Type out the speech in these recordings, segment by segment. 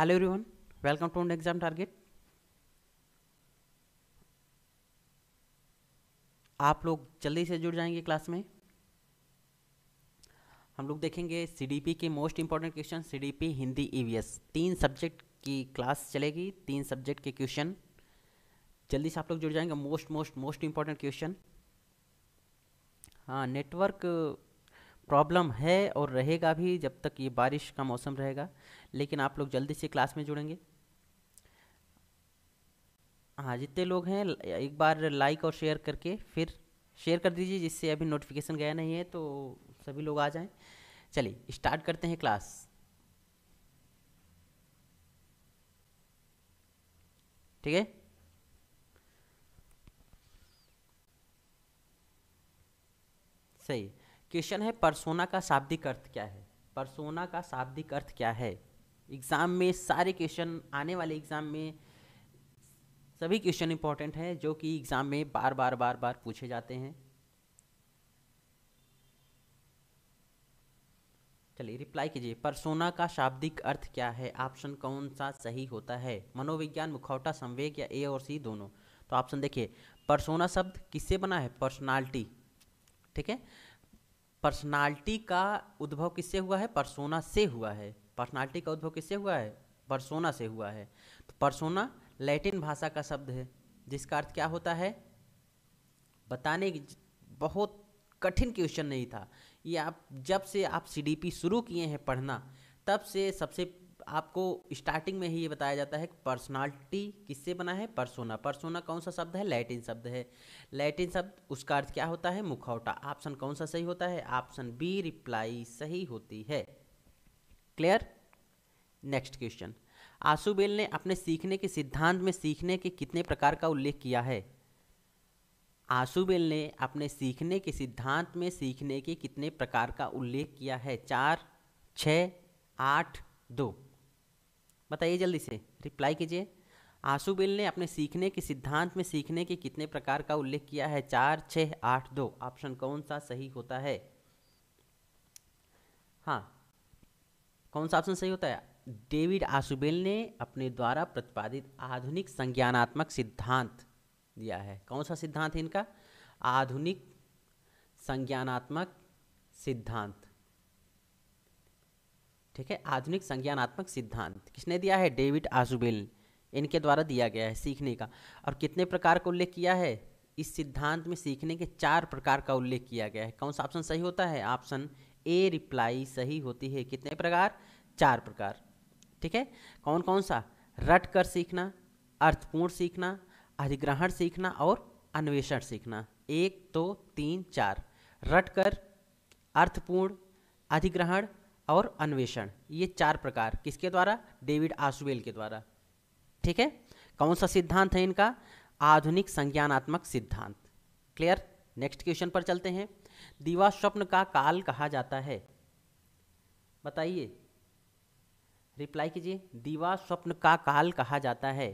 Hello everyone welcome to exam target आप लोग जल्दी से जुड़ जाएंगे क्लास में हम लोग देखेंगे सीडीपी के most important question CDP Hindi EVS e तीन सब्जेक्ट की क्लास चलेगी तीन सब्जेक्ट के क्वेश्चन जल्दी से आप लोग जुड़ जाएंगे most most most important question हाँ नेटवर्क प्रॉब्लम है और रहेगा भी जब तक ये बारिश का मौसम रहेगा लेकिन आप लोग जल्दी से क्लास में जुड़ेंगे हाँ जितने लोग हैं एक बार लाइक और शेयर करके फिर शेयर कर दीजिए जिससे अभी नोटिफिकेशन गया नहीं है तो सभी लोग आ जाएं चलिए स्टार्ट करते हैं क्लास ठीक है सही क्वेश्चन है परसोना का शाब्दिक अर्थ क्या है परसोना का शाब्दिक अर्थ क्या है एग्ज़ाम में सारे क्वेश्चन आने वाले एग्ज़ाम में सभी क्वेश्चन इंपॉर्टेंट हैं जो कि एग्ज़ाम में बार बार बार बार पूछे जाते हैं चलिए रिप्लाई कीजिए परसोना का शाब्दिक अर्थ क्या है ऑप्शन कौन सा सही होता है मनोविज्ञान मुखौटा संवेग या ए और सी दोनों तो ऑप्शन देखिए परसोना शब्द किससे बना है पर्सनालिटी ठीक है पर्सनालिटी का उद्भव किससे हुआ है परसोना से हुआ है पर्सनालिटी का उद्भव किससे हुआ है परसोना से हुआ है तो परसोना लैटिन भाषा का शब्द है जिसका अर्थ क्या होता है बताने की बहुत कठिन क्वेश्चन नहीं था ये आप जब से आप सीडीपी शुरू किए हैं पढ़ना तब से सबसे आपको स्टार्टिंग में ही ये बताया जाता है कि पर्सनालिटी किससे बना है परसोना परसोना कौन सा शब्द है लैटिन शब्द है लैटिन शब्द उसका अर्थ क्या होता है मुखौटा ऑप्शन कौन सा सही होता है ऑप्शन बी रिप्लाई सही होती है क्लियर नेक्स्ट क्वेश्चन आशुबेल ने अपने सीखने के सिद्धांत में सीखने के कितने प्रकार का उल्लेख किया है आशुबेल ने अपने सीखने के सिद्धांत में सीखने के कितने प्रकार का उल्लेख किया है चार छ आठ दो बताइए जल्दी से रिप्लाई कीजिए आशुबेल ने अपने सीखने के सिद्धांत में सीखने के कितने प्रकार का उल्लेख किया है चार छः आठ दो ऑप्शन कौन सा सही होता है हाँ कौन सा ऑप्शन सही होता है डेविड आशुबेल ने अपने द्वारा प्रतिपादित आधुनिक संज्ञानात्मक सिद्धांत दिया है कौन सा सिद्धांत है इनका आधुनिक संज्ञानात्मक सिद्धांत ठीक है आधुनिक संज्ञानात्मक सिद्धांत किसने दिया है डेविड आजुबेल इनके द्वारा दिया गया है सीखने का और कितने प्रकार का उल्लेख किया है इस सिद्धांत में सीखने के चार प्रकार का उल्लेख किया गया है कौन सा ऑप्शन सही होता है ऑप्शन ए रिप्लाई सही होती है कितने प्रकार चार प्रकार ठीक है कौन कौन सा रट कर सीखना अर्थपूर्ण सीखना अधिग्रहण सीखना और अन्वेषण सीखना एक दो तो, तीन चार रट कर अर्थपूर्ण अधिग्रहण और अन्वेषण ये चार प्रकार किसके द्वारा डेविड आसुवेल के द्वारा ठीक है कौन सा सिद्धांत है इनका आधुनिक संज्ञानात्मक सिद्धांत क्लियर नेक्स्ट क्वेश्चन पर चलते हैं दीवा स्वप्न का काल कहा जाता है बताइए रिप्लाई कीजिए दीवा स्वप्न का काल कहा जाता है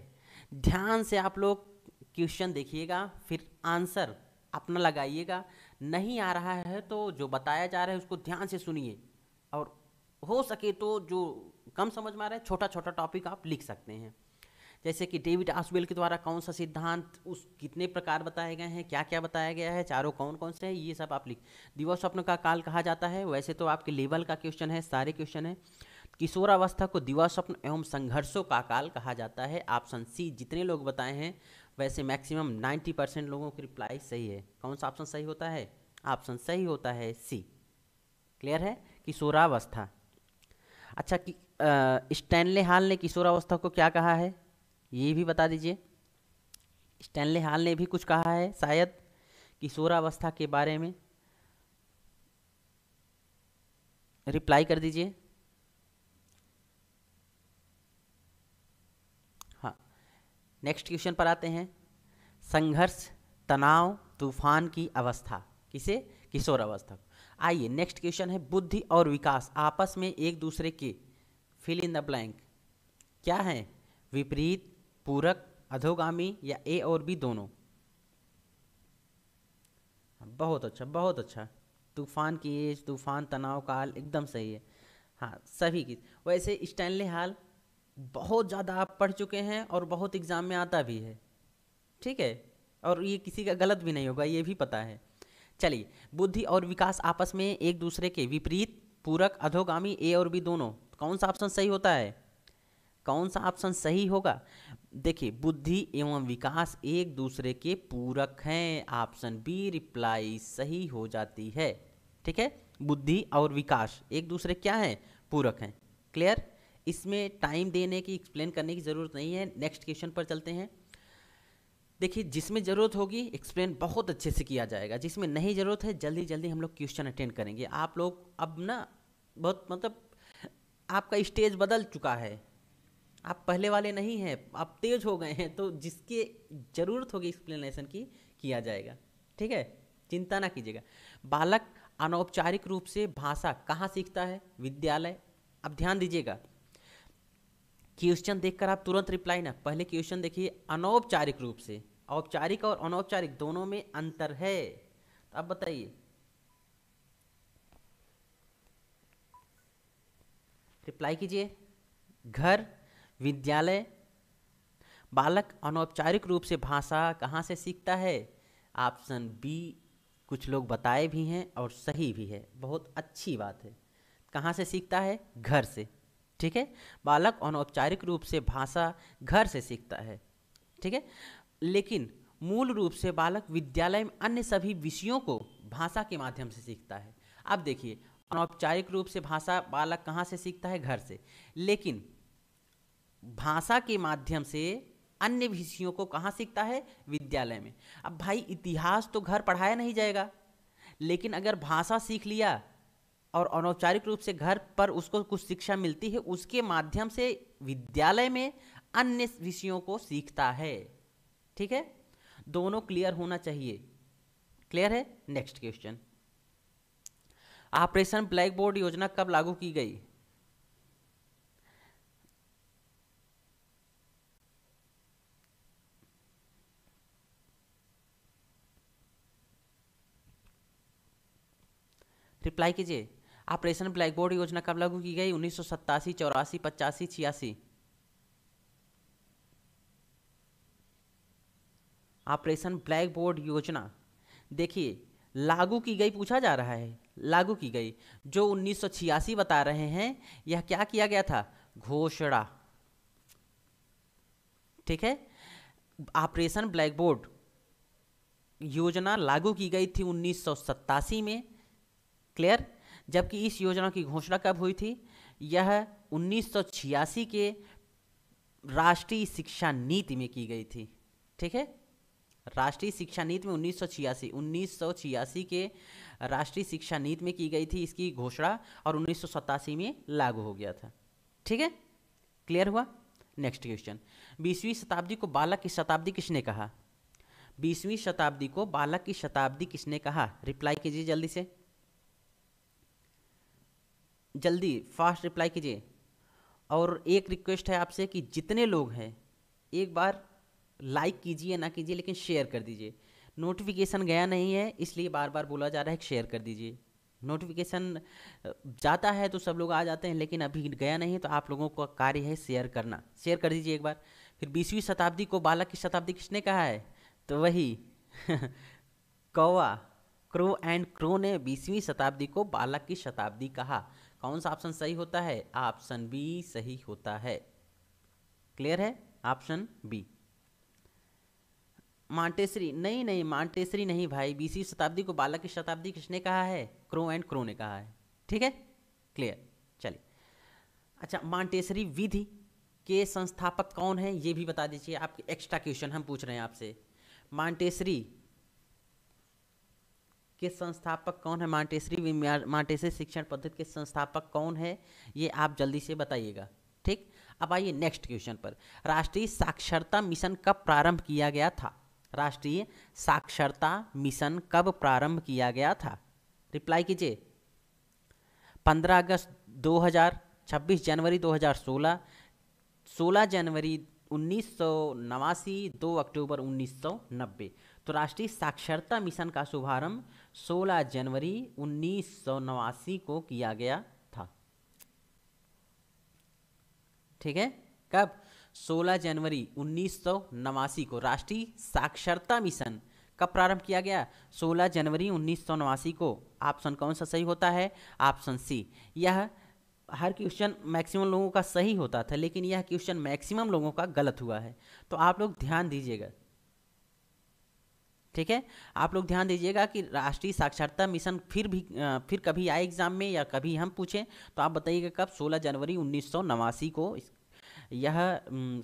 ध्यान से आप लोग क्वेश्चन देखिएगा फिर आंसर अपना लगाइएगा नहीं आ रहा है तो जो बताया जा रहा है उसको ध्यान से सुनिए और हो सके तो जो कम समझ में आ रहा है छोटा छोटा टॉपिक आप लिख सकते हैं जैसे कि डेविड आसवेल के द्वारा कौन सा सिद्धांत उस कितने प्रकार बताए गए हैं क्या क्या बताया गया है चारों कौन कौन से हैं ये सब आप लिख दिवस स्वप्न का काल कहा जाता है वैसे तो आपके लेवल का क्वेश्चन है सारे क्वेश्चन है किशोरावस्था को दिवा स्वप्न एवं संघर्षों का काल कहा जाता है ऑप्शन सी जितने लोग बताए हैं वैसे मैक्सिमम 90 परसेंट लोगों की रिप्लाई सही है कौन सा ऑप्शन सही होता है ऑप्शन सही होता है सी क्लियर है किशोरावस्था अच्छा कि स्टैनले हाल ने किशोरावस्था को क्या कहा है ये भी बता दीजिए स्टैनले हाल ने भी कुछ कहा है शायद किशोरावस्था के बारे में रिप्लाई कर दीजिए हाँ नेक्स्ट क्वेश्चन पर आते हैं संघर्ष तनाव तूफान की अवस्था किसे किशोर अवस्था आइए नेक्स्ट क्वेश्चन है बुद्धि और विकास आपस में एक दूसरे के फिल इन द ब्लैंक क्या है विपरीत पूरक अधोगामी या ए और बी दोनों बहुत अच्छा बहुत अच्छा तूफान की एज तूफान तनाव काल एकदम सही है हाँ सभी की वैसे स्टैनले हाल बहुत ज़्यादा आप पढ़ चुके हैं और बहुत एग्ज़ाम में आता भी है ठीक है और ये किसी का गलत भी नहीं होगा ये भी पता है चलिए बुद्धि और विकास आपस में एक दूसरे के विपरीत पूरक अधोगामी ए और बी दोनों कौन सा ऑप्शन सही होता है कौन सा ऑप्शन सही होगा देखिए बुद्धि एवं विकास एक दूसरे के पूरक हैं ऑप्शन बी रिप्लाई सही हो जाती है ठीक है बुद्धि और विकास एक दूसरे क्या है पूरक हैं क्लियर इसमें टाइम देने की एक्सप्लेन करने की ज़रूरत नहीं है नेक्स्ट क्वेश्चन पर चलते हैं देखिए जिसमें ज़रूरत होगी एक्सप्लेन बहुत अच्छे से किया जाएगा जिसमें नहीं ज़रूरत है जल्दी जल्दी हम लोग क्वेश्चन अटेंड करेंगे आप लोग अब ना बहुत मतलब आपका स्टेज बदल चुका है आप पहले वाले नहीं हैं आप तेज हो गए हैं तो जिसकी ज़रूरत होगी एक्सप्लेनेशन की किया जाएगा ठीक है चिंता ना कीजिएगा बालक अनौपचारिक रूप से भाषा कहाँ सीखता है विद्यालय अब ध्यान दीजिएगा क्वेश्चन देखकर आप तुरंत रिप्लाई ना पहले क्वेश्चन देखिए अनौपचारिक रूप से औपचारिक और अनौपचारिक दोनों में अंतर है तो आप बताइए रिप्लाई कीजिए घर विद्यालय बालक अनौपचारिक रूप से भाषा कहाँ से सीखता है ऑप्शन बी कुछ लोग बताए भी हैं और सही भी है बहुत अच्छी बात है कहाँ से सीखता है घर से ठीक है बालक अनौपचारिक रूप से भाषा घर से सीखता है ठीक है लेकिन मूल रूप से बालक विद्यालय में अन्य सभी विषयों को भाषा के माध्यम से सीखता है अब देखिए अनौपचारिक रूप से भाषा बालक कहाँ से सीखता है घर से लेकिन भाषा के माध्यम से अन्य विषयों को कहाँ सीखता है विद्यालय में अब भाई इतिहास तो घर पढ़ाया नहीं जाएगा लेकिन अगर भाषा सीख लिया और अनौपचारिक रूप से घर पर उसको कुछ शिक्षा मिलती है उसके माध्यम से विद्यालय में अन्य विषयों को सीखता है ठीक है दोनों क्लियर होना चाहिए क्लियर है next question Operation Blackboard योजना कब लागू की गई रिप्लाई कीजिए ऑपरेशन ब्लैकबोर्ड योजना कब लागू की गई उन्नीस सौ सत्तासी चौरासी पचासी छियासी ऑपरेशन ब्लैक बोर्ड योजना देखिए लागू की गई पूछा जा रहा है लागू की गई जो उन्नीस बता रहे हैं यह क्या किया गया था घोषणा ठीक है ऑपरेशन ब्लैक बोर्ड योजना लागू की गई थी उन्नीस में क्लियर जबकि इस योजना की घोषणा कब हुई थी यह उन्नीस के राष्ट्रीय शिक्षा नीति में की गई थी ठीक है राष्ट्रीय शिक्षा नीति में उन्नीस सौ के राष्ट्रीय शिक्षा नीति में की गई थी इसकी घोषणा और उन्नीस में लागू हो गया था ठीक है क्लियर हुआ नेक्स्ट क्वेश्चन बीसवीं शताब्दी को बालक की शताब्दी किसने कहा बीसवीं शताब्दी को बालक की शताब्दी किसने कहा रिप्लाई कीजिए जल्दी से जल्दी फास्ट रिप्लाई कीजिए और एक रिक्वेस्ट है आपसे कि जितने लोग हैं एक बार लाइक कीजिए ना कीजिए लेकिन शेयर कर दीजिए नोटिफिकेशन गया नहीं है इसलिए बार बार बोला जा रहा है कि शेयर कर दीजिए नोटिफिकेशन जाता है तो सब लोग आ जाते हैं लेकिन अभी गया नहीं तो आप लोगों का कार्य है शेयर करना शेयर कर दीजिए एक बार फिर बीसवीं शताब्दी को बालक की शताब्दी किसने कहा है तो वही कौवा क्रो एंड क्रो ने बीसवीं शताब्दी को बालक की शताब्दी कहा कौन सा ऑप्शन सही होता है ऑप्शन बी सही होता है क्लियर है ऑप्शन बी मांटेसरी नहीं नहीं मांटेसरी नहीं भाई बीसवीं शताब्दी को बालक की शताब्दी किसने कहा है क्रो एंड क्रो ने कहा है ठीक है क्लियर चलिए अच्छा मांटेसरी विधि के संस्थापक कौन है ये भी बता दीजिए आपके एक्स्ट्रा क्वेश्चन हम पूछ रहे हैं आपसे मांटेसरी के संस्थापक कौन है मांटेसरी मांटेसरी शिक्षण पद्धति के संस्थापक कौन है ये आप जल्दी से बताइएगा ठीक अब आइए नेक्स्ट क्वेश्चन पर राष्ट्रीय साक्षरता मिशन कब प्रारंभ किया गया था राष्ट्रीय साक्षरता मिशन कब प्रारंभ किया गया था रिप्लाई कीजिए 15 अगस्त 2000 26 जनवरी 2016 16 जनवरी उन्नीस सौ अक्टूबर 1990 तो राष्ट्रीय साक्षरता मिशन का शुभारंभ 16 जनवरी उन्नीस को किया गया था ठीक है कब 16 जनवरी उन्नीस को राष्ट्रीय साक्षरता मिशन कब प्रारंभ किया गया 16 जनवरी उन्नीस को ऑप्शन कौन सा सही होता है ऑप्शन सी यह हर क्वेश्चन मैक्सिमम लोगों का सही होता था लेकिन यह क्वेश्चन मैक्सिमम लोगों का गलत हुआ है तो आप लोग ध्यान दीजिएगा ठीक है आप लोग ध्यान दीजिएगा कि राष्ट्रीय साक्षरता मिशन फिर भी फिर कभी आए एग्ज़ाम में या कभी हम पूछें तो आप बताइएगा कब 16 जनवरी उन्नीस को यह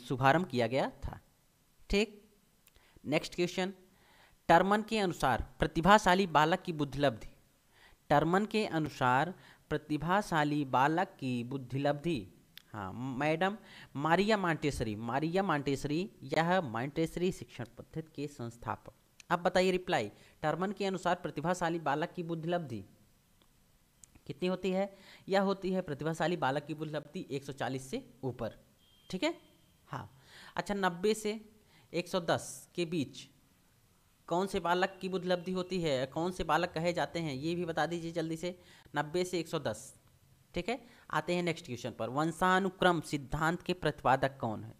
शुभारंभ किया गया था ठीक नेक्स्ट क्वेश्चन टर्मन के अनुसार प्रतिभाशाली बालक की बुद्धिलब्धि टर्मन के अनुसार प्रतिभाशाली बालक की बुद्धिलब्धि हाँ madam Maria Montessori Maria Montessori यह मांटेसरी शिक्षण पद्धति के संस्थापक अब बताइए रिप्लाई टर्मन के अनुसार प्रतिभाशाली बालक की बुद्धलब्धि कितनी होती है यह होती है प्रतिभाशाली बालक की बुद्धि 140 से ऊपर ठीक है हाँ अच्छा 90 से 110 के बीच कौन से बालक की बुद्धलब्धि होती है कौन से बालक कहे जाते हैं ये भी बता दीजिए जल्दी से 90 से 110 ठीक है आते हैं नेक्स्ट क्वेश्चन पर वंशानुक्रम सिद्धांत के प्रतिपादक कौन है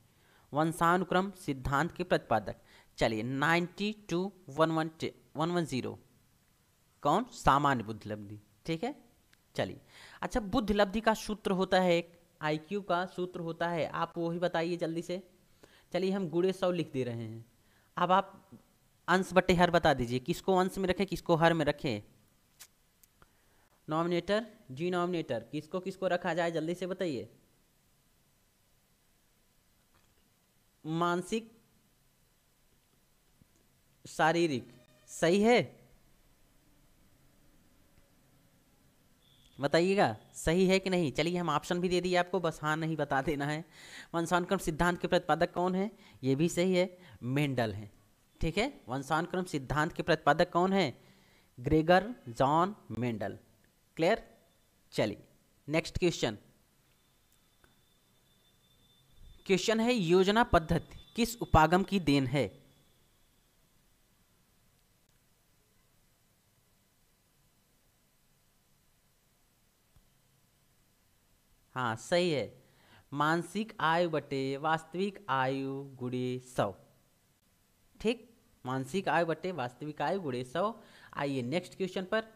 वंशानुक्रम सिद्धांत के प्रतिपादक चलिए ninety two one one one one zero कौन सामान्य बुद्ध लब्धि ठीक है चलिए अच्छा बुद्ध लब्धि का सूत्र होता है एक आई का सूत्र होता है आप वही बताइए जल्दी से चलिए हम गुड़े सौ लिख दे रहे हैं अब आप अंश बटे हर बता दीजिए किसको अंश में रखें किसको हर में रखें नॉमिनेटर जी नॉमिनेटर किसको किसको रखा जाए जल्दी से बताइए मानसिक शारीरिक सही है बताइएगा सही है कि नहीं चलिए हम ऑप्शन भी दे दिए आपको बस हाँ नहीं बता देना है वंशानुक्रम सिद्धांत के प्रतिपादक कौन है ये भी सही है मेंडल है ठीक है वंशानुक्रम सिद्धांत के प्रतिपादक कौन है ग्रेगर जॉन मेंडल क्लियर चलिए नेक्स्ट क्वेश्चन क्वेश्चन है योजना पद्धति किस उपागम की देन है हाँ सही है मानसिक आयु बटे वास्तविक आयु गुड़े सौ ठीक मानसिक आयु बटे वास्तविक आयु गुड़े सौ आइए नेक्स्ट क्वेश्चन पर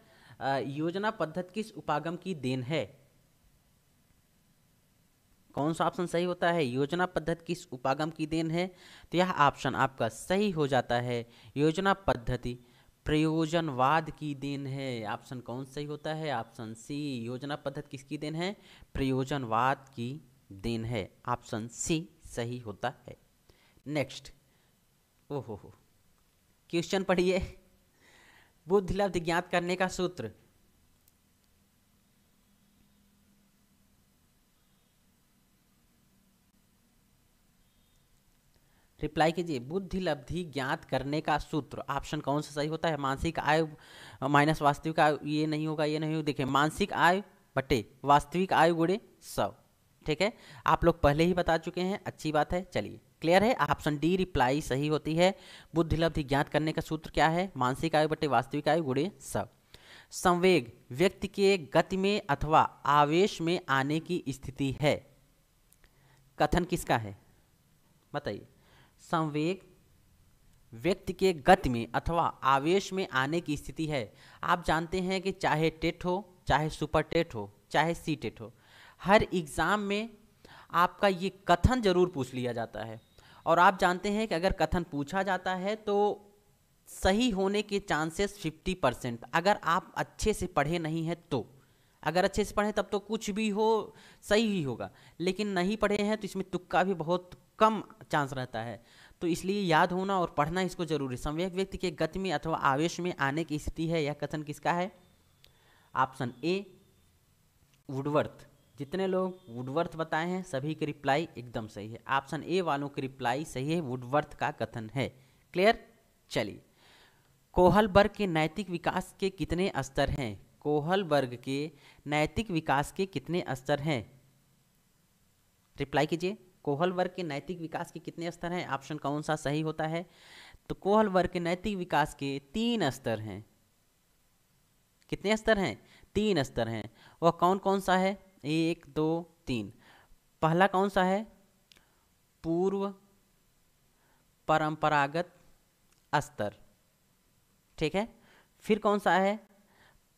योजना पद्धति किस उपागम की देन है कौन सा ऑप्शन सही होता है योजना पद्धति किस उपागम की देन है तो यह ऑप्शन आपका सही हो जाता है योजना पद्धति प्रयोजनवाद की देन है ऑप्शन कौन सही होता है ऑप्शन सी योजना पद्धति किसकी देन है प्रयोजनवाद की देन है ऑप्शन सी सही होता है नेक्स्ट ओहो क्वेश्चन पढ़िए बुद्धि लब्ध ज्ञात करने का सूत्र रिप्लाई कीजिए बुद्धि लब्धि ज्ञात करने का सूत्र ऑप्शन कौन सा सही होता है मानसिक आय माइनस वास्तविक आय ये नहीं होगा ये नहीं होगा देखिए मानसिक आय बटे वास्तविक आय गुड़े सौ ठीक है आप लोग पहले ही बता चुके हैं अच्छी बात है चलिए क्लियर है ऑप्शन डी रिप्लाई सही होती है बुद्धि लब्धि ज्ञात करने का सूत्र क्या है मानसिक आयु बटे वास्तविक आयु गुड़े सब संवेग व्यक्ति के गति में अथवा आवेश में आने की स्थिति है कथन किसका है बताइए संवेग व्यक्ति के गति में अथवा आवेश में आने की स्थिति है आप जानते हैं कि चाहे टेट हो चाहे सुपर टेट हो चाहे सी टेट हो हर एग्ज़ाम में आपका ये कथन ज़रूर पूछ लिया जाता है और आप जानते हैं कि अगर कथन पूछा जाता है तो सही होने के चांसेस 50 परसेंट अगर आप अच्छे से पढ़े नहीं हैं तो अगर अच्छे से पढ़ें तब तो कुछ भी हो सही ही होगा लेकिन नहीं पढ़े हैं तो इसमें तुक्का भी बहुत कम चांस रहता है तो इसलिए याद होना और पढ़ना इसको जरूरी संवेक व्यक्ति के गति में अथवा आवेश में आने की स्थिति है यह कथन किसका है ऑप्शन ए वुडवर्थ जितने लोग वुडवर्थ बताए हैं सभी की रिप्लाई एकदम सही है ऑप्शन ए वालों की रिप्लाई सही है वुडवर्थ का कथन है क्लियर चलिए कोहल वर्ग के नैतिक विकास के कितने स्तर हैं कोहल वर्ग के नैतिक विकास के कितने स्तर हैं रिप्लाई कीजिए कोहल वर्ग के नैतिक विकास के कितने स्तर हैं ऑप्शन कौन सा सही होता है तो कोहल वर्ग के नैतिक विकास के तीन स्तर हैं कितने स्तर हैं तीन स्तर हैं वह कौन कौन सा है एक दो तीन पहला कौन सा है पूर्व परंपरागत स्तर ठीक है फिर कौन सा है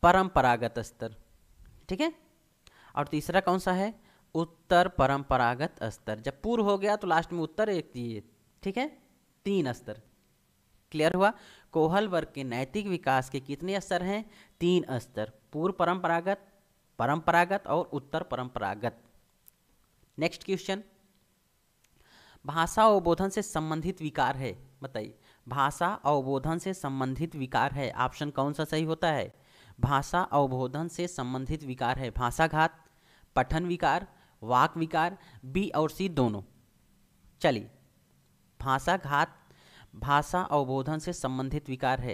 परंपरागत स्तर ठीक है और तीसरा कौन सा है उत्तर परंपरागत स्तर जब पूर्व हो गया तो लास्ट में उत्तर एक दिए ठीक है तीन स्तर क्लियर हुआ कोहल वर्ग के नैतिक विकास के कितने स्तर हैं तीन स्तर पूर्व परंपरागत परंपरागत और उत्तर परंपरागत नेक्स्ट क्वेश्चन भाषा अवबोधन से संबंधित विकार है बताइए भाषा अवबोधन से संबंधित विकार है ऑप्शन कौन सा सही होता है भाषा अवबोधन से संबंधित विकार है भाषाघात पठन विकार वाक विकार बी और सी दोनों चलिए भाषाघात भाषा अवबोधन से संबंधित विकार है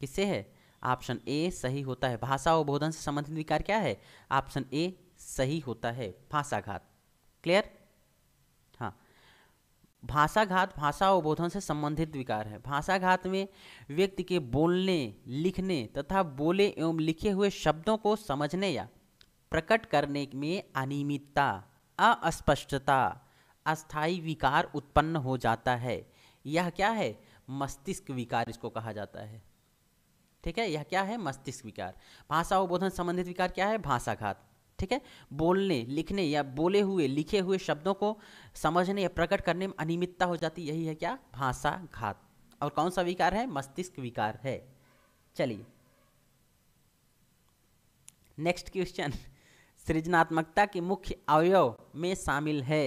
किससे है ऑप्शन ए सही होता है भाषा अवबोधन से संबंधित विकार क्या है ऑप्शन ए सही होता है भाषाघात क्लियर हाँ भाषाघात भाषा अवबोधन से संबंधित विकार है भाषाघात में व्यक्ति के बोलने लिखने तथा बोले एवं लिखे हुए शब्दों को समझने या प्रकट करने में अनियमितता अस्पष्टता अस्थाई विकार उत्पन्न हो जाता है यह क्या है मस्तिष्क विकार इसको कहा जाता है ठीक है यह क्या है मस्तिष्क विकार भाषा बोधन संबंधित विकार क्या है भाषाघात ठीक है बोलने लिखने या बोले हुए लिखे हुए शब्दों को समझने या प्रकट करने में अनियमितता हो जाती यही है क्या भाषा घात और कौन सा विकार है मस्तिष्क विकार है चलिए नेक्स्ट क्वेश्चन सृजनात्मकता के मुख्य अवयव में शामिल है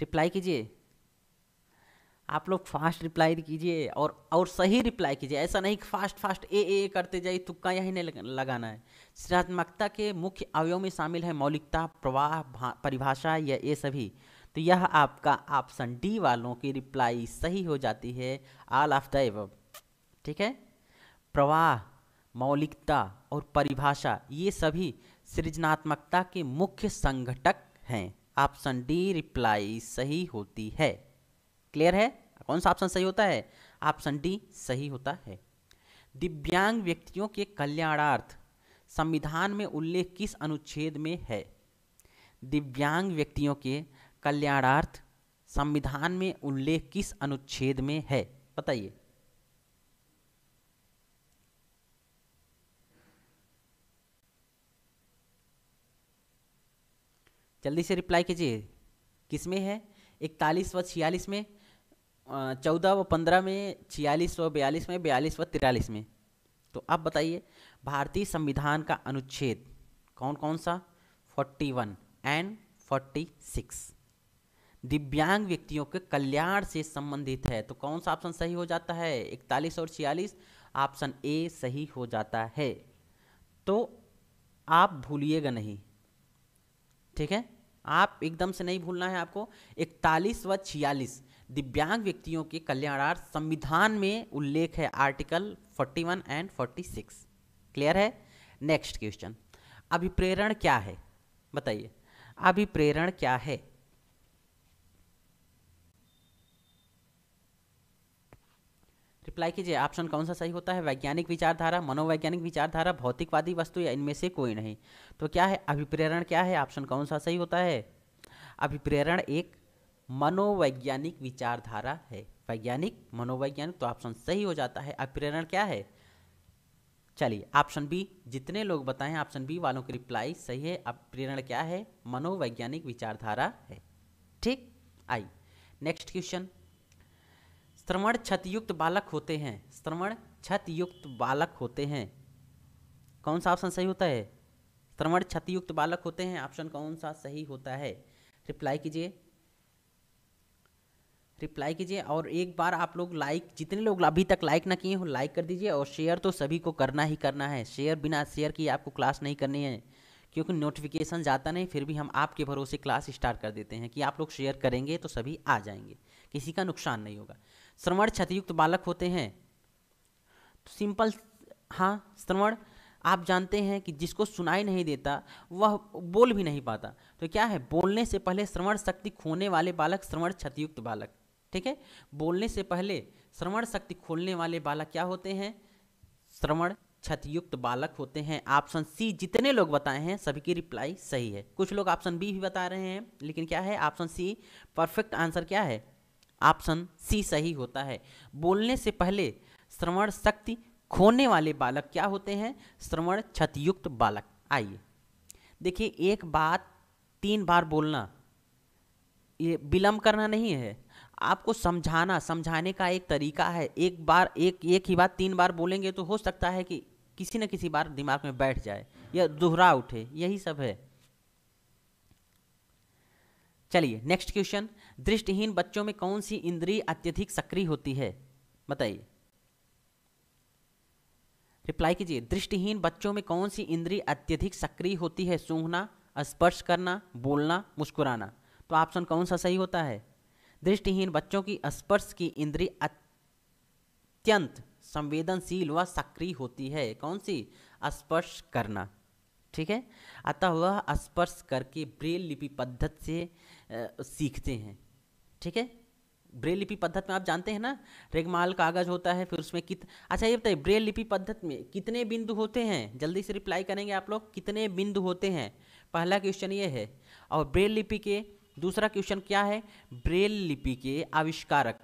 रिप्लाई कीजिए आप लोग फास्ट रिप्लाई कीजिए और और सही रिप्लाई कीजिए ऐसा नहीं कि फास्ट फास्ट ए ए, करते जाइए तुक्का यही नहीं लगाना है सृजनात्मकता के मुख्य अवयव में शामिल है मौलिकता प्रवाह परिभाषा या ये सभी तो यह आपका ऑप्शन डी वालों की रिप्लाई सही हो जाती है ऑल ऑफ द एव ठीक है प्रवाह मौलिकता और परिभाषा ये सभी सृजनात्मकता के मुख्य संघटक हैं ऑप्शन डी रिप्लाई सही होती है क्लियर है कौन सा ऑप्शन सही होता है ऑप्शन डी सही होता है दिव्यांग व्यक्तियों के कल्याणार्थ संविधान में उल्लेख किस अनुच्छेद में है दिव्यांग व्यक्तियों के कल्याणार्थ संविधान में उल्लेख किस अनुच्छेद में है बताइए जल्दी से रिप्लाई कीजिए किस में है इकतालीस व छियालीस में चौदह व पंद्रह में छियालीस व बयालीस में बयालीस व तिरालीस में तो आप बताइए भारतीय संविधान का अनुच्छेद कौन कौन सा forty one and forty six दिव्यांग व्यक्तियों के कल्याण से संबंधित है तो कौन सा ऑप्शन सही हो जाता है इकतालीस और छियालीस ऑप्शन ए सही हो जाता है तो आप भूलिएगा नहीं ठीक है आप एकदम से नहीं भूलना है आपको इकतालीस व छियालीस दिव्यांग व्यक्तियों के कल्याणार्थ संविधान में उल्लेख है आर्टिकल 41 एंड 46 क्लियर है नेक्स्ट क्वेश्चन अभिप्रेरण क्या है बताइए अभिप्रेरण क्या है रिप्लाई कीजिए ऑप्शन कौन सा सही होता है वैज्ञानिक विचारधारा मनोवैज्ञानिक विचारधारा भौतिकवादी वस्तु या इनमें से कोई नहीं तो क्या है अभिप्रेरण क्या है ऑप्शन कौन सा सही होता है अभिप्रेरण एक मनोवैज्ञानिक विचारधारा है वैज्ञानिक मनोवैज्ञानिक तो ऑप्शन सही हो जाता है अभिप्रेरण क्या है चलिए ऑप्शन बी जितने लोग बताएं ऑप्शन बी वालों की रिप्लाई सही है अभिप्रेरण क्या है मनोवैज्ञानिक विचारधारा है ठीक आई नेक्स्ट क्वेश्चन श्रवण क्षतयुक्त बालक होते हैं श्रवण क्षतयुक्त बालक होते हैं कौन सा ऑप्शन सही होता है श्रवण क्षतयुक्त बालक होते हैं ऑप्शन कौन सा सही होता है रिप्लाई कीजिए रिप्लाई कीजिए और एक बार आप लोग लाइक जितने लोग अभी तक लाइक ना किए हो लाइक कर दीजिए और शेयर तो सभी को करना ही करना है शेयर बिना शेयर किए आपको क्लास नहीं करनी है क्योंकि नोटिफिकेशन जाता नहीं फिर भी हम आपके भरोसे क्लास स्टार्ट कर देते हैं कि आप लोग शेयर करेंगे तो सभी आ जाएंगे किसी का नुकसान नहीं होगा श्रवण क्षतियुक्त बालक होते हैं तो सिंपल हाँ श्रवण आप जानते हैं कि जिसको सुनाई नहीं देता वह बोल भी नहीं पाता तो क्या है बोलने से पहले श्रवण शक्ति खोने वाले बालक श्रवण क्षतियुक्त बालक ठीक है बोलने से पहले श्रवण शक्ति खोलने वाले बालक क्या होते हैं श्रवण क्षतियुक्त बालक होते हैं ऑप्शन सी जितने लोग बताए हैं सभी की रिप्लाई सही है कुछ लोग ऑप्शन बी भी बता रहे हैं लेकिन क्या है ऑप्शन सी परफेक्ट आंसर क्या है ऑप्शन सी सही होता है बोलने से पहले श्रवण शक्ति खोने वाले बालक क्या होते हैं श्रवण क्षतियुक्त बालक आइए देखिए एक बात तीन बार बोलना ये विलम्ब करना नहीं है आपको समझाना समझाने का एक तरीका है एक बार एक एक ही बात तीन बार बोलेंगे तो हो सकता है कि किसी न किसी बार दिमाग में बैठ जाए या दोहरा उठे यही सब है चलिए नेक्स्ट क्वेश्चन दृष्टिहीन बच्चों में कौन सी इंद्री अत्यधिक सक्रिय होती है बताइए रिप्लाई कीजिए दृष्टिहीन बच्चों में कौन सी इंद्री अत्यधिक सक्रिय होती है सूंघना स्पर्श करना बोलना मुस्कुराना तो ऑप्शन कौन सा सही होता है दृष्टिहीन बच्चों की स्पर्श की इंद्री अत्यंत संवेदनशील व सक्रिय होती है कौन सी स्पर्श करना ठीक है अतः वह स्पर्श करके ब्रेल लिपि पद्धति से सीखते हैं ठीक है ब्रेल लिपि पद्धत में आप जानते हैं ना रेगमाल कागज होता है फिर उसमें कित अच्छा ये बताइए ब्रेल लिपि पद्धत में कितने बिंदु होते हैं जल्दी से रिप्लाई करेंगे आप लोग कितने बिंदु होते हैं पहला क्वेश्चन ये है और ब्रेल लिपि के दूसरा क्वेश्चन क्या है ब्रेल लिपि के आविष्कारक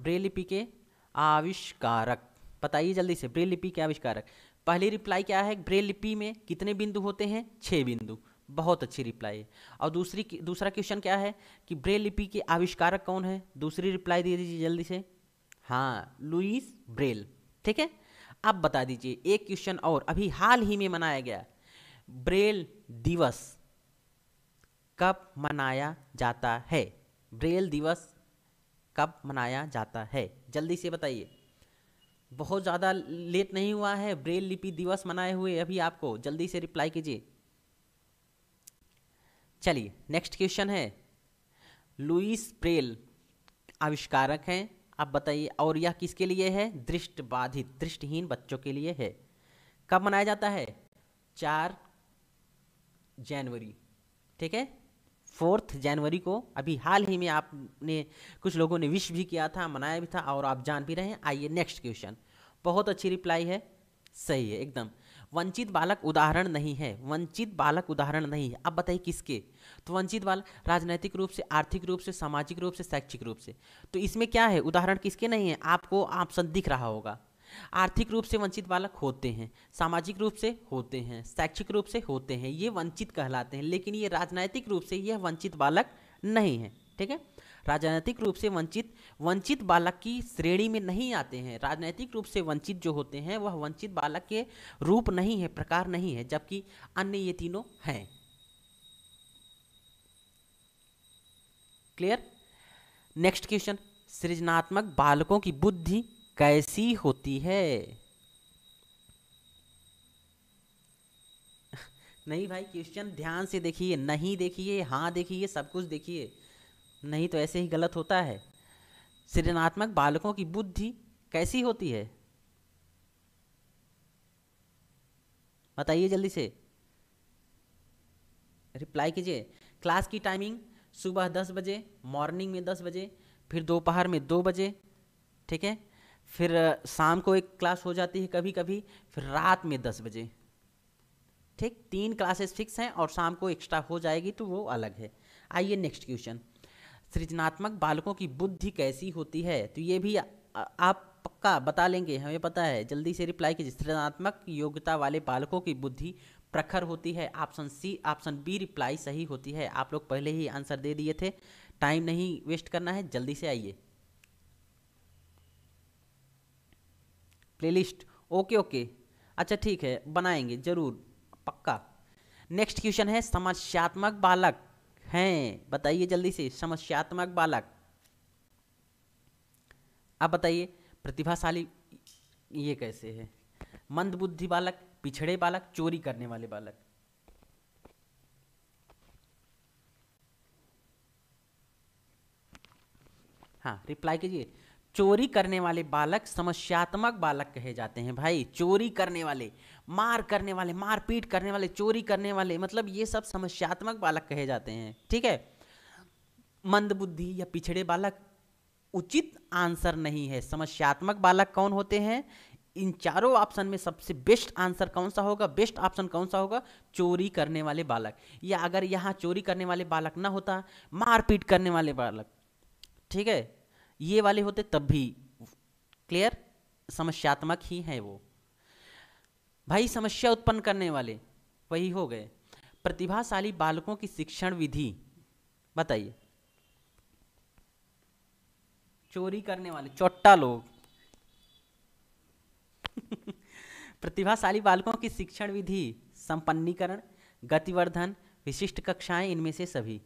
ब्रेल लिपि के आविष्कारक बताइए जल्दी से ब्रेल लिपि के आविष्कारक पहली रिप्लाई क्या है ब्रेल लिपि में कितने बिंदु होते हैं छह बिंदु बहुत अच्छी रिप्लाई और दूसरी दूसरा क्वेश्चन क्या है कि ब्रेल लिपि के आविष्कारक कौन है दूसरी रिप्लाई दे दीजिए जल्दी से हाँ लुइस ब्रेल ठीक है अब बता दीजिए एक क्वेश्चन और अभी हाल ही में मनाया गया ब्रेल दिवस कब मनाया जाता है ब्रेल दिवस कब मनाया जाता है जल्दी से बताइए बहुत ज़्यादा लेट नहीं हुआ है ब्रेल लिपि दिवस मनाए हुए अभी आपको जल्दी से रिप्लाई कीजिए चलिए नेक्स्ट क्वेश्चन है लुइस प्रेल आविष्कारक हैं आप बताइए और यह किसके लिए है दृष्ट बाधित दृष्टिहीन बच्चों के लिए है कब मनाया जाता है चार जनवरी ठीक है फोर्थ जनवरी को अभी हाल ही में आपने कुछ लोगों ने विश भी किया था मनाया भी था और आप जान भी रहे हैं आइए नेक्स्ट क्वेश्चन बहुत अच्छी रिप्लाई है सही है एकदम वंचित बालक उदाहरण नहीं है वंचित बालक उदाहरण नहीं है अब बताइए किसके तो वंचित बालक राजनैतिक रूप से आर्थिक रूप से सामाजिक रूप से शैक्षिक रूप से तो इसमें क्या है उदाहरण किसके नहीं है आपको ऑप्शन दिख रहा होगा आर्थिक रूप से वंचित बालक होते हैं सामाजिक रूप से होते हैं शैक्षिक रूप से होते हैं ये वंचित कहलाते हैं लेकिन ये राजनैतिक रूप से यह वंचित बालक नहीं है ठीक है राजनीतिक रूप से वंचित वंचित बालक की श्रेणी में नहीं आते हैं राजनीतिक रूप से वंचित जो होते हैं वह वंचित बालक के रूप नहीं है प्रकार नहीं है जबकि अन्य ये तीनों हैं क्लियर नेक्स्ट क्वेश्चन सृजनात्मक बालकों की बुद्धि कैसी होती है नहीं भाई क्वेश्चन ध्यान से देखिए नहीं देखिए हाँ देखिए सब कुछ देखिए नहीं तो ऐसे ही गलत होता है सृजनात्मक बालकों की बुद्धि कैसी होती है बताइए जल्दी से रिप्लाई कीजिए क्लास की टाइमिंग सुबह दस बजे मॉर्निंग में दस बजे फिर दोपहर में दो बजे ठीक है फिर शाम को एक क्लास हो जाती है कभी कभी फिर रात में दस बजे ठीक तीन क्लासेस फिक्स हैं और शाम को एक्स्ट्रा हो जाएगी तो वो अलग है आइए नेक्स्ट क्वेश्चन सृजनात्मक बालकों की बुद्धि कैसी होती है तो ये भी आप पक्का बता लेंगे हमें पता है जल्दी से रिप्लाई कीजिए सृजनात्मक योग्यता वाले बालकों की बुद्धि प्रखर होती है option C option B reply सही होती है आप लोग पहले ही आंसर दे दिए थे टाइम नहीं वेस्ट करना है जल्दी से आइए प्लेलिस्ट ओके ओके अच्छा ठीक है बनाएंगे जरूर पक्का नेक्स्ट क्वेश्चन है समस्यात्मक बालक हैं बताइए जल्दी से समस्यात्मक बालक अब बताइए प्रतिभाशाली ये कैसे है मंदबुद्धि बालक पिछड़े बालक चोरी करने वाले बालक हाँ रिप्लाई कीजिए चोरी करने वाले बालक समस्यात्मक बालक कहे जाते हैं भाई चोरी करने वाले मार करने वाले मारपीट करने वाले चोरी करने वाले मतलब ये सब समस्यात्मक बालक कहे जाते हैं ठीक है मंदबुद्धि या पिछड़े बालक उचित आंसर नहीं है समस्यात्मक बालक कौन होते हैं इन चारों ऑप्शन में सबसे बेस्ट आंसर कौन सा होगा बेस्ट ऑप्शन कौन सा होगा चोरी करने वाले बालक या अगर यहाँ चोरी करने वाले बालक ना होता मारपीट करने वाले बालक ठीक है ये वाले होते तब भी क्लियर समस्यात्मक ही है वो भाई समस्या उत्पन्न करने वाले वही हो गए प्रतिभाशाली बालकों की शिक्षण विधि बताइए चोरी करने वाले चोट्टा लोग प्रतिभाशाली बालकों की शिक्षण विधि संपन्नीकरण गतिवर्धन विशिष्ट कक्षाएं इनमें से सभी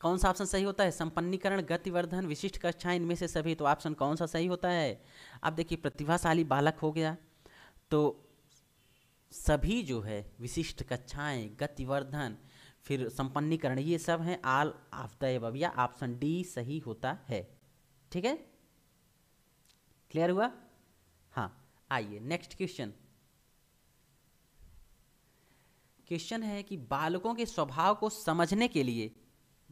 कौन सा ऑप्शन सही होता है संपन्नीकरण गतिवर्धन विशिष्ट कक्षाएं इनमें से सभी तो ऑप्शन कौन सा सही होता है अब देखिए प्रतिभाशाली बालक हो गया तो सभी जो है विशिष्ट कक्षाएं गतिवर्धन फिर संपन्नीकरण ये सब हैं आल ऑफ द एबव या ऑप्शन डी सही होता है ठीक है क्लियर हुआ हाँ आइए नेक्स्ट क्वेश्चन क्वेश्चन है कि बालकों के स्वभाव को समझने के लिए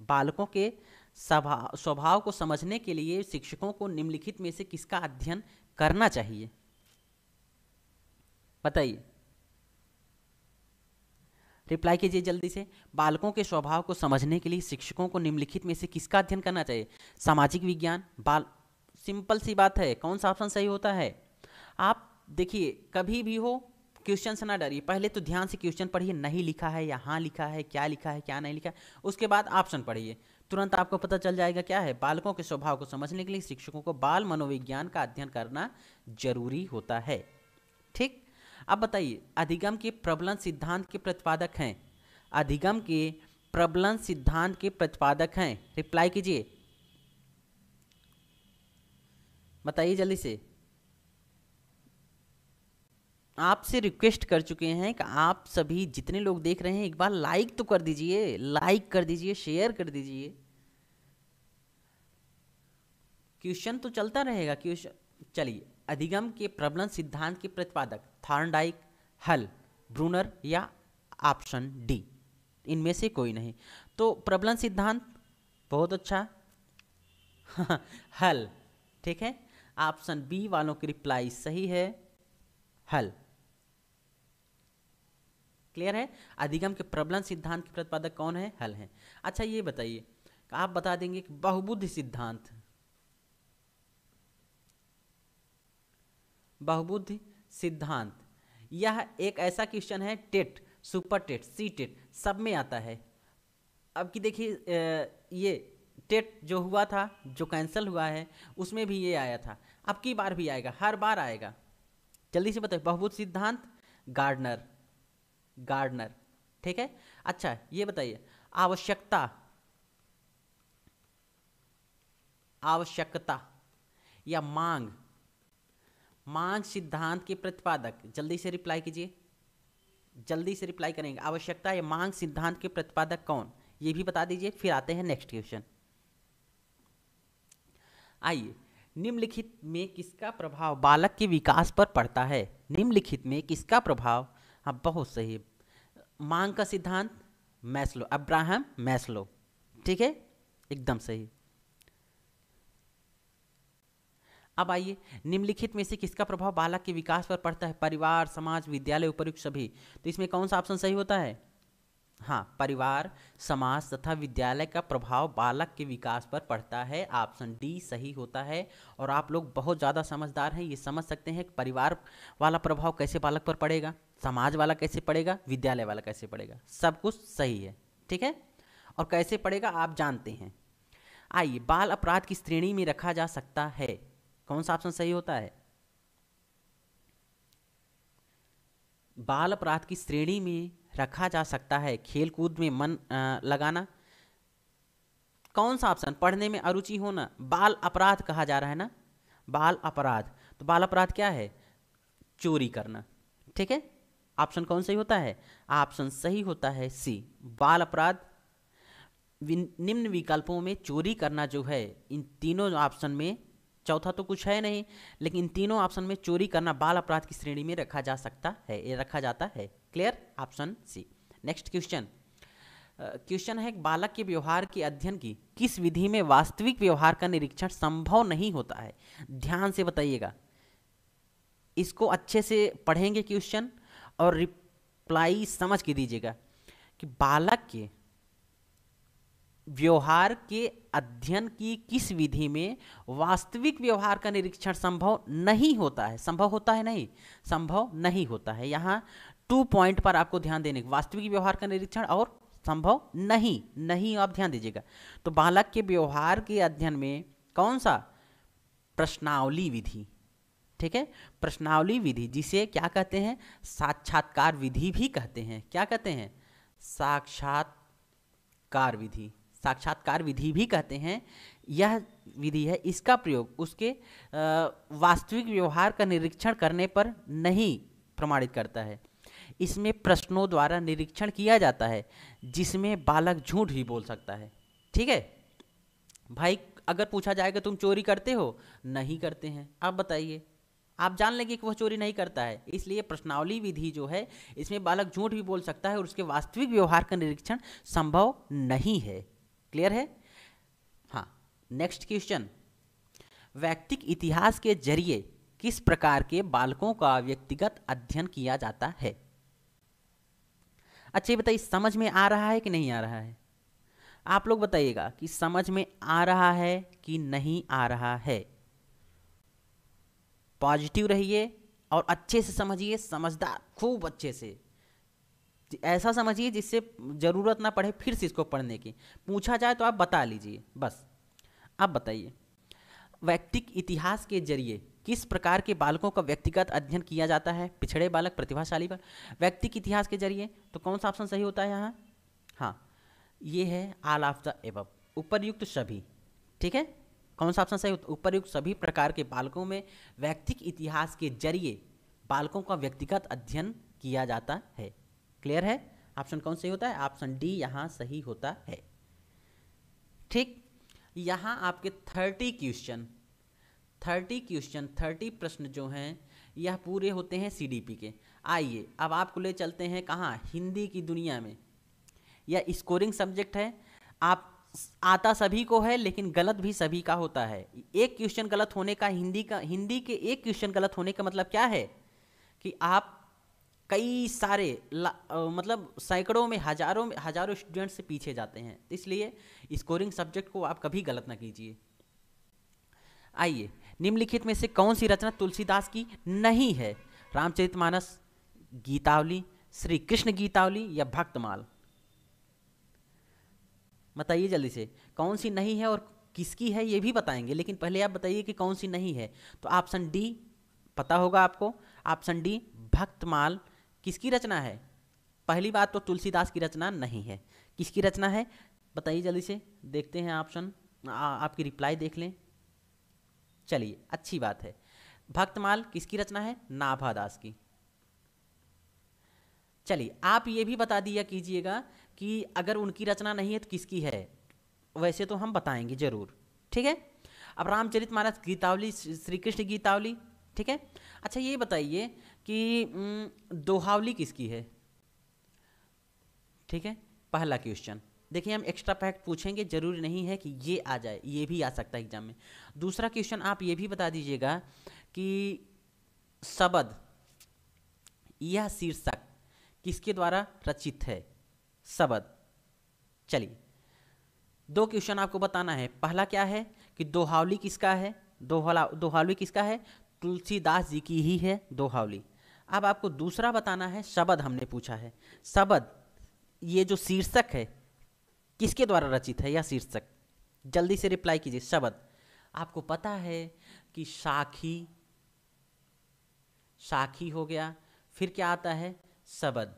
बालकों के स्वभाव को समझने के लिए शिक्षकों को निम्नलिखित में से किसका अध्ययन करना चाहिए बताइए रिप्लाई कीजिए जल्दी से बालकों के स्वभाव को समझने के लिए शिक्षकों को निम्नलिखित में से किसका अध्ययन करना चाहिए सामाजिक विज्ञान बाल सिंपल सी बात है कौन सा ऑप्शन सही होता है आप देखिए कभी भी हो क्वेश्चन से ना डरिए पहले तो ध्यान से क्वेश्चन पढ़िए नहीं लिखा है या हाँ लिखा है क्या लिखा है क्या नहीं लिखा है उसके बाद ऑप्शन पढ़िए तुरंत आपको पता चल जाएगा क्या है बालकों के स्वभाव को समझने के लिए शिक्षकों को बाल मनोविज्ञान का अध्ययन करना जरूरी होता है ठीक अब बताइए अधिगम के प्रबलन सिद्धांत के प्रतिपादक हैं अधिगम के प्रबलन सिद्धांत के प्रतिपादक हैं रिप्लाई कीजिए बताइए जल्दी से आपसे रिक्वेस्ट कर चुके हैं कि आप सभी जितने लोग देख रहे हैं एक बार लाइक तो कर दीजिए लाइक कर दीजिए शेयर कर दीजिए क्वेश्चन तो चलता रहेगा क्वेश्चन चलिए अधिगम के प्रबलन सिद्धांत के प्रतिपादक थार्नडाइक हल ब्रूनर या ऑप्शन डी इनमें से कोई नहीं तो प्रबलन सिद्धांत बहुत अच्छा हल ठीक है ऑप्शन बी वालों की रिप्लाई सही है हल क्लियर है अधिगम के प्रबलन सिद्धांत के प्रतिपादक कौन है हल है अच्छा ये बताइए आप बता देंगे कि बहुबुद्धि सिद्धांत बहुबुद्धि सिद्धांत यह एक ऐसा क्वेश्चन है TET super TET C TET सब में आता है अब की देखिए ये टेट जो हुआ था जो कैंसिल हुआ है उसमें भी ये आया था अब की बार भी आएगा हर बार आएगा जल्दी से बताइए बहुबुद्ध सिद्धांत गार्डनर गार्डनर ठीक है अच्छा ये बताइए आवश्यकता आवश्यकता या मांग मांग सिद्धांत के प्रतिपादक जल्दी से रिप्लाई कीजिए जल्दी से रिप्लाई करेंगे आवश्यकता या मांग सिद्धांत के प्रतिपादक कौन ये भी बता दीजिए फिर आते हैं नेक्स्ट क्वेश्चन आइए निम्नलिखित में किसका प्रभाव बालक के विकास पर पड़ता है निम्नलिखित में किसका प्रभाव हाँ बहुत सही मांग का सिद्धांत मैस्लो अब्राहम मैस्लो ठीक है एकदम सही अब आइए निम्नलिखित में से किसका प्रभाव बालक के विकास पर पड़ता है परिवार समाज विद्यालय उपरुक्त सभी तो इसमें कौन सा ऑप्शन सही होता है हाँ परिवार समाज तथा विद्यालय का प्रभाव बालक के विकास पर पड़ता है ऑप्शन डी सही होता है और आप लोग बहुत ज़्यादा समझदार हैं ये समझ सकते हैं कि परिवार वाला प्रभाव कैसे बालक पर पड़ेगा समाज वाला कैसे पड़ेगा विद्यालय वाला कैसे पड़ेगा सब कुछ सही है ठीक है और कैसे पड़ेगा आप जानते हैं आइए बाल अपराध की श्रेणी में रखा जा सकता है कौन सा ऑप्शन सही होता है बाल अपराध की श्रेणी में रखा जा सकता है खेल कूद में मन आ, लगाना कौन सा ऑप्शन पढ़ने में अरुचि होना बाल अपराध कहा जा रहा है ना बाल अपराध तो बाल अपराध क्या है चोरी करना ठीक है ऑप्शन कौन सही होता है ऑप्शन सही होता है सी बाल अपराध निम्न विकल्पों में चोरी करना जो है इन तीनों ऑप्शन में चौथा तो कुछ है नहीं लेकिन तीनों ऑप्शन में चोरी करना बाल अपराध की श्रेणी में रखा जा सकता है ये रखा जाता है clear option C next question question है बालक के व्यवहार के अध्ययन की किस विधि में वास्तविक व्यवहार का निरीक्षण संभव नहीं होता है ध्यान से बताइएगा इसको अच्छे से पढ़ेंगे क्वेश्चन और रिप्लाई समझ के दीजिएगा कि बालक के व्यवहार के अध्ययन की किस विधि में वास्तविक व्यवहार का निरीक्षण संभव नहीं होता है संभव होता है नहीं संभव नहीं होता है यहाँ टू पॉइंट पर आपको ध्यान देने वास्तविक व्यवहार का निरीक्षण और संभव नहीं नहीं आप ध्यान दीजिएगा तो बालक के व्यवहार के अध्ययन में कौन सा प्रश्नावली विधि ठीक है प्रश्नावली विधि जिसे क्या कहते हैं साक्षात्कार विधि भी कहते हैं क्या कहते हैं साक्षात्कार विधि साक्षात्कार विधि भी कहते हैं यह विधि है इसका प्रयोग उसके वास्तविक व्यवहार का निरीक्षण करने पर नहीं प्रमाणित करता है इसमें प्रश्नों द्वारा निरीक्षण किया जाता है जिसमें बालक झूठ भी बोल सकता है ठीक है भाई अगर पूछा जाएगा तुम चोरी करते हो नहीं करते हैं आप बताइए आप जान लेंगे कि वह चोरी नहीं करता है इसलिए प्रश्नावली विधि जो है इसमें बालक झूठ भी बोल सकता है और उसके वास्तविक व्यवहार का निरीक्षण संभव नहीं है क्लियर है हाँ नेक्स्ट क्वेश्चन व्यक्तिक इतिहास के जरिए किस प्रकार के बालकों का व्यक्तिगत अध्ययन किया जाता है अच्छे बताइए समझ में आ रहा है कि नहीं आ रहा है आप लोग बताइएगा कि समझ में आ रहा है कि नहीं आ रहा है पॉजिटिव रहिए और अच्छे से समझिए समझदार खूब अच्छे से ऐसा समझिए जिससे ज़रूरत ना पड़े फिर से इसको पढ़ने की पूछा जाए तो आप बता लीजिए बस अब बताइए वैक्तिक इतिहास के जरिए किस प्रकार के बालकों का व्यक्तिगत अध्ययन किया जाता है पिछड़े बालक प्रतिभाशाली बालक व्यक्तिक इतिहास के जरिए तो कौन सा ऑप्शन सही होता है यहाँ हाँ ये है आल ऑफ द एव उपरयुक्त सभी ठीक है कौन सा ऑप्शन सही होता है उपरयुक्त सभी प्रकार के बालकों में व्यक्तिक इतिहास के जरिए बालकों का व्यक्तिगत अध्ययन किया जाता है क्लियर है ऑप्शन कौन सही होता है ऑप्शन डी यहाँ सही होता है ठीक यहाँ आपके thirty question thirty question thirty प्रश्न जो हैं यह पूरे होते हैं सीडीपी के आइए अब आपको ले चलते हैं कहाँ हिंदी की दुनिया में यह स्कोरिंग सब्जेक्ट है आप आता सभी को है लेकिन गलत भी सभी का होता है एक क्वेश्चन गलत होने का हिंदी का हिंदी के एक क्वेश्चन गलत होने का मतलब क्या है कि आप कई सारे आ, मतलब सैकड़ों में हजारों में हजारों स्टूडेंट से पीछे जाते हैं इसलिए स्कोरिंग सब्जेक्ट को आप कभी गलत ना कीजिए आइए निम्नलिखित में से कौन सी रचना तुलसीदास की नहीं है रामचरितमानस गीतावली श्री कृष्ण गीतावली या भक्तमाल बताइए जल्दी से कौन सी नहीं है और किसकी है ये भी बताएंगे लेकिन पहले आप बताइए कि कौन सी नहीं है तो ऑप्शन डी पता होगा आपको ऑप्शन डी भक्तमाल किसकी रचना है पहली बात तो तुलसीदास की रचना नहीं है किसकी रचना है बताइए जल्दी से देखते हैं ऑप्शन आपकी रिप्लाई देख लें चलिए अच्छी बात है भक्तमाल किसकी रचना है नाभादास की चलिए आप ये भी बता दिया कीजिएगा कि अगर उनकी रचना नहीं है तो किसकी है वैसे तो हम बताएंगे जरूर ठीक है अब रामचरित मानस गीतावली श्री कृष्ण गीतावली ठीक है अच्छा ये बताइए कि दोहावली किसकी है ठीक है पहला क्वेश्चन देखिए हम एक्स्ट्रा फैक्ट पूछेंगे जरूरी नहीं है कि ये आ जाए ये भी आ सकता है एग्जाम में दूसरा क्वेश्चन आप ये भी बता दीजिएगा कि शबद यह शीर्षक किसके द्वारा रचित है शबद चलिए दो क्वेश्चन आपको बताना है पहला क्या है कि दोहावली किसका है दोहला दोहावली किसका है तुलसीदास जी की ही है दोहावली अब आपको दूसरा बताना है शबद हमने पूछा है शबद ये जो शीर्षक है किसके द्वारा रचित है यह शीर्षक जल्दी से रिप्लाई कीजिए शब्द आपको पता है कि साखी साखी हो गया फिर क्या आता है शब्द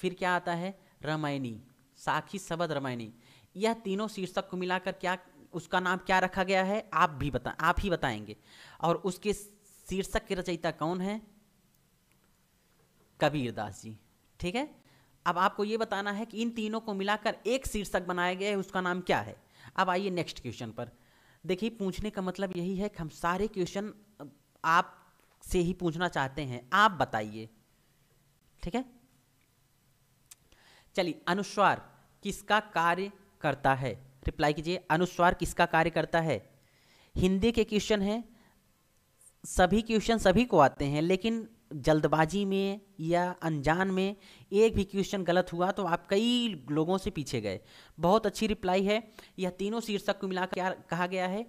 फिर क्या आता है रामायणी साखी शब्द रामायणी यह तीनों शीर्षक को मिलाकर क्या उसका नाम क्या रखा गया है आप भी बता आप ही बताएंगे और उसके शीर्षक के रचयिता कौन है कबीरदास जी ठीक है अब आपको ये बताना है कि इन तीनों को मिलाकर एक शीर्षक बनाया गया है उसका नाम क्या है अब आइए नेक्स्ट क्वेश्चन पर देखिए पूछने का मतलब यही है कि हम सारे क्वेश्चन आप से ही पूछना चाहते हैं आप बताइए ठीक है चलिए अनुस्वार किसका कार्य करता है रिप्लाई कीजिए अनुस्वार किसका कार्य करता है हिंदी के क्वेश्चन हैं सभी क्वेश्चन सभी को आते हैं लेकिन जल्दबाजी में या अनजान में एक भी क्वेश्चन गलत हुआ तो आप कई लोगों से पीछे गए बहुत अच्छी रिप्लाई है यह तीनों शीर्षक को मिलाकर क्या कहा गया है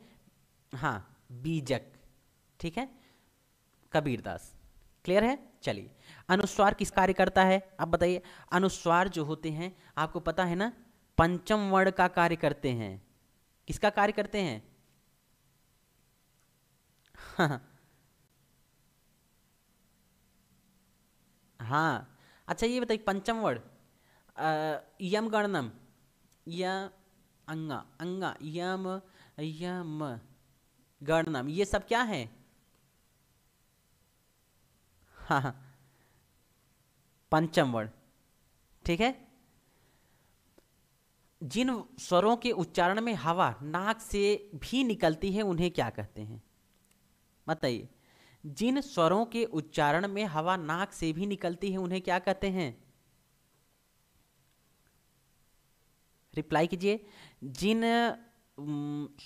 हाँ बीजक ठीक है कबीर दास क्लियर है चलिए अनुस्वार किस कार्य करता है आप बताइए अनुस्वार जो होते हैं आपको पता है ना पंचम वर्ण का कार्य करते हैं किसका कार्य करते हैं हाँ, हाँ। हाँ अच्छा ये बताइए पंचम वर्ड यम गणनम या अंगा अंगा यम यम गणनम ये सब क्या है हाँ, हाँ पंचम वर्ड ठीक है जिन स्वरों के उच्चारण में हवा नाक से भी निकलती है उन्हें क्या कहते हैं बताइए जिन स्वरों के उच्चारण में हवा नाक से भी निकलती है उन्हें क्या कहते हैं रिप्लाई कीजिए जिन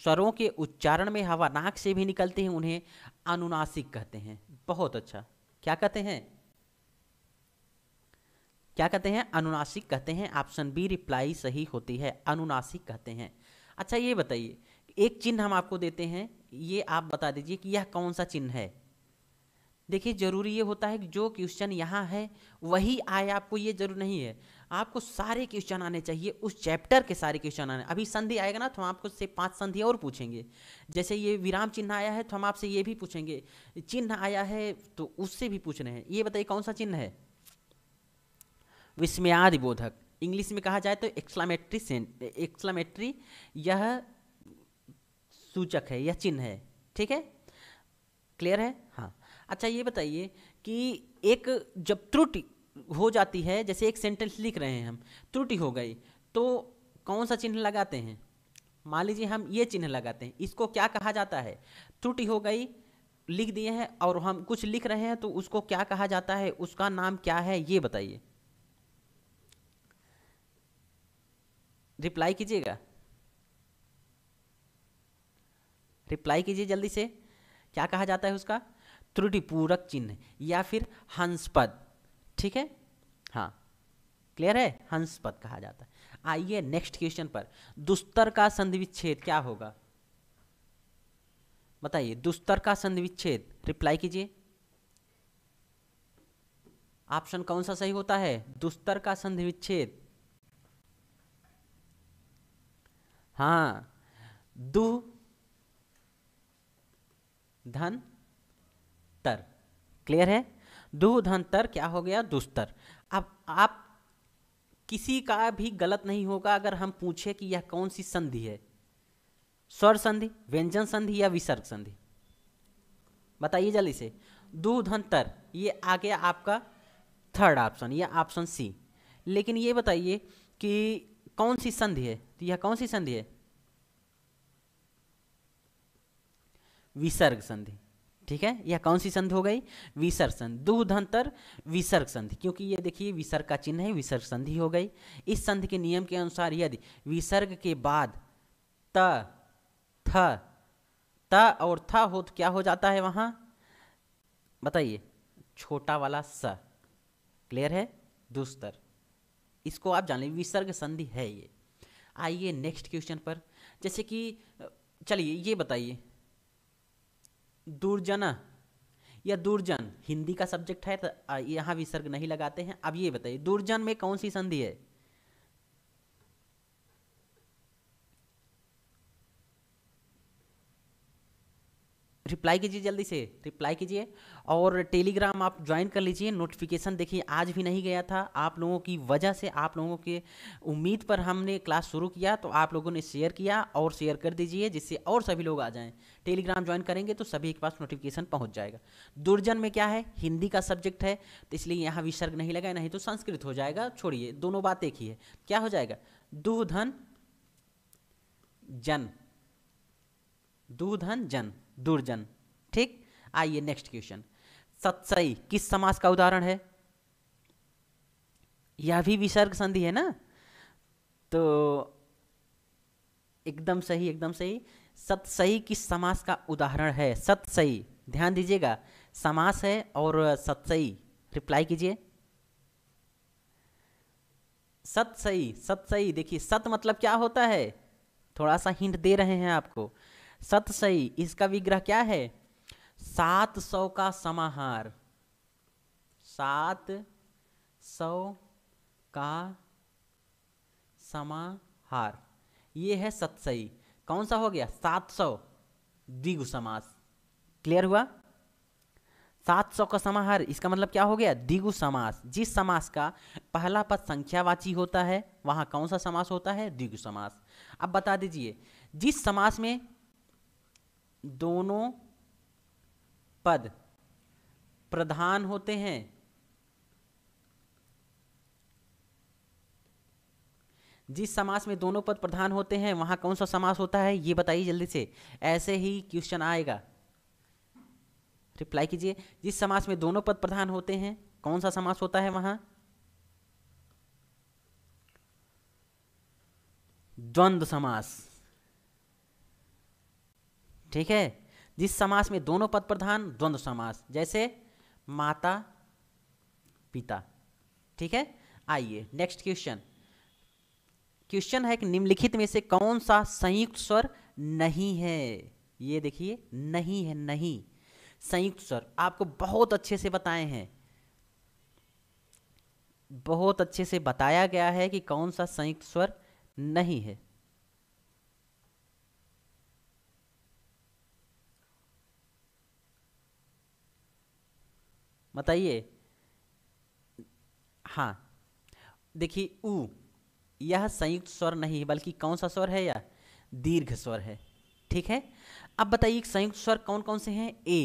स्वरों के उच्चारण में हवा नाक से भी निकलते हैं उन्हें अनुनासिक कहते हैं बहुत अच्छा क्या कहते हैं क्या कहते हैं अनुनासिक कहते हैं ऑप्शन बी रिप्लाई सही होती है अनुनासिक कहते हैं अच्छा ये बताइए एक चिन्ह हम आपको देते हैं ये आप बता दीजिए कि यह कौन सा चिन्ह है देखिए ज़रूरी ये होता है कि जो क्वेश्चन यहाँ है वही आए आपको ये जरूर नहीं है आपको सारे क्वेश्चन आने चाहिए उस चैप्टर के सारे क्वेश्चन आने अभी संधि आएगा ना तो हम आपको से पांच संधि और पूछेंगे जैसे ये विराम चिन्ह आया है तो हम आपसे ये भी पूछेंगे चिन्ह आया है तो उससे भी पूछ रहे हैं ये बताइए कौन सा चिन्ह है विस्मयादि बोधक इंग्लिश में कहा जाए तो एक्सलामेट्री सेंट एक्सलामेट्री यह सूचक है यह चिन्ह है ठीक है क्लियर है हाँ अच्छा ये बताइए कि एक जब त्रुटि हो जाती है जैसे एक सेंटेंस लिख रहे हैं हम त्रुटि हो गई तो कौन सा चिन्ह लगाते हैं मान लीजिए हम ये चिन्ह लगाते हैं इसको क्या कहा जाता है त्रुटि हो गई लिख दिए हैं और हम कुछ लिख रहे हैं तो उसको क्या कहा जाता है उसका नाम क्या है ये बताइए रिप्लाई कीजिएगा रिप्लाई कीजिए जल्दी से क्या कहा जाता है उसका त्रुटिपूरक चिन्ह या फिर हंसपद ठीक है हाँ क्लियर है हंसपद कहा जाता है आइए नेक्स्ट क्वेश्चन पर दुस्तर का संधि विच्छेद क्या होगा बताइए दुस्तर का संधि विच्छेद रिप्लाई कीजिए ऑप्शन कौन सा सही होता है दुस्तर का संधि विच्छेद हाँ दु धन अंतर क्लियर है दुधंतर क्या हो गया दुस्तर अब आप किसी का भी गलत नहीं होगा अगर हम पूछे कि यह कौन सी संधि है स्वर संधि व्यंजन संधि या विसर्ग संधि बताइए जल्दी से दुधंतर ये आ गया आपका थर्ड ऑप्शन या ऑप्शन सी लेकिन ये बताइए कि कौन सी संधि है तो यह कौन सी संधि है विसर्ग संधि ठीक है यह कौन सी संधि हो गई विसर्ग संधि दुहधंतर विसर्ग संधि क्योंकि ये देखिए विसर्ग का चिन्ह है विसर्ग संधि हो गई इस संधि के नियम के अनुसार यदि विसर्ग के बाद त थ त और थ हो तो क्या हो जाता है वहां बताइए छोटा वाला स क्लियर है दुस्तर इसको आप जान लें विसर्ग संधि है ये आइए नेक्स्ट क्वेश्चन पर जैसे कि चलिए ये बताइए दुर्जन या दुर्जन हिंदी का सब्जेक्ट है तो यहाँ विसर्ग नहीं लगाते हैं अब ये बताइए दुर्जन में कौन सी संधि है रिप्लाई कीजिए जल्दी से रिप्लाई कीजिए और टेलीग्राम आप ज्वाइन कर लीजिए नोटिफिकेशन देखिए आज भी नहीं गया था आप लोगों की वजह से आप लोगों के उम्मीद पर हमने क्लास शुरू किया तो आप लोगों ने शेयर किया और शेयर कर दीजिए जिससे और सभी लोग आ जाएं टेलीग्राम ज्वाइन करेंगे तो सभी के पास नोटिफिकेशन पहुँच जाएगा दुर्जन में क्या है हिंदी का सब्जेक्ट है तो इसलिए यहाँ विसर्ग नहीं लगा नहीं तो संस्कृत हो जाएगा छोड़िए दोनों बात एक ही है क्या हो जाएगा दुधन जन दुधन जन दुर्जन ठीक आइए नेक्स्ट क्वेश्चन सत्सई किस समास का उदाहरण है यह भी विसर्ग संधि है ना तो एकदम सही एकदम सही सत्सई किस समास का उदाहरण है सत्सई ध्यान दीजिएगा समास है और सत्सई रिप्लाई कीजिए सत्सई सत्सई देखिए सत मतलब क्या होता है थोड़ा सा हिंट दे रहे हैं आपको सतसई इसका विग्रह क्या है सात सौ का समाहार सात सौ का समाहार ये है सतसई कौन सा हो गया सात सौ द्विगु समास क्लियर हुआ सात सौ का समाहार इसका मतलब क्या हो गया द्विगु समास जिस समास का पहला पद संख्यावाची होता है वहां कौन सा समास होता है द्विगु समास अब बता दीजिए जिस समास में दोनों पद प्रधान होते हैं जिस समास में दोनों पद प्रधान होते हैं वहां कौन सा समास होता है ये बताइए जल्दी से ऐसे ही क्वेश्चन आएगा रिप्लाई कीजिए जिस समास में दोनों पद प्रधान होते हैं कौन सा समास होता है वहां द्वंद्व समास ठीक है जिस समास में दोनों पद प्रधान द्वंद्व समास जैसे माता पिता ठीक है आइए नेक्स्ट क्वेश्चन क्वेश्चन है कि निम्नलिखित में से कौन सा संयुक्त स्वर नहीं है ये देखिए नहीं है नहीं संयुक्त स्वर आपको बहुत अच्छे से बताए हैं बहुत अच्छे से बताया गया है कि कौन सा संयुक्त स्वर नहीं है बताइए हाँ देखिए ऊ यह संयुक्त स्वर नहीं है बल्कि कौन सा स्वर है यह दीर्घ स्वर है ठीक है अब बताइए संयुक्त स्वर कौन कौन से हैं ए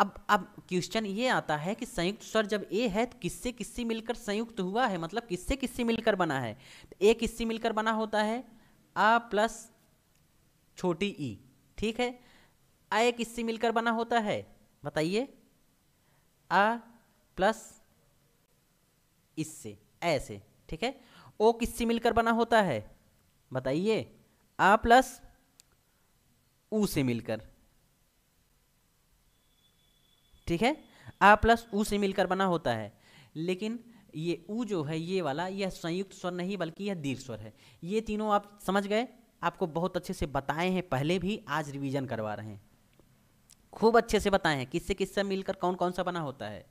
अब अब क्वेश्चन ये आता है कि संयुक्त स्वर जब ए है तो किससे किससे मिलकर संयुक्त हुआ है मतलब किससे किससे मिलकर बना है तो ए किससे मिलकर बना होता है आ प्लस छोटी ई ठीक है आ किससे मिलकर बना होता है बताइए अ प्लस इससे ऐसे ठीक है ओ किससे मिलकर बना होता है बताइए आ प्लस ऊ से मिलकर ठीक है आ प्लस ऊ से मिलकर बना होता है लेकिन ये ऊ जो है ये वाला यह संयुक्त स्वर नहीं बल्कि यह दीर्घ स्वर है ये तीनों आप समझ गए आपको बहुत अच्छे से बताए हैं पहले भी आज रिवीजन करवा रहे हैं खूब अच्छे से बताए हैं किससे किससे मिलकर कौन कौन सा बना होता है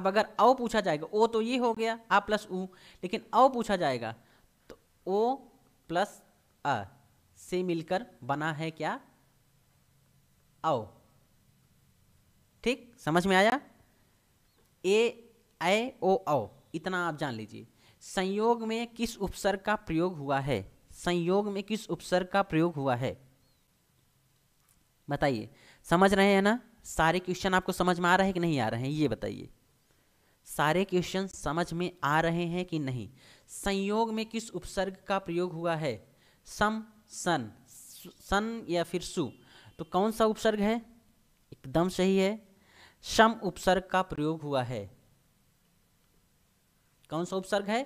अब अगर औ पूछा जाएगा ओ तो ये हो गया आ प्लस ऊ लेकिन औ पूछा जाएगा तो ओ प्लस अ से मिलकर बना है क्या औ ठीक समझ में आया ए ए ओ औ इतना आप जान लीजिए संयोग में किस उपसर्ग का प्रयोग हुआ है संयोग में किस उपसर्ग का प्रयोग हुआ है बताइए समझ रहे हैं ना सारे क्वेश्चन आपको समझ में आ रहे हैं कि नहीं आ रहे हैं ये बताइए सारे क्वेश्चन समझ में आ रहे हैं कि नहीं संयोग में किस उपसर्ग का प्रयोग हुआ है सम सन सन या फिर सु तो कौन सा उपसर्ग है एकदम सही है सम उपसर्ग का प्रयोग हुआ है कौन सा उपसर्ग है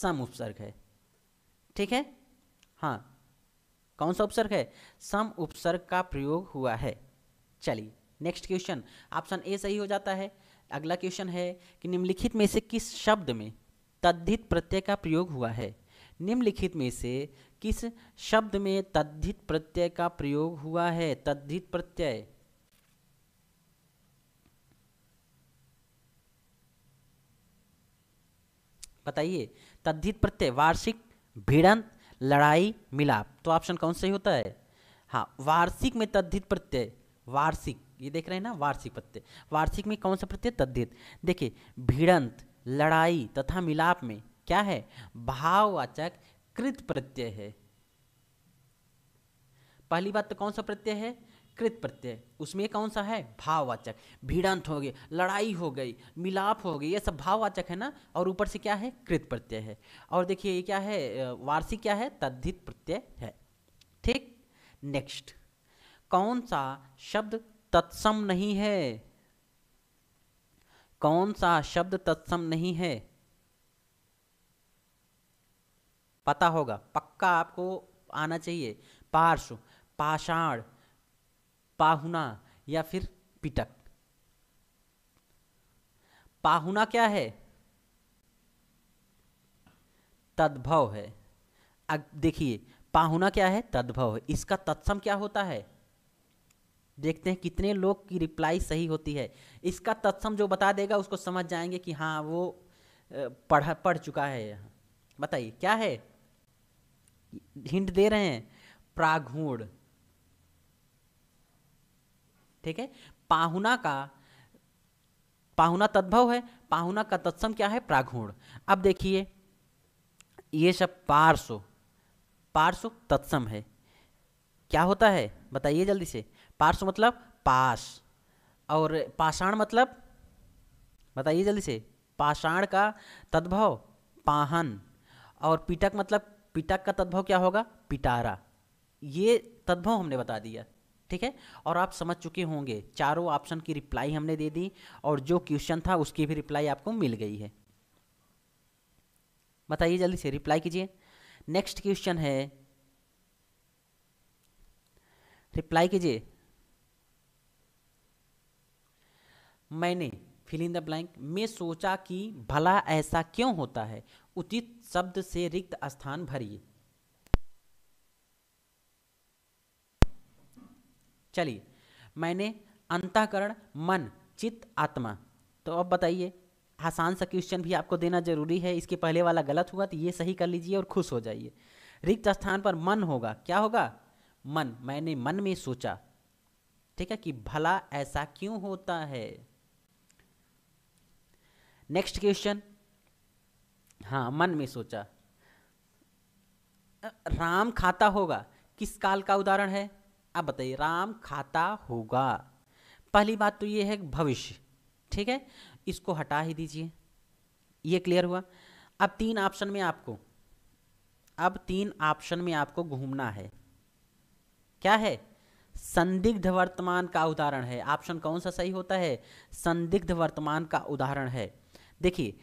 सम उपसर्ग है ठीक है हाँ कौन सा उपसर्ग है सम उपसर्ग का प्रयोग हुआ है चलिए नेक्स्ट क्वेश्चन ऑप्शन ए सही हो जाता है अगला क्वेश्चन है कि निम्नलिखित में से किस शब्द में तद्धित प्रत्यय का प्रयोग हुआ है निम्नलिखित में से किस शब्द में तद्धित प्रत्यय का प्रयोग हुआ है तद्धित प्रत्यय बताइए तद्धित प्रत्यय वार्षिक भिड़ंत लड़ाई मिलाप तो ऑप्शन कौन सा होता है हाँ वार्षिक में तद्धित प्रत्यय वार्षिक ये देख रहे हैं ना वार्षिक प्रत्यय वार्षिक में कौन सा प्रत्यय तद्धित देखिए भिड़ंत लड़ाई तथा मिलाप में क्या है भाववाचक कृत प्रत्यय है पहली बात तो कौन सा प्रत्यय है कृत प्रत्यय उसमें कौन सा है भाववाचक भिड़ंत हो गई लड़ाई हो गई मिलाप हो गई ये सब भाववाचक है ना और ऊपर से क्या है कृत प्रत्यय है और देखिए ये क्या है वार्षिक क्या है तद्धित प्रत्यय है ठीक नेक्स्ट कौन सा शब्द तत्सम नहीं है कौन सा शब्द तत्सम नहीं है पता होगा पक्का आपको आना चाहिए पार्श्व पाषाण पाहुना या फिर पिटक पाहुना क्या है तद्भव है अब देखिए पाहुना क्या है तद्भव है इसका तत्सम क्या होता है देखते हैं कितने लोग की रिप्लाई सही होती है इसका तत्सम जो बता देगा उसको समझ जाएंगे कि हाँ वो पढ़ पढ़ चुका है बताइए क्या है हिंट दे रहे हैं प्राघूण ठीक है पाहुना का पाहुना तद्भव है पाहुना का तत्सम क्या है प्राघूण अब देखिए ये सब पार्श्व पार्श्व तत्सम है क्या होता है बताइए जल्दी से पार्श्व मतलब पास और पाषाण मतलब बताइए जल्दी से पाषाण का तद्भव पाहन और पिटक मतलब पिटक का तद्भव क्या होगा पिटारा ये तद्भव हमने बता दिया ठीक है और आप समझ चुके होंगे चारों ऑप्शन की रिप्लाई हमने दे दी और जो क्वेश्चन था उसकी भी रिप्लाई आपको मिल गई है बताइए जल्दी से रिप्लाई कीजिए नेक्स्ट क्वेश्चन है रिप्लाई कीजिए मैंने फिल इन द ब्लैंक में सोचा कि भला ऐसा क्यों होता है उचित शब्द से रिक्त स्थान भरिए चलिए मैंने अंतःकरण मन चित्त आत्मा तो अब बताइए आसान सा क्वेश्चन भी आपको देना जरूरी है इसके पहले वाला गलत हुआ तो ये सही कर लीजिए और खुश हो जाइए रिक्त स्थान पर मन होगा क्या होगा मन मैंने मन में सोचा ठीक है कि भला ऐसा क्यों होता है नेक्स्ट क्वेश्चन हाँ मन में सोचा राम खाता होगा किस काल का उदाहरण है आप बताइए राम खाता होगा पहली बात तो ये है भविष्य ठीक है इसको हटा ही दीजिए ये क्लियर हुआ अब तीन ऑप्शन में आपको अब तीन ऑप्शन में आपको घूमना है क्या है संदिग्ध वर्तमान का उदाहरण है ऑप्शन कौन सा सही होता है संदिग्ध वर्तमान का उदाहरण है देखिए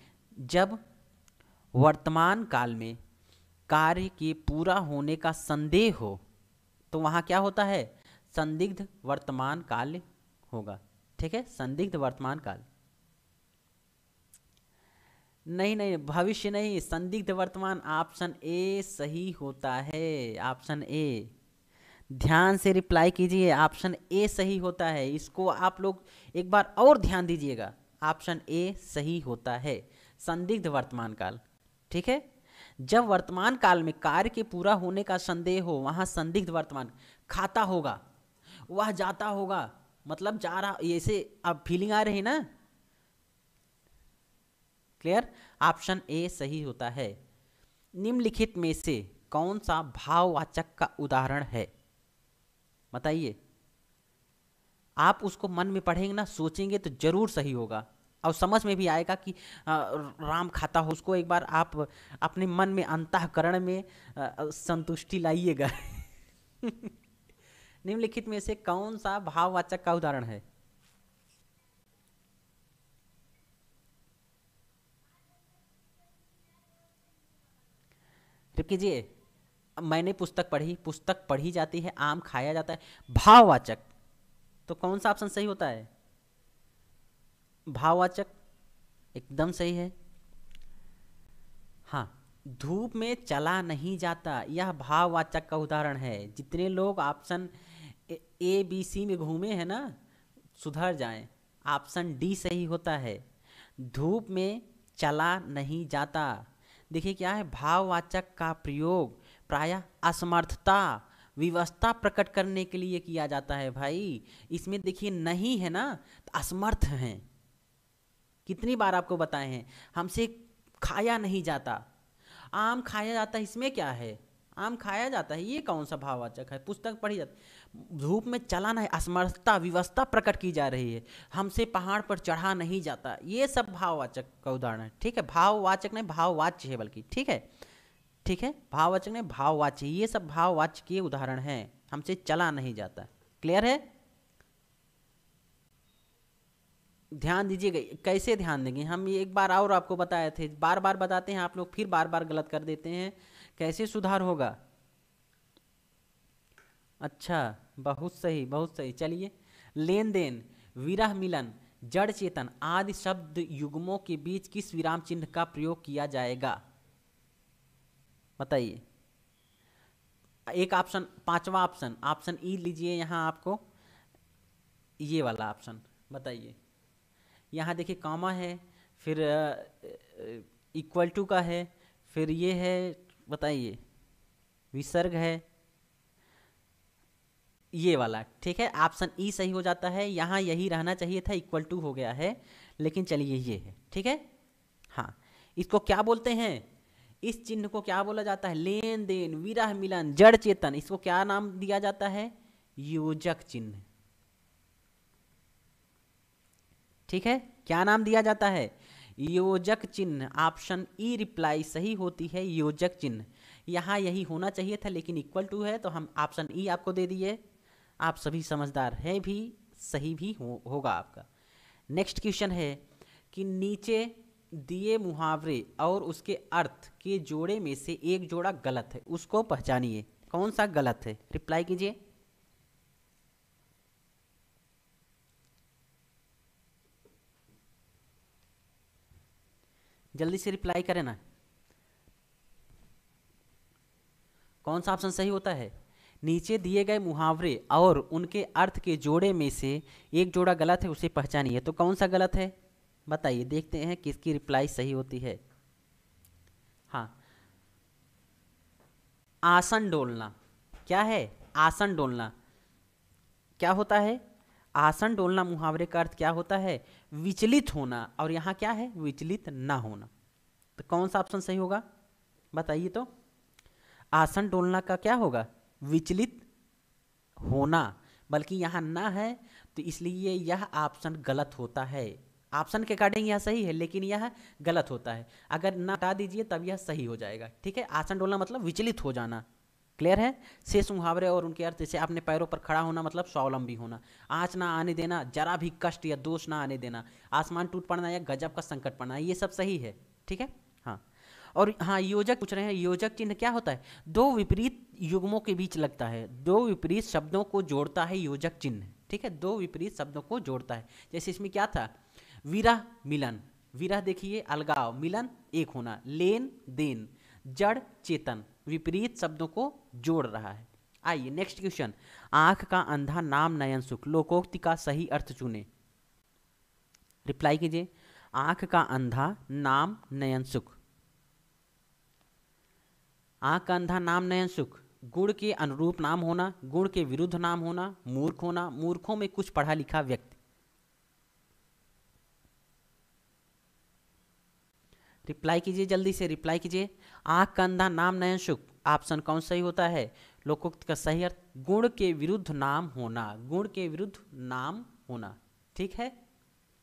जब वर्तमान काल में कार्य के पूरा होने का संदेह हो तो वहाँ क्या होता है संदिग्ध वर्तमान काल होगा ठीक है संदिग्ध वर्तमान काल नहीं नहीं भविष्य नहीं संदिग्ध वर्तमान ऑप्शन ए सही होता है ऑप्शन ए ध्यान से रिप्लाई कीजिए ऑप्शन ए सही होता है इसको आप लोग एक बार और ध्यान दीजिएगा ऑप्शन ए सही होता है संदिग्ध वर्तमान काल ठीक है जब वर्तमान काल में कार्य के पूरा होने का संदेह हो वहां संदिग्ध वर्तमान खाता होगा वह जाता होगा मतलब जा रहा ऐसे अब फीलिंग आ रही ना क्लियर ऑप्शन ए सही होता है निम्नलिखित में से कौन सा भाववाचक का उदाहरण है बताइए आप उसको मन में पढ़ेंगे ना सोचेंगे तो ज़रूर सही होगा और समझ में भी आएगा कि राम खाता हो उसको एक बार आप अपने मन में अंतकरण में संतुष्टि लाइएगा निम्नलिखित में से कौन सा भाववाचक का उदाहरण है कीजिए मैंने पुस्तक पढ़ी पुस्तक पढ़ी जाती है आम खाया जाता है भाववाचक तो कौन सा ऑप्शन सही होता है भाववाचक एकदम सही है हाँ धूप में चला नहीं जाता यह भाववाचक का उदाहरण है जितने लोग ऑप्शन ए बी सी में घूमे हैं ना सुधर जाएं ऑप्शन डी सही होता है धूप में चला नहीं जाता देखिए क्या है भाववाचक का प्रयोग प्रायः असमर्थता विवस्था प्रकट करने के लिए किया जाता है भाई इसमें देखिए नहीं है ना तो असमर्थ हैं कितनी बार आपको बताए हैं हमसे खाया नहीं जाता आम खाया जाता है इसमें क्या है आम खाया जाता है ये कौन सा भाववाचक है पुस्तक पढ़ी जाती धूप में चलाना है असमर्थता विवस्था प्रकट की जा रही है हमसे पहाड़ पर चढ़ा नहीं जाता ये सब भाववाचक का उदाहरण है ठीक है भाववाचक नहीं भाववाच्य है बल्कि ठीक है ठीक है भाववाचक ने भाववाच्य ये सब भाववाच्य के उदाहरण हैं हमसे चला नहीं जाता क्लियर है ध्यान दीजिएगा कैसे ध्यान देंगे हम ये एक बार और आपको बताए थे बार बार बताते हैं आप लोग फिर बार बार गलत कर देते हैं कैसे सुधार होगा अच्छा बहुत सही बहुत सही चलिए लेन देन विरह मिलन जड़ चेतन आदि शब्द युग्मों के बीच किस विराम चिन्ह का प्रयोग किया जाएगा बताइए एक ऑप्शन पांचवा ऑप्शन ऑप्शन ई लीजिए यहाँ आपको ये वाला ऑप्शन बताइए यहाँ देखिए कामा है फिर इक्वल टू का है फिर ये है बताइए विसर्ग है ये वाला ठीक है ऑप्शन ई e सही हो जाता है यहाँ यही रहना चाहिए था इक्वल टू हो गया है लेकिन चलिए ये है ठीक है हाँ इसको क्या बोलते हैं इस चिन्ह को क्या बोला जाता है लेन देन विरह मिलन जड़ चेतन इसको क्या नाम दिया जाता है योजक चिन्ह ठीक है क्या नाम दिया जाता है योजक चिन्ह ऑप्शन ई e, रिप्लाई सही होती है योजक चिन्ह यहाँ यही होना चाहिए था लेकिन इक्वल टू है तो हम ऑप्शन ई e आपको दे दिए आप सभी समझदार हैं भी सही भी हो, होगा आपका नेक्स्ट क्वेश्चन है कि नीचे दिए मुहावरे और उसके अर्थ के जोड़े में से एक जोड़ा गलत है उसको पहचानिए कौन सा गलत है रिप्लाई कीजिए जल्दी से रिप्लाई करें ना कौन सा ऑप्शन सही होता है नीचे दिए गए मुहावरे और उनके अर्थ के जोड़े में से एक जोड़ा गलत है उसे पहचानिए तो कौन सा गलत है बताइए देखते हैं किसकी रिप्लाई सही होती है हाँ आसन डोलना क्या है आसन डोलना क्या होता है आसन डोलना मुहावरे का अर्थ क्या होता है विचलित होना और यहाँ क्या है विचलित ना होना तो कौन सा ऑप्शन सही होगा बताइए तो आसन डोलना का क्या होगा विचलित होना बल्कि यहाँ ना है तो इसलिए यह ऑप्शन गलत होता है ऑप्शन के अकॉर्डिंग यह सही है लेकिन यह गलत होता है अगर ना हटा दीजिए तब यह सही हो जाएगा ठीक है आसन डोलना मतलब विचलित हो जाना क्लियर है शेष मुहावरे और उनके अर्थ जैसे अपने पैरों पर खड़ा होना मतलब स्वावलंबी होना आँच ना आने देना जरा भी कष्ट या दोष ना आने देना आसमान टूट पड़ना या गजब का संकट पड़ना ये सब सही है ठीक है हाँ और हाँ योजक पूछ रहे हैं योजक चिन्ह क्या होता है दो विपरीत युग्मों के बीच लगता है दो विपरीत शब्दों को जोड़ता है योजक चिन्ह ठीक है दो विपरीत शब्दों को जोड़ता है जैसे इसमें क्या था विरह मिलन विरह देखिए अलगाव मिलन एक होना लेन देन जड़ चेतन विपरीत शब्दों को जोड़ रहा है आइए नेक्स्ट क्वेश्चन आंख का अंधा नाम नयन सुख लोकोक्ति का सही अर्थ चुने रिप्लाई कीजिए आंख का अंधा नाम नयन सुख आंख का अंधा नाम नयन सुख गुण के अनुरूप नाम होना गुण के विरुद्ध नाम होना मूर्ख होना मूर्खों में कुछ पढ़ा लिखा व्यक्ति रिप्लाई कीजिए जल्दी से रिप्लाई कीजिए आँख का अंधा नाम नयन शुक्ल ऑप्शन कौन सही होता है लोकोक्त का सही अर्थ गुण के विरुद्ध नाम होना गुण के विरुद्ध नाम होना ठीक है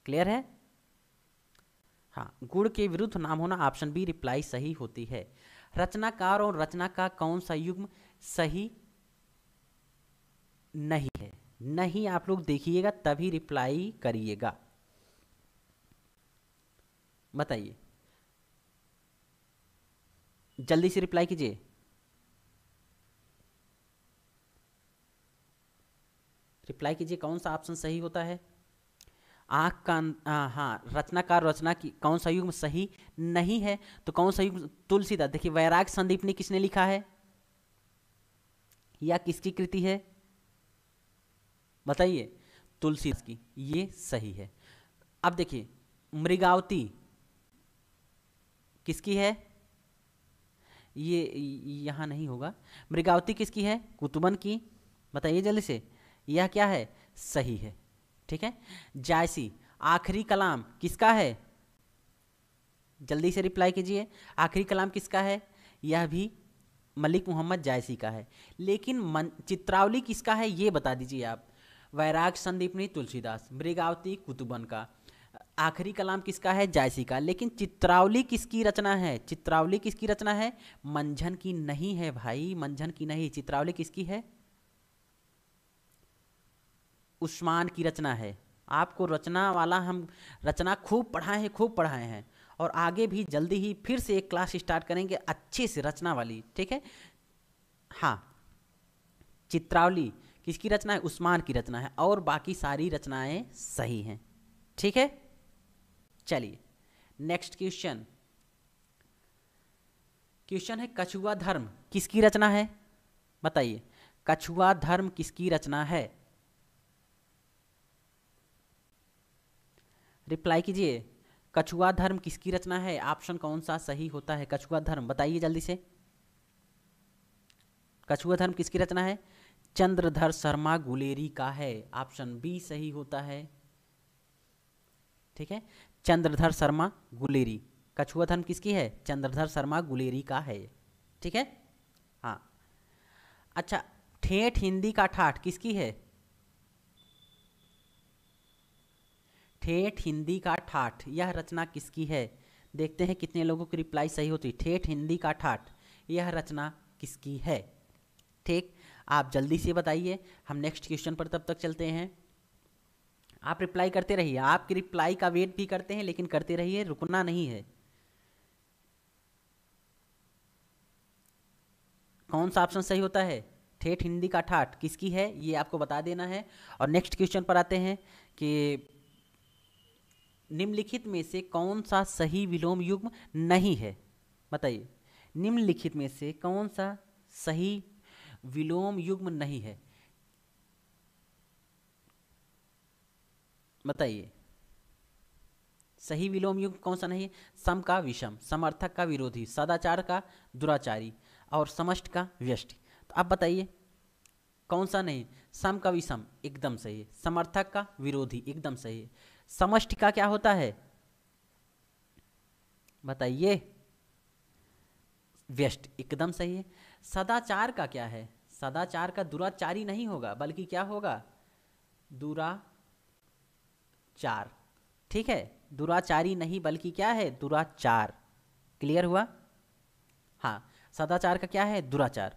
क्लियर है हाँ गुण के विरुद्ध नाम होना ऑप्शन बी रिप्लाई सही होती है रचनाकार और रचना का कौन सा युग्म सही नहीं है नहीं आप लोग देखिएगा तभी रिप्लाई करिएगा बताइए जल्दी से रिप्लाई कीजिए रिप्लाई कीजिए कौन सा ऑप्शन सही होता है आंख का हाँ रचनाकार रचना की कौन सा युग्म सही नहीं है तो कौन सा युग्म तुलसीदास देखिए वैराग संदीप ने किसने लिखा है या किसकी कृति है बताइए तुलसीदास की ये सही है अब देखिए मृगावती किसकी है ये यहाँ नहीं होगा मृगावती किसकी है कुतुबन की बताइए जल्दी से यह क्या है सही है ठीक है जायसी आखिरी कलाम किसका है जल्दी से रिप्लाई कीजिए आखिरी कलाम किसका है यह भी मलिक मोहम्मद जायसी का है लेकिन मन चित्रावली किसका है ये बता दीजिए आप वैराग संदीपनी तुलसीदास मृगावती कुतुबन का आखिरी कलाम किसका है जायसी का लेकिन चित्रावली किसकी रचना है चित्रावली किसकी रचना है मंझन की नहीं है भाई मंझन की नहीं चित्रावली किसकी है उस्मान की रचना है आपको रचना वाला हम रचना खूब पढ़ाए हैं खूब पढ़ाए हैं और आगे भी जल्दी ही फिर से एक क्लास स्टार्ट करेंगे अच्छे से रचना वाली ठीक है हाँ चित्रावली किसकी रचना है उस्मान की रचना है और बाकी सारी रचनाएं सही हैं ठीक है चलिए नेक्स्ट क्वेश्चन क्वेश्चन है कछुआ धर्म किसकी रचना है बताइए कछुआ धर्म किसकी रचना है रिप्लाई कीजिए कछुआ धर्म किसकी रचना है ऑप्शन कौन सा सही होता है कछुआ धर्म बताइए जल्दी से कछुआ धर्म किसकी रचना है चंद्रधर शर्मा गुलेरी का है ऑप्शन बी सही होता है ठीक है चंद्रधर शर्मा गुलेरी कछुआ धर्म किसकी है चंद्रधर शर्मा गुलेरी का है ठीक है हाँ अच्छा ठेठ हिंदी का ठाठ किसकी है ठेठ हिंदी का ठाठ यह रचना किसकी है देखते हैं कितने लोगों की रिप्लाई सही होती ठेठ हिंदी का ठाठ यह रचना किसकी है ठीक आप जल्दी से बताइए हम नेक्स्ट क्वेश्चन पर तब तक चलते हैं आप रिप्लाई करते रहिए आपकी रिप्लाई का वेट भी करते हैं लेकिन करते रहिए रुकना नहीं है कौन सा ऑप्शन सही होता है ठेठ हिंदी का ठाठ किसकी है ये आपको बता देना है और नेक्स्ट क्वेश्चन पर आते हैं कि निम्नलिखित में से कौन सा सही विलोम युग्म नहीं है बताइए निम्नलिखित में से कौन सा सही विलोम युग्म नहीं है बताइए सही विलोम युग कौन सा नहीं है सम का विषम समर्थक का विरोधी सदाचार का दुराचारी और समष्ट का व्यष्टि तो आप बताइए कौन सा नहीं सम का विषम एकदम सही है समर्थक का विरोधी एकदम सही है समष्ट का क्या होता है बताइए व्यष्ट एकदम सही है सदाचार का क्या है सदाचार का दुराचारी नहीं होगा बल्कि क्या होगा दुरा चार ठीक है दुराचारी नहीं बल्कि क्या है दुराचार क्लियर हुआ हाँ सदाचार का क्या है दुराचार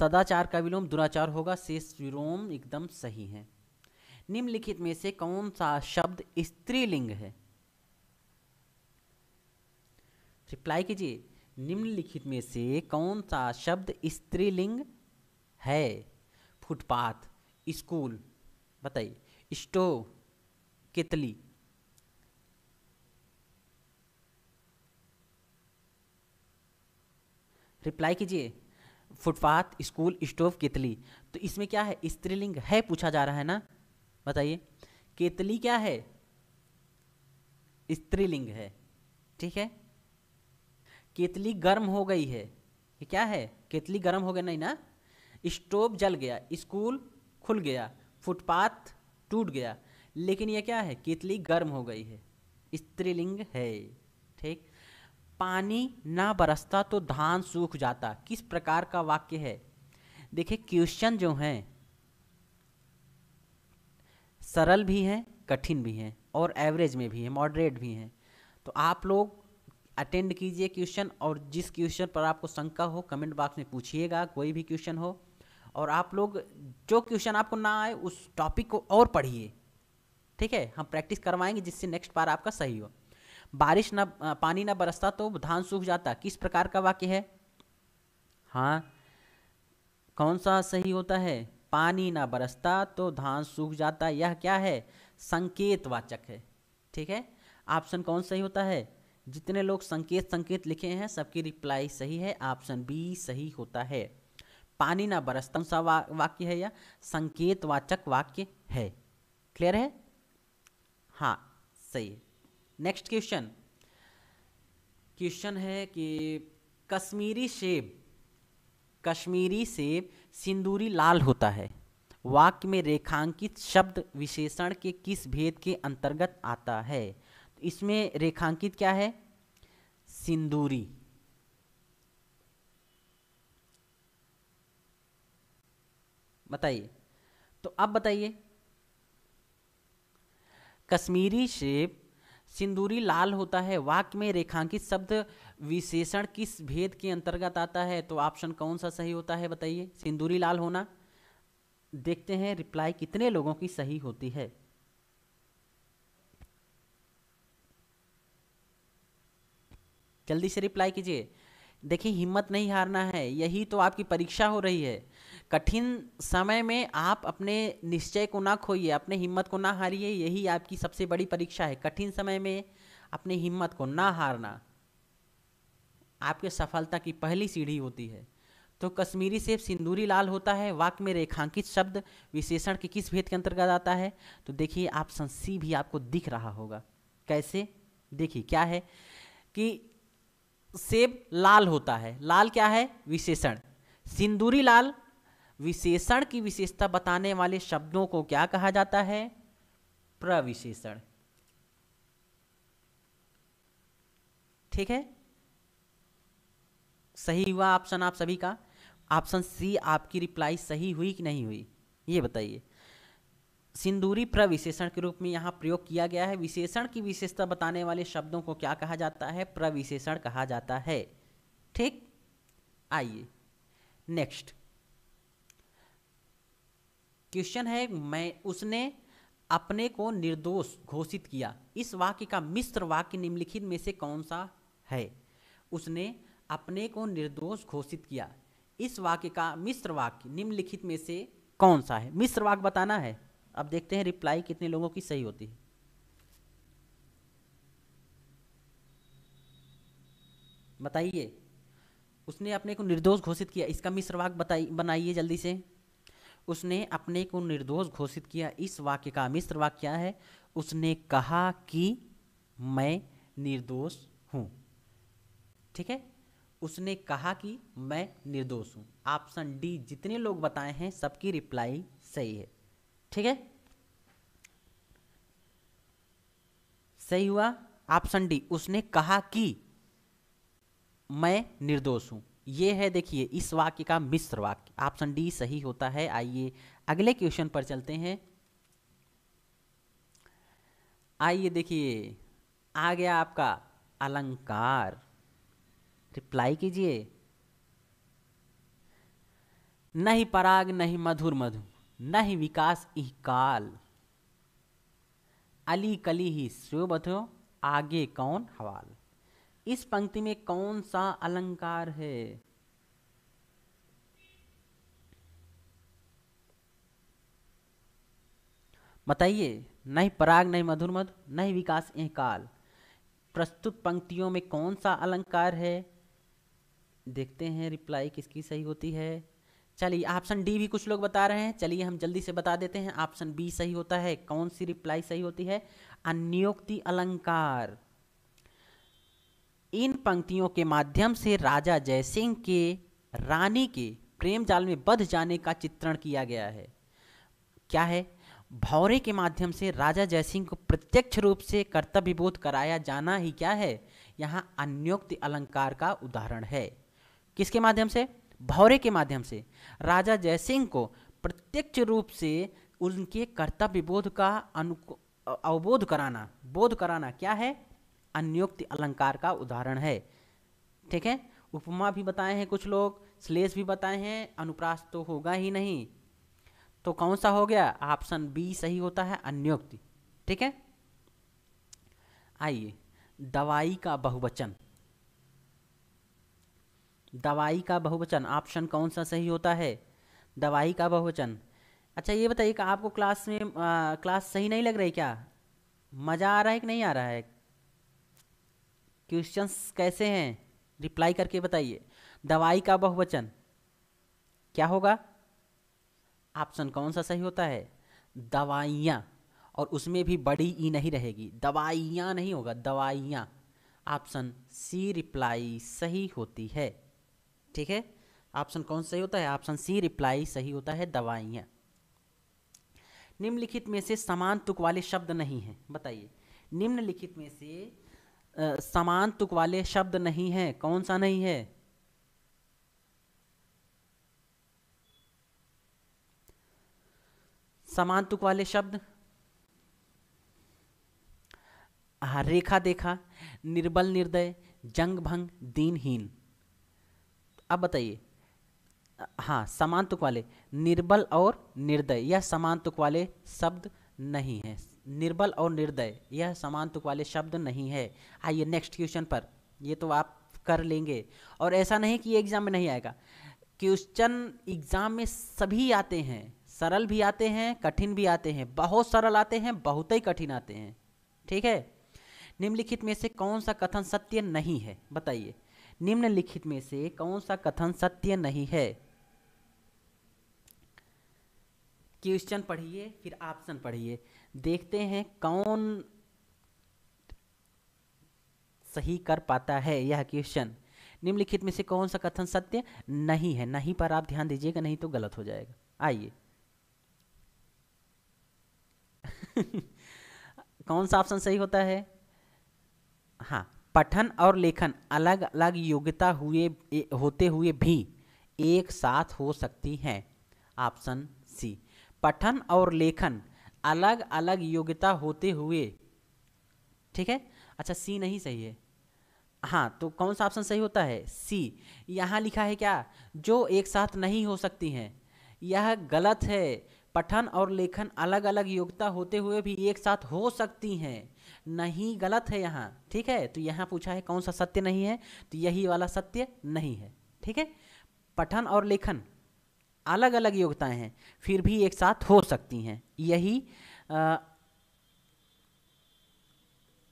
सदाचार का विलोम दुराचार होगा शेष विलोम एकदम सही है निम्नलिखित में से कौन सा शब्द स्त्रीलिंग है रिप्लाई कीजिए निम्नलिखित में से कौन सा शब्द स्त्रीलिंग है फुटपाथ स्कूल बताइए स्टोव कितली रिप्लाई कीजिए फुटपाथ स्कूल स्टोव केतली तो इसमें क्या है स्त्रीलिंग है पूछा जा रहा है ना बताइए केतली क्या है स्त्रीलिंग है ठीक है केतली गर्म हो गई है ये क्या है केतली गर्म हो गई नहीं ना स्टोव जल गया स्कूल खुल गया फुटपाथ टूट गया लेकिन यह क्या है कितली गर्म हो गई है स्त्रीलिंग है ठीक पानी ना बरसता तो धान सूख जाता किस प्रकार का वाक्य है देखिए क्वेश्चन जो हैं सरल भी हैं कठिन भी हैं और एवरेज में भी हैं मॉडरेट भी हैं तो आप लोग अटेंड कीजिए क्वेश्चन और जिस क्वेश्चन पर आपको शंका हो कमेंट बॉक्स में पूछिएगा कोई भी क्वेश्चन हो और आप लोग जो क्वेश्चन आपको ना आए उस टॉपिक को और पढ़िए ठीक है हम प्रैक्टिस करवाएंगे जिससे नेक्स्ट बार आपका सही हो बारिश ना पानी ना बरसता तो धान सूख जाता किस प्रकार का वाक्य है हाँ कौन सा सही होता है पानी ना बरसता तो धान सूख जाता यह क्या है संकेतवाचक है ठीक है ऑप्शन कौन सही होता है जितने लोग संकेत संकेत लिखे हैं सबकी रिप्लाई सही है ऑप्शन बी सही होता है पानी ना बरसता कौन सा वा, वाक्य है या संकेतवाचक वाक्य है क्लियर है हाँ सही नेक्स्ट क्वेश्चन क्वेश्चन है कि कश्मीरी सेब कश्मीरी सेब सिंदूरी लाल होता है वाक्य में रेखांकित शब्द विशेषण के किस भेद के अंतर्गत आता है तो इसमें रेखांकित क्या है सिंदूरी बताइए तो अब बताइए कश्मीरी शेप सिंदूरी लाल होता है वाक्य में रेखांकित शब्द विशेषण किस भेद के अंतर्गत आता है तो ऑप्शन कौन सा सही होता है बताइए सिंदूरी लाल होना देखते हैं रिप्लाई कितने लोगों की सही होती है जल्दी से रिप्लाई कीजिए देखिए हिम्मत नहीं हारना है यही तो आपकी परीक्षा हो रही है कठिन समय में आप अपने निश्चय को ना खोइए अपने हिम्मत को ना हारिए यही आपकी सबसे बड़ी परीक्षा है कठिन समय में अपने हिम्मत को ना हारना आपके सफलता की पहली सीढ़ी होती है तो कश्मीरी सेब सिंदूरी लाल होता है वाक में रेखांकित शब्द विशेषण के किस भेद के अंतर्गत आता है तो देखिए आप संसी भी आपको दिख रहा होगा कैसे देखिए क्या है कि सेब लाल होता है लाल क्या है विशेषण सिंदूरी लाल विशेषण की विशेषता बताने वाले शब्दों को क्या कहा जाता है प्रविशेषण ठीक है सही हुआ ऑप्शन आप सभी का ऑप्शन सी आपकी रिप्लाई सही हुई कि नहीं हुई ये बताइए सिंदूरी प्रविशेषण के रूप में यहाँ प्रयोग किया गया है विशेषण की विशेषता बताने वाले शब्दों को क्या कहा जाता है प्रविशेषण कहा जाता है ठीक आइए नेक्स्ट क्वेश्चन है मैं उसने अपने को निर्दोष घोषित किया इस वाक्य का मिश्र वाक्य निम्नलिखित में से कौन सा है उसने अपने को निर्दोष घोषित किया इस वाक्य का मिश्र वाक्य निम्नलिखित में से कौन सा है मिश्र वाक्य बताना है अब देखते हैं रिप्लाई कितने लोगों की सही होती है बताइए उसने अपने को निर्दोष घोषित किया इसका मिश्र वाक्य बताइए बनाइए जल्दी से उसने अपने को निर्दोष घोषित किया इस वाक्य का मिश्र वाक्य क्या है उसने कहा कि मैं निर्दोष हूँ ठीक है उसने कहा कि मैं निर्दोष हूँ ऑप्शन डी जितने लोग बताए हैं सबकी रिप्लाई सही है ठीक है सही हुआ ऑप्शन डी उसने कहा कि मैं निर्दोष हूँ ये है देखिए इस वाक्य का मिश्र वाक्य ऑप्शन डी सही होता है आइए अगले क्वेश्चन पर चलते हैं आइए देखिए आ गया आपका अलंकार रिप्लाई कीजिए नहीं पराग नहीं मधुर मधु नहीं विकास इह काल अली कली ही श्रो बधो आगे कौन हवाल इस पंक्ति में कौन सा अलंकार है बताइए नहीं पराग नहीं मधुर मधु नहीं विकास एह काल प्रस्तुत पंक्तियों में कौन सा अलंकार है देखते हैं रिप्लाई किसकी सही होती है चलिए ऑप्शन डी भी कुछ लोग बता रहे हैं चलिए हम जल्दी से बता देते हैं ऑप्शन बी सही होता है कौन सी रिप्लाई सही होती है अन्योक्ति अलंकार इन पंक्तियों के माध्यम से राजा जयसिंह के रानी के प्रेम जाल में बध जाने का चित्रण किया गया है क्या है भौरे के माध्यम से राजा जयसिंह को प्रत्यक्ष रूप से कर्तव्य बोध कराया जाना ही क्या है यहाँ अन्योक्ति अलंकार का उदाहरण है किसके माध्यम से भौरे के माध्यम से राजा जयसिंह को प्रत्यक्ष रूप से उनके कर्तव्य बोध का अनु अवबोध कराना बोध कराना क्या है अन्योक्ति अलंकार का उदाहरण है ठीक है उपमा भी बताए हैं कुछ लोग श्लेष भी बताए हैं अनुप्रास तो होगा ही नहीं तो कौन सा हो गया ऑप्शन बी सही होता है अन्योक्ति ठीक है आइए दवाई का बहुवचन दवाई का बहुवचन ऑप्शन कौन सा सही होता है दवाई का बहुवचन अच्छा ये बताइए कि आपको क्लास में आ, क्लास सही नहीं लग रही क्या मज़ा आ रहा है कि नहीं आ रहा है क्वेश्चंस कैसे हैं रिप्लाई करके बताइए दवाई का बहुवचन क्या होगा ऑप्शन कौन सा सही होता है दवाइयाँ और उसमें भी बड़ी ई नहीं रहेगी दवाइयाँ नहीं होगा दवाइयाँ ऑप्शन सी रिप्लाई सही होती है ठीक है ऑप्शन कौन सही होता है ऑप्शन सी रिप्लाई सही होता है दवाइयाँ निम्नलिखित में से समान तुक वाले शब्द नहीं हैं बताइए निम्नलिखित में से समान तुक वाले शब्द नहीं है कौन सा नहीं है समान तुक वाले शब्द रेखा देखा निर्बल निर्दय जंग भंग दीनहीन अब बताइए हाँ समान तुक वाले निर्बल और निर्दय यह तुक वाले शब्द नहीं है निर्बल और निर्दय यह समान तुक वाले शब्द नहीं है आइए नेक्स्ट क्वेश्चन पर ये तो आप कर लेंगे और ऐसा नहीं कि एग्ज़ाम में नहीं आएगा क्वेश्चन एग्ज़ाम में सभी आते हैं सरल भी आते हैं कठिन भी आते हैं बहुत सरल आते हैं बहुत ही कठिन आते हैं ठीक है निम्नलिखित में से कौन सा कथन सत्य नहीं है बताइए निम्नलिखित में से कौन सा कथन सत्य नहीं है क्वेश्चन पढ़िए फिर ऑप्शन पढ़िए देखते हैं कौन सही कर पाता है यह क्वेश्चन निम्नलिखित में से कौन सा कथन सत्य नहीं है नहीं पर आप ध्यान दीजिएगा नहीं तो गलत हो जाएगा आइए कौन सा ऑप्शन सही होता है हाँ पठन और लेखन अलग अलग योग्यता हुए होते हुए भी एक साथ हो सकती हैं ऑप्शन सी पठन और लेखन अलग अलग योग्यता होते हुए ठीक है अच्छा सी नहीं सही है हाँ तो कौन सा ऑप्शन सही होता है सी यहाँ लिखा है क्या जो एक साथ नहीं हो सकती हैं यह गलत है पठन और लेखन अलग अलग योग्यता होते हुए भी एक साथ हो सकती हैं नहीं गलत है यहाँ ठीक है तो यहाँ पूछा है कौन सा सत्य नहीं है तो यही वाला सत्य नहीं है ठीक है पठन और लेखन अलग अलग योग्यताएं हैं फिर भी एक साथ हो सकती हैं यही आ,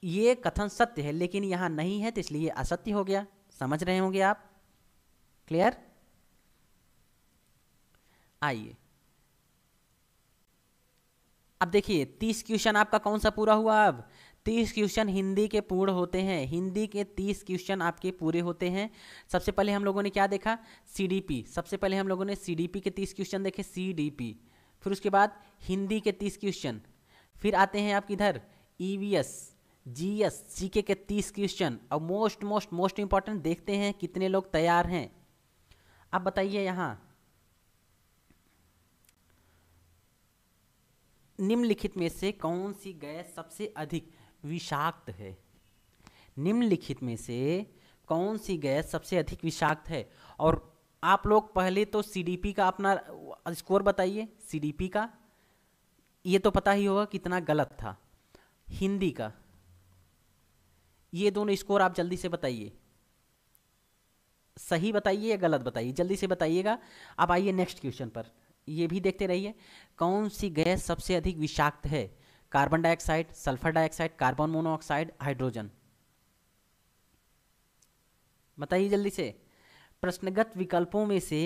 ये कथन सत्य है लेकिन यहाँ नहीं है तो इसलिए असत्य हो गया समझ रहे होंगे आप क्लियर आइए अब देखिए तीस क्वेश्चन आपका कौन सा पूरा हुआ अब तीस क्वेश्चन हिंदी के पूर्ण होते हैं हिंदी के तीस क्वेश्चन आपके पूरे होते हैं सबसे पहले हम लोगों ने क्या देखा सी सबसे पहले हम लोगों ने सी के तीस क्वेश्चन देखे सी फिर उसके बाद हिंदी के तीस क्वेश्चन फिर आते हैं आप किधर E V S G S C के तीस क्वेश्चन और मोस्ट मोस्ट मोस्ट इंपॉर्टेंट देखते हैं कितने लोग तैयार हैं अब बताइए यहाँ निम्नलिखित में से कौन सी गैस सबसे अधिक विषाक्त है निम्नलिखित में से कौन सी गैस सबसे अधिक विषाक्त है और आप लोग पहले तो सी का अपना स्कोर बताइए सी का ये तो पता ही होगा कितना गलत था हिंदी का ये दोनों स्कोर आप जल्दी से बताइए सही बताइए या गलत बताइए जल्दी से बताइएगा अब आइए नेक्स्ट क्वेश्चन पर ये भी देखते रहिए कौन सी गैस सबसे अधिक विषाक्त है carbon dioxide sulphur dioxide carbon monoxide hydrogen बताइए जल्दी से प्रश्नगत विकल्पों में से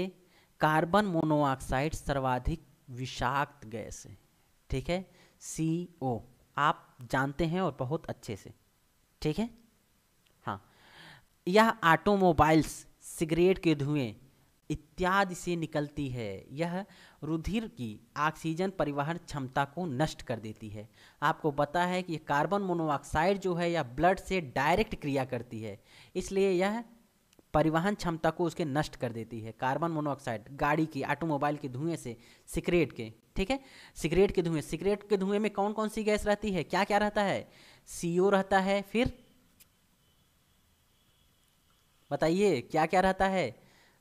कार्बन मोनोऑक्साइड सर्वाधिक विषाक्त गैस है ठीक है सी ओ आप जानते हैं और बहुत अच्छे से ठीक है हाँ यह ऑटोमोबाइल्स सिगरेट के धुएं इत्यादि से निकलती है यह रुधिर की ऑक्सीजन परिवहन क्षमता को नष्ट कर देती है आपको पता है कि कार्बन मोनोऑक्साइड जो है यह ब्लड से डायरेक्ट क्रिया करती है इसलिए यह परिवहन क्षमता को उसके नष्ट कर देती है कार्बन मोनोऑक्साइड गाड़ी की ऑटोमोबाइल के धुएं से सिगरेट के ठीक है सिगरेट के धुएं सिगरेट के धुएं में कौन कौन सी गैस रहती है क्या क्या रहता है ओ रहता है फिर बताइए क्या क्या रहता है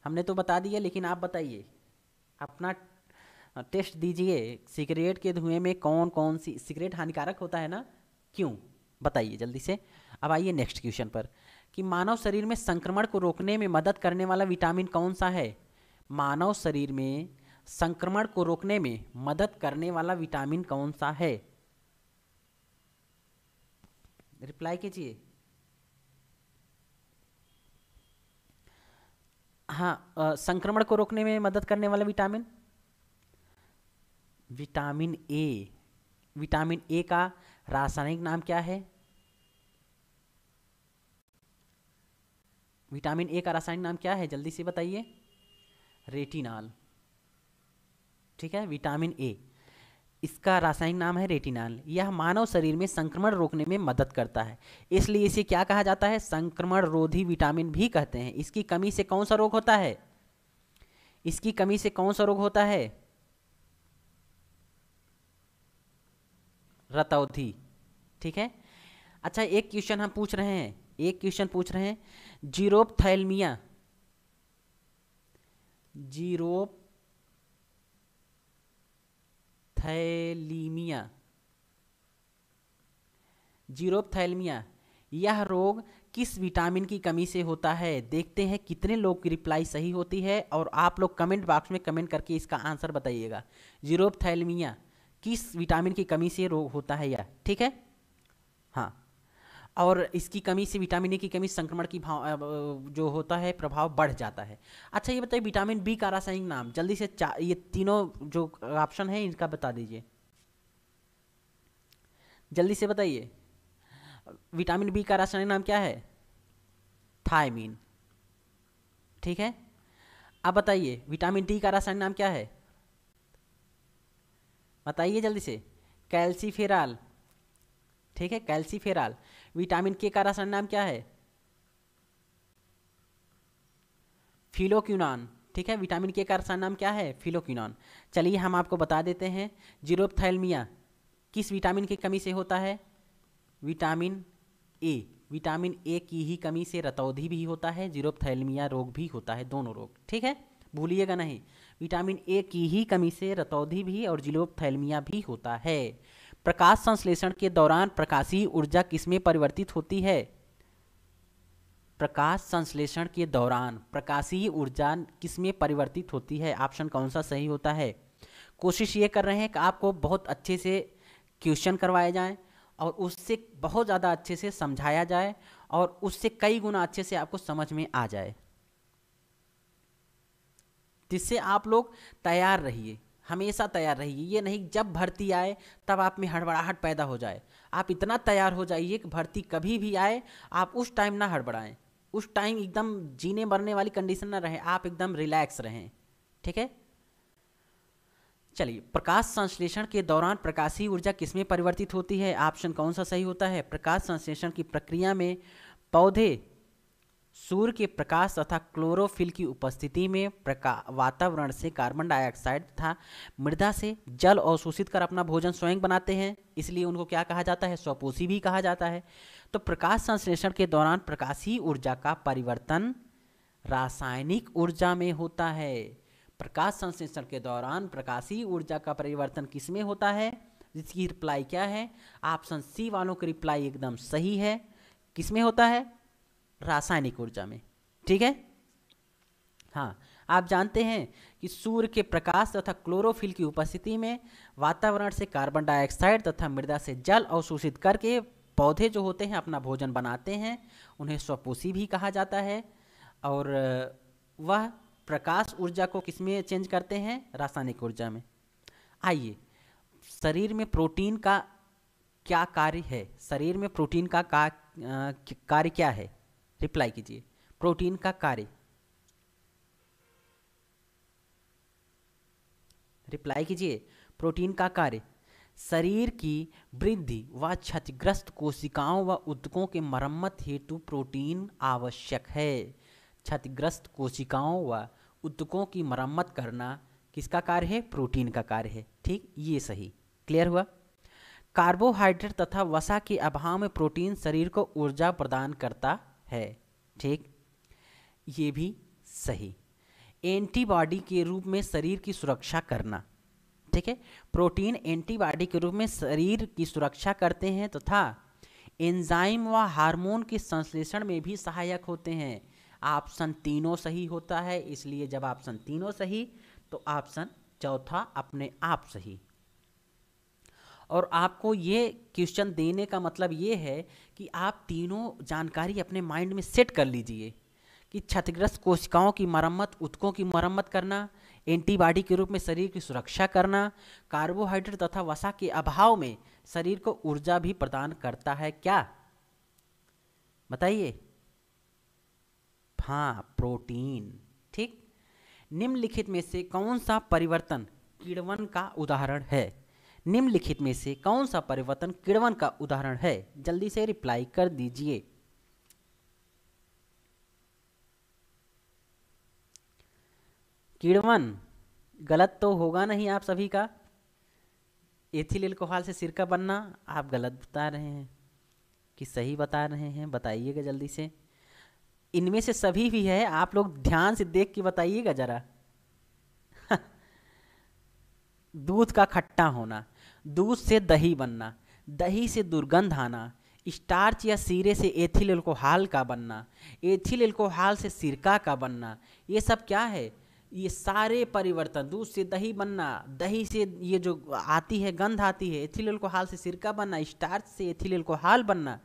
हमने तो बता दिया लेकिन आप बताइए अपना टेस्ट दीजिए सिगरेट के धुएं में कौन कौन सी सिगरेट हानिकारक होता है ना क्यों बताइए जल्दी से अब आइए नेक्स्ट क्वेश्चन पर कि मानव शरीर में संक्रमण को रोकने में मदद करने वाला विटामिन कौन सा है मानव शरीर में संक्रमण को रोकने में मदद करने वाला विटामिन कौन सा है रिप्लाई कीजिए हाँ संक्रमण को रोकने में मदद करने वाला vitamin vitamin A vitamin A का रासायनिक नाम क्या है विटामिन ए का रासायनिक नाम क्या है जल्दी से बताइए रेटिनाल ठीक है विटामिन ए इसका रासायनिक नाम है रेटिनाल यह मानव शरीर में संक्रमण रोकने में मदद करता है इसलिए इसे क्या कहा जाता है संक्रमण रोधी विटामिन भी कहते हैं इसकी कमी से कौन सा रोग होता है इसकी कमी से कौन सा रोग होता है रतौधि ठीक है अच्छा एक क्वेश्चन हम पूछ रहे हैं एक क्वेश्चन पूछ रहे हैं जीरोप थैलमिया जीरोप थैलीमिया जीरोप थैलमिया यह रोग किस विटामिन की कमी से होता है देखते हैं कितने लोग की रिप्लाई सही होती है और आप लोग कमेंट बॉक्स में कमेंट करके इसका आंसर बताइएगा जीरोप थैलमिया किस विटामिन की कमी से रोग होता है यह ठीक है हाँ और इसकी कमी से विटामिन ए की कमी संक्रमण की भाव जो होता है प्रभाव बढ़ जाता है अच्छा ये बताइए विटामिन बी का रासायनिक नाम जल्दी से ये तीनों जो ऑप्शन है इनका बता दीजिए जल्दी से बताइए विटामिन बी का रासायनिक नाम क्या है थायमीन ठीक है अब बताइए विटामिन डी का रासायनिक नाम क्या है बताइए जल्दी से कैल्सीफेराल ठीक है कैल्सीफेराल विटामिन के का रासायनिक नाम क्या है फिलोक्यूनान ठीक है विटामिन के का रासायनिक नाम क्या है फिलोक्यूनान चलिए हम आपको बता देते हैं जीरोपथैलमिया किस विटामिन की कमी से होता है विटामिन ए विटामिन ए की ही कमी से रतौधी भी होता है जीरोपथैलमिया रोग भी होता है दोनों रोग ठीक है भूलिएगा नहीं विटामिन ए की ही कमी से रतौधी भी और जिलोपथैलमिया भी होता है प्रकाश संश्लेषण के दौरान प्रकाशीय ऊर्जा किसमें परिवर्तित होती है प्रकाश संश्लेषण के दौरान प्रकाशीय ऊर्जा किसमें परिवर्तित होती है ऑप्शन कौन सा सही होता है कोशिश ये कर रहे हैं कि आपको बहुत अच्छे से क्वेश्चन करवाए जाएं और उससे बहुत ज़्यादा अच्छे से समझाया जाए और उससे कई गुना अच्छे से आपको समझ में आ जाए जिससे आप लोग तैयार रहिए हमेशा तैयार रहिए ये नहीं जब भर्ती आए तब आप में हड़बड़ाहट पैदा हो जाए आप इतना तैयार हो जाइए कि भर्ती कभी भी आए आप उस टाइम ना हड़बड़ाएं उस टाइम एकदम जीने मरने वाली कंडीशन ना रहे आप एकदम रिलैक्स रहें ठीक है चलिए प्रकाश संश्लेषण के दौरान प्रकाशीय ऊर्जा किसमें परिवर्तित होती है ऑप्शन कौन सा सही होता है प्रकाश संश्लेषण की प्रक्रिया में पौधे सूर्य के प्रकाश तथा क्लोरोफिल की उपस्थिति में वातावरण से कार्बन डाइऑक्साइड तथा मृदा से जल अवशोषित कर अपना भोजन स्वयं बनाते हैं इसलिए उनको क्या कहा जाता है स्वपोषी भी कहा जाता है तो प्रकाश संश्लेषण के दौरान प्रकाशीय ऊर्जा का परिवर्तन रासायनिक ऊर्जा में होता है प्रकाश संश्लेषण के दौरान प्रकाशीय ऊर्जा का परिवर्तन किस में होता है जिसकी रिप्लाई क्या है ऑप्शन सी वालों की रिप्लाई एकदम सही है किसमें होता है रासायनिक ऊर्जा में ठीक है हाँ आप जानते हैं कि सूर्य के प्रकाश तथा क्लोरोफिल की उपस्थिति में वातावरण से कार्बन डाइऑक्साइड तथा मृदा से जल अवशोषित करके पौधे जो होते हैं अपना भोजन बनाते हैं उन्हें स्वपोषी भी कहा जाता है और वह प्रकाश ऊर्जा को किसमें चेंज करते हैं रासायनिक ऊर्जा में आइए शरीर में प्रोटीन का क्या कार्य है शरीर में प्रोटीन का, का कार्य क्या है रिप्लाई कीजिए प्रोटीन का कार्य रिप्लाई कीजिए प्रोटीन का कार्य शरीर की वृद्धि व क्षतिग्रस्त कोशिकाओं व उद्दकों के मरम्मत हेतु प्रोटीन आवश्यक है क्षतिग्रस्त कोशिकाओं व उद्दकों की मरम्मत करना किसका कार्य है प्रोटीन का कार्य है ठीक ये सही क्लियर हुआ कार्बोहाइड्रेट तथा वसा के अभाव में प्रोटीन शरीर को ऊर्जा प्रदान करता है ठीक ये भी सही एंटीबॉडी के रूप में शरीर की सुरक्षा करना ठीक है प्रोटीन एंटीबॉडी के रूप में शरीर की सुरक्षा करते हैं तथा तो एंजाइम व हार्मोन के संश्लेषण में भी सहायक होते हैं ऑप्शन तीनों सही होता है इसलिए जब ऑप्शन तीनों सही तो ऑप्शन चौथा अपने आप सही और आपको ये क्वेश्चन देने का मतलब ये है कि आप तीनों जानकारी अपने माइंड में सेट कर लीजिए कि क्षतिग्रस्त कोशिकाओं की मरम्मत उत्कों की मरम्मत करना एंटीबॉडी के रूप में शरीर की सुरक्षा करना कार्बोहाइड्रेट तथा वसा के अभाव में शरीर को ऊर्जा भी प्रदान करता है क्या बताइए हाँ प्रोटीन ठीक निम्नलिखित में से कौन सा परिवर्तन किड़वन का उदाहरण है निम्नलिखित में से कौन सा परिवर्तन किड़वन का उदाहरण है जल्दी से रिप्लाई कर दीजिए किड़वन गलत तो होगा नहीं आप सभी का एथिल एल्कोहल से सिरका बनना आप गलत बता रहे हैं कि सही बता रहे हैं बताइएगा जल्दी से इनमें से सभी भी है आप लोग ध्यान से देख के बताइएगा ज़रा दूध का खट्टा होना दूध से दही बनना दही से दुर्गंध आना स्टार्च या सीरे से एथिल एल्कोहल का बनना एथिल एल्कोहल से सिरका का बनना ये सब क्या है ये सारे परिवर्तन दूध से दही बनना दही से ये जो आती है गंध आती है एथिल एल्कोहल से सिरका बनना स्टार्च से एथिल एल्कोहल बनना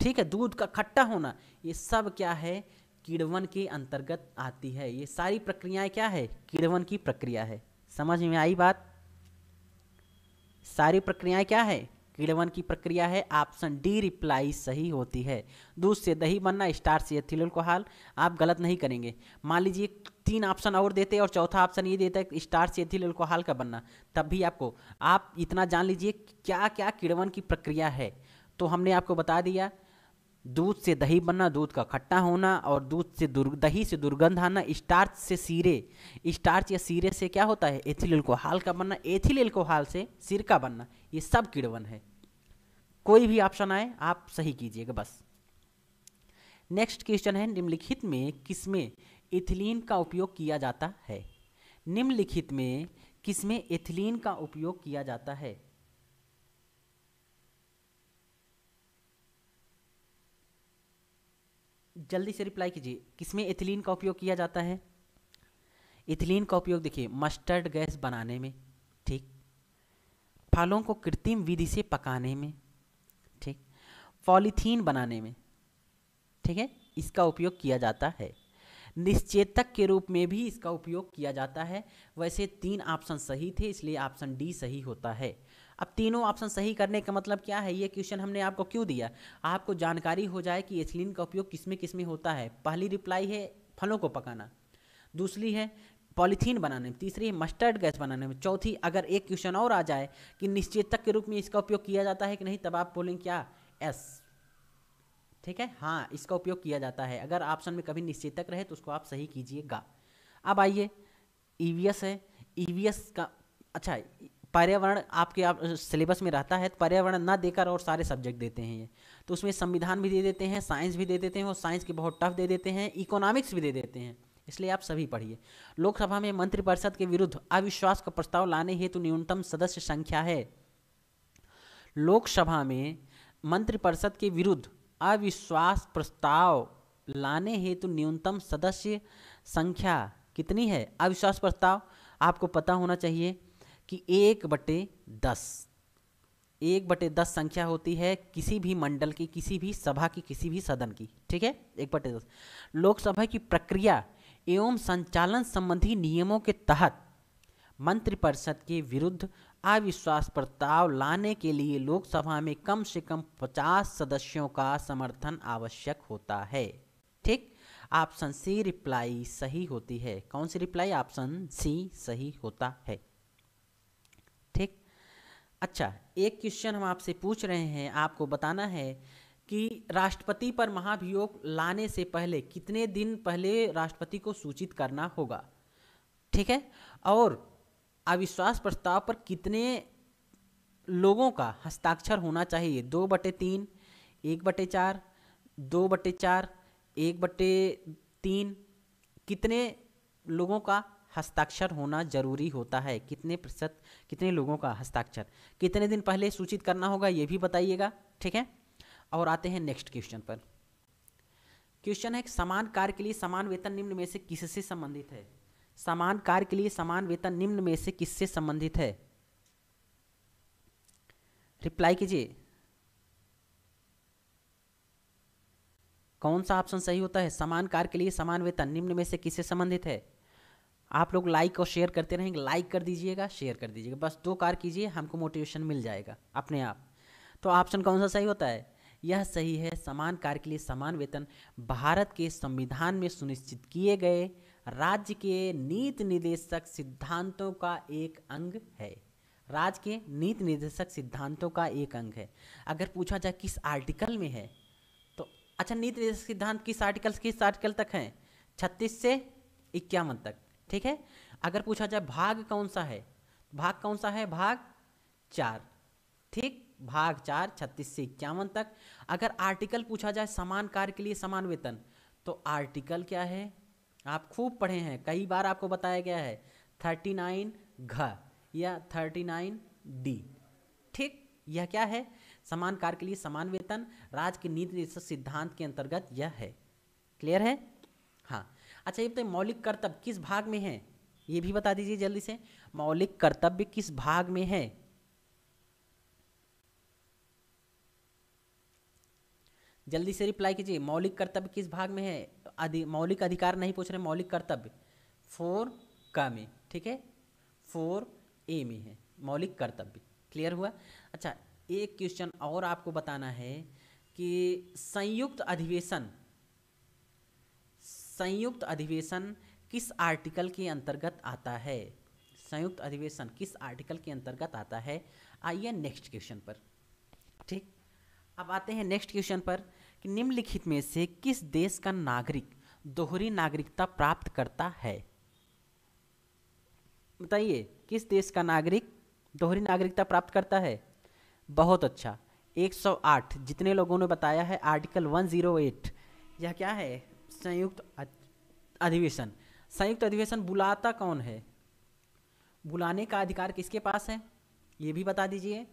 ठीक है दूध का खट्टा होना ये सब क्या है किड़वन के अंतर्गत आती है ये सारी प्रक्रियाएं क्या है किड़वन की प्रक्रिया है समझ में आई बात सारी प्रक्रियाएं क्या है कीड़वन की प्रक्रिया है ऑप्शन डी रिप्लाई सही होती है दूध से दही बनना स्टार्च से हाल आप गलत नहीं करेंगे मान लीजिए तीन ऑप्शन और देते और चौथा ऑप्शन ये देता है स्टार्च से एथिल हाल का बनना तब भी आपको आप इतना जान लीजिए क्या क्या किड़वन की प्रक्रिया है तो हमने आपको बता दिया दूध से दही बनना दूध का खट्टा होना और दूध से दुर्ग दही से दुर्गंध आना स्टार्च से सीरे स्टार्च या सीरे से क्या होता है एथिल एल्कोहल का बनना एथिल एल्कोहल से सिरका बनना ये सब किड़वन है कोई भी ऑप्शन आए आप सही कीजिएगा बस नेक्स्ट क्वेश्चन है निम्नलिखित में किसमें इथिलीन का उपयोग किया जाता है निम्नलिखित में किसमें इथिलीन का उपयोग किया जाता है जल्दी से रिप्लाई कीजिए किसमें इथिलीन का उपयोग किया जाता है इथिलीन का उपयोग देखिए मस्टर्ड गैस बनाने में ठीक फलों को कृत्रिम विधि से पकाने में ठीक पॉलीथीन बनाने में ठीक है इसका उपयोग किया जाता है निश्चेतक के रूप में भी इसका उपयोग किया जाता है वैसे तीन ऑप्शन सही थे इसलिए ऑप्शन डी सही होता है अब तीनों ऑप्शन सही करने का मतलब क्या है ये क्वेश्चन हमने आपको क्यों दिया आपको जानकारी हो जाए कि एथिलीन का उपयोग किसमें किसमें होता है पहली रिप्लाई है फलों को पकाना दूसरी है पॉलीथीन बनाने में तीसरी है मस्टर्ड गैस बनाने में चौथी अगर एक क्वेश्चन और आ जाए कि निश्चेतक के रूप में इसका उपयोग किया जाता है कि नहीं तब आप बोलेंगे क्या एस ठीक है हाँ इसका उपयोग किया जाता है अगर ऑप्शन में कभी निश्चेतक रहे तो उसको आप सही कीजिएगा अब आइए ई e है ई e का अच्छा पर्यावरण आपके आप सिलेबस में रहता है तो पर्यावरण ना देकर और सारे सब्जेक्ट देते हैं ये तो उसमें संविधान भी दे देते हैं साइंस भी दे देते हैं और साइंस के बहुत टफ दे देते हैं इकोनॉमिक्स भी दे देते हैं इसलिए आप सभी पढ़िए लोकसभा में मंत्रिपरिषद के विरुद्ध अविश्वास का प्रस्ताव लाने हेतु न्यूनतम सदस्य संख्या है लोकसभा में मंत्रिपरिषद के विरुद्ध अविश्वास प्रस्ताव लाने हेतु न्यूनतम सदस्य संख्या कितनी है अविश्वास प्रस्ताव आपको पता होना चाहिए कि एक बटे दस एक बटे दस संख्या होती है किसी भी मंडल की किसी भी सभा की किसी भी सदन की ठीक है एक बटे दस लोकसभा की प्रक्रिया एवं संचालन संबंधी नियमों के तहत मंत्रिपरिषद के विरुद्ध अविश्वास प्रस्ताव लाने के लिए लोकसभा में कम से कम 50 सदस्यों का समर्थन आवश्यक होता है ठीक ऑप्शन सी रिप्लाई सही होती है कौन सी रिप्लाई ऑप्शन सी सही होता है अच्छा एक क्वेश्चन हम आपसे पूछ रहे हैं आपको बताना है कि राष्ट्रपति पर महाभियोग लाने से पहले कितने दिन पहले राष्ट्रपति को सूचित करना होगा ठीक है और अविश्वास प्रस्ताव पर कितने लोगों का हस्ताक्षर होना चाहिए दो बटे तीन एक बटे चार दो बटे चार एक बटे तीन कितने लोगों का हस्ताक्षर होना जरूरी होता है कितने प्रतिशत कितने लोगों का हस्ताक्षर कितने दिन पहले सूचित करना होगा ये भी बताइएगा ठीक है और आते हैं नेक्स्ट क्वेश्चन पर क्वेश्चन है समान कार्य के लिए समान वेतन निम्न में से किससे संबंधित है समान कार्य के लिए समान वेतन निम्न में से किससे संबंधित है रिप्लाई कीजिए कौन सा ऑप्शन सही होता है समान कार्य के लिए समान वेतन निम्न में से किससे संबंधित है आप लोग लाइक और शेयर करते रहेंगे लाइक कर दीजिएगा शेयर कर दीजिएगा बस दो कार्य कीजिए हमको मोटिवेशन मिल जाएगा अपने आप तो ऑप्शन कौन सा सही होता है यह सही है समान कार्य के लिए समान वेतन भारत के संविधान में सुनिश्चित किए गए राज्य के नीत निर्देशक सिद्धांतों का एक अंग है राज्य के नीति निर्देशक सिद्धांतों का एक अंग है अगर पूछा जाए किस आर्टिकल में है तो अच्छा नीति निर्देशक सिद्धांत किस आर्टिकल किस आर्टिकल तक हैं छत्तीस से इक्यावन तक ठीक है अगर पूछा जाए भाग कौन सा है तो भाग कौन सा है भाग चार ठीक भाग चार छत्तीस से इक्यावन तक अगर आर्टिकल पूछा जाए समान कार्य के लिए समान वेतन तो आर्टिकल क्या है आप खूब पढ़े हैं कई बार आपको बताया गया है थर्टी नाइन घ या थर्टी नाइन डी ठीक यह क्या है समान कार्य के लिए समान वेतन राज्य के नीति सिद्धांत के अंतर्गत यह है क्लियर है हाँ अच्छा ये बताइए मौलिक कर्तव्य किस भाग में है ये भी बता दीजिए जल्दी से मौलिक कर्तव्य किस भाग में है जल्दी से रिप्लाई कीजिए मौलिक कर्तव्य किस भाग में है अधि मौलिक अधिकार नहीं पूछ रहे मौलिक कर्तव्य फोर का में ठीक है फोर ए में है मौलिक कर्तव्य क्लियर हुआ अच्छा एक क्वेश्चन और आपको बताना है कि संयुक्त अधिवेशन संयुक्त अधिवेशन किस आर्टिकल के अंतर्गत आता है संयुक्त अधिवेशन किस आर्टिकल के अंतर्गत आता है आइए नेक्स्ट क्वेश्चन पर ठीक अब आते हैं नेक्स्ट क्वेश्चन पर कि निम्नलिखित में से किस देश का नागरिक दोहरी नागरिकता प्राप्त करता है बताइए किस देश का नागरिक दोहरी नागरिकता प्राप्त करता है बहुत अच्छा 108 जितने लोगों ने बताया है आर्टिकल 108 यह क्या है संयुक्त अधिवेशन संयुक्त अधिवेशन बुलाता कौन है बुलाने का अधिकार किसके पास है ये भी बता दीजिए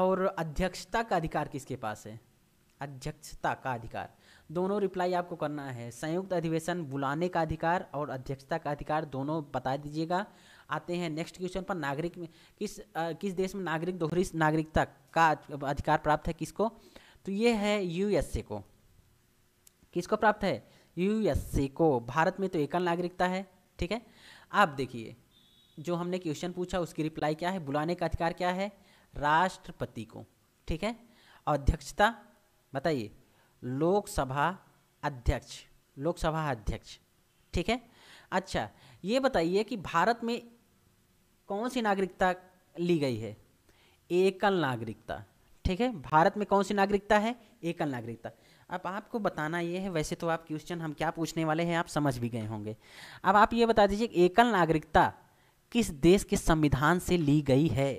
और अध्यक्षता का अधिकार किसके पास है अध्यक्षता का अधिकार दोनों रिप्लाई आपको करना है संयुक्त अधिवेशन बुलाने का अधिकार और अध्यक्षता का अधिकार दोनों बता दीजिएगा आते हैं नेक्स्ट क्वेश्चन पर नागरिक में किस आ, किस देश में नागरिक दोहरी नागरिकता का अधिकार प्राप्त है किसको तो ये है यूएसए को किसको प्राप्त है यूएसए को भारत में तो एकल नागरिकता है ठीक है आप देखिए जो हमने क्वेश्चन पूछा उसकी रिप्लाई क्या है बुलाने का अधिकार क्या है राष्ट्रपति को ठीक है अध्यक्षता बताइए लोकसभा अध्यक्ष लोकसभा अध्यक्ष ठीक है अच्छा ये बताइए कि भारत में कौन सी नागरिकता ली गई है एकल नागरिकता ठीक है भारत में कौन सी नागरिकता है एकल नागरिकता अब आपको बताना ये है वैसे तो आप क्वेश्चन हम क्या पूछने वाले हैं आप समझ भी गए होंगे अब आप ये बता दीजिए एकल नागरिकता किस देश के संविधान से ली गई है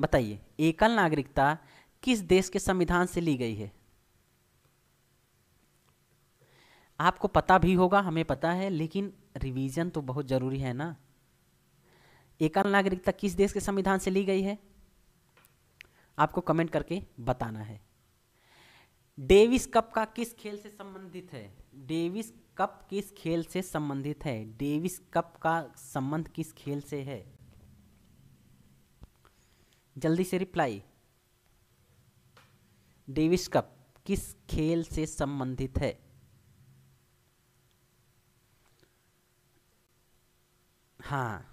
बताइए एकल नागरिकता किस देश के संविधान से ली गई है आपको पता भी होगा हमें पता है लेकिन रिवीजन तो बहुत ज़रूरी है ना एकल नागरिकता किस देश के संविधान से ली गई है आपको कमेंट करके बताना है डेविस कप का किस खेल से संबंधित है डेविस कप किस खेल से संबंधित है डेविस कप का संबंध किस खेल से है जल्दी से रिप्लाई डेविस कप किस खेल से संबंधित है हाँ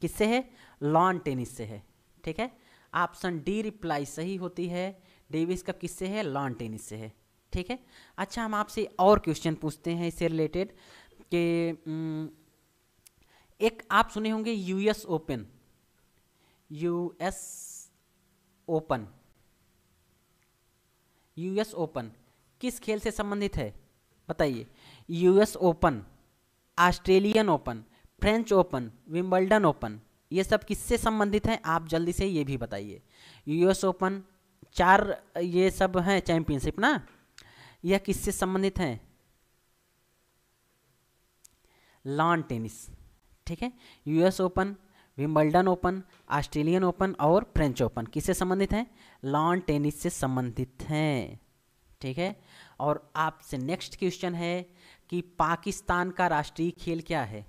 किससे है लॉन टेनिस से है ठीक है ऑप्शन डी रिप्लाई सही होती है डेविस कप किससे है लॉन टेनिस से है ठीक है अच्छा हम आपसे और क्वेश्चन पूछते हैं इससे रिलेटेड कि एक आप सुने होंगे US Open US Open US Open किस खेल से संबंधित है बताइए US Open Australian Open French Open Wimbledon Open ये सब किससे संबंधित हैं आप जल्दी से ये भी बताइए यूएस ओपन चार ये सब हैं चैंपियनशिप ना यह किससे संबंधित हैं लॉन टेनिस ठीक है US open Wimbledon open Australian open और फ्रेंच ओपन किससे संबंधित हैं लॉन टेनिस से संबंधित हैं ठीक है और आपसे नेक्स्ट क्वेश्चन है कि पाकिस्तान का राष्ट्रीय खेल क्या है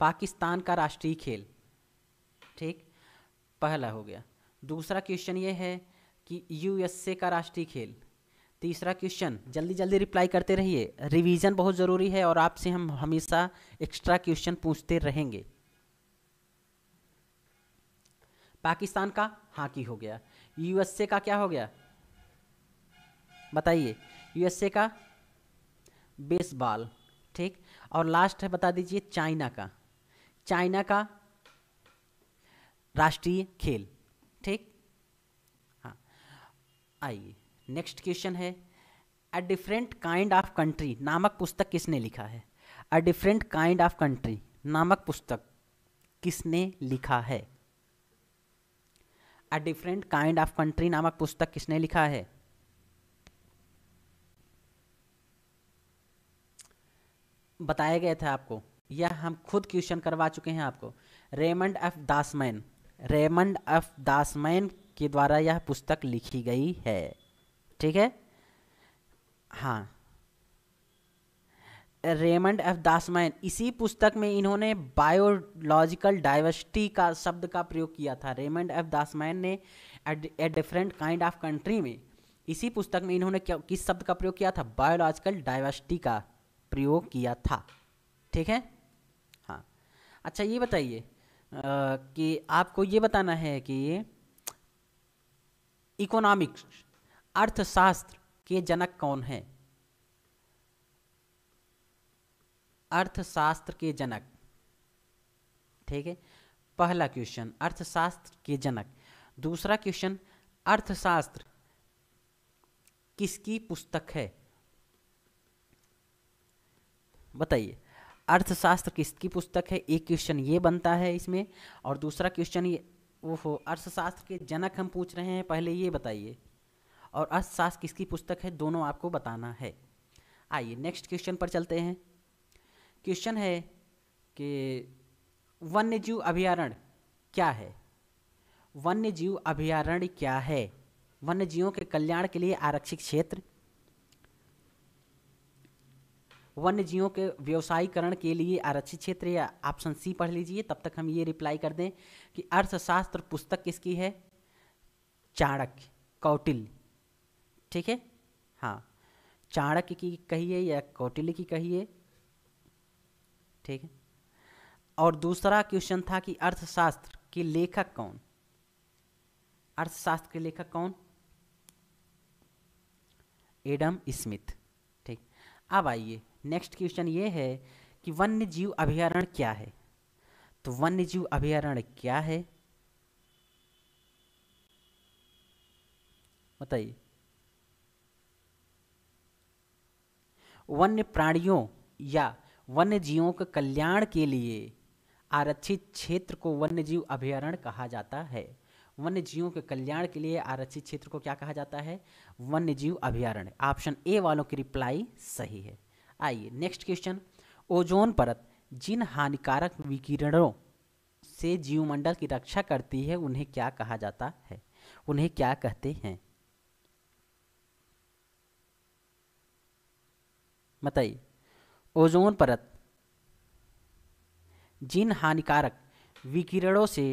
पाकिस्तान का राष्ट्रीय खेल ठीक पहला हो गया दूसरा क्वेश्चन ये है कि यूएसए का राष्ट्रीय खेल तीसरा क्वेश्चन जल्दी जल्दी रिप्लाई करते रहिए रिवीजन बहुत ज़रूरी है और आपसे हम हमेशा एक्स्ट्रा क्वेश्चन पूछते रहेंगे पाकिस्तान का हॉकी हाँ हो गया यूएसए का क्या हो गया बताइए यूएसए का बेसबॉल ठीक और लास्ट है बता दीजिए चाइना का चाइना का राष्ट्रीय खेल ठीक हाँ आइए नेक्स्ट क्वेश्चन है a different kind of country नामक पुस्तक किसने लिखा है a different kind of country नामक पुस्तक किसने लिखा है a different kind of country नामक पुस्तक किसने लिखा है बताया गया था आपको यह हम खुद क्वेश्चन करवा चुके हैं आपको Raymond F Dasmann Raymond F Dasmann के द्वारा यह पुस्तक लिखी गई है ठीक है हाँ रेमंड एफ दासमैन इसी पुस्तक में इन्होंने बायोलॉजिकल डाइवर्सिटी का शब्द का प्रयोग किया था रेमंड एफ दासमैन ने a different kind of country में इसी पुस्तक में इन्होंने क्या किस शब्द का प्रयोग किया था बायोलॉजिकल डाइवर्सिटी का प्रयोग किया था ठीक है हाँ अच्छा ये बताइए कि आपको ये बताना है कि इकोनॉमिक्स अर्थशास्त्र के जनक कौन है अर्थशास्त्र के जनक ठीक है पहला क्वेश्चन अर्थशास्त्र के जनक दूसरा क्वेश्चन अर्थशास्त्र किसकी पुस्तक है बताइए अर्थशास्त्र किसकी पुस्तक है एक क्वेश्चन ये बनता है इसमें और दूसरा क्वेश्चन ये हो अर्थशास्त्र के जनक हम पूछ रहे हैं पहले ये बताइए और अर्थशास्त्र किसकी पुस्तक है दोनों आपको बताना है आइए नेक्स्ट क्वेश्चन पर चलते हैं क्वेश्चन है कि वन्य जीव अभ्यारण्य क्या है वन्य जीव अभ्यारण्य क्या है वन्य जीवों के कल्याण के लिए आरक्षित क्षेत्र वन्य जीवों के व्यवसायीकरण के लिए आरक्षित क्षेत्र या ऑप्शन सी पढ़ लीजिए तब तक हम ये रिप्लाई कर दें कि अर्थशास्त्र पुस्तक किसकी है चाणक्य कौटिल्य ठीक है हाँ चाणक्य की कहिए या कौटिल्य की कहिए ठीक है और दूसरा क्वेश्चन था कि अर्थशास्त्र के लेखक कौन अर्थशास्त्र के लेखक कौन एडम स्मिथ ठीक अब आइए नेक्स्ट क्वेश्चन ये है कि वन्य जीव अभ्यारण क्या है तो वन्य जीव अभ्यारण क्या है बताइए वन्य प्राणियों या वन्य जीवों के कल्याण के लिए आरक्षित क्षेत्र को वन्य जीव अभ्यारण कहा जाता है वन्य जीवों के कल्याण के लिए आरक्षित क्षेत्र को क्या कहा जाता है वन्य जीव अभ्यारण ऑप्शन ए वालों की रिप्लाई सही है आइए नेक्स्ट क्वेश्चन ओजोन परत जिन हानिकारक विकिरणों से जीवमंडल की रक्षा करती है उन्हें क्या कहा जाता है उन्हें क्या कहते हैं बताइए ओजोन परत जिन हानिकारक विकिरणों से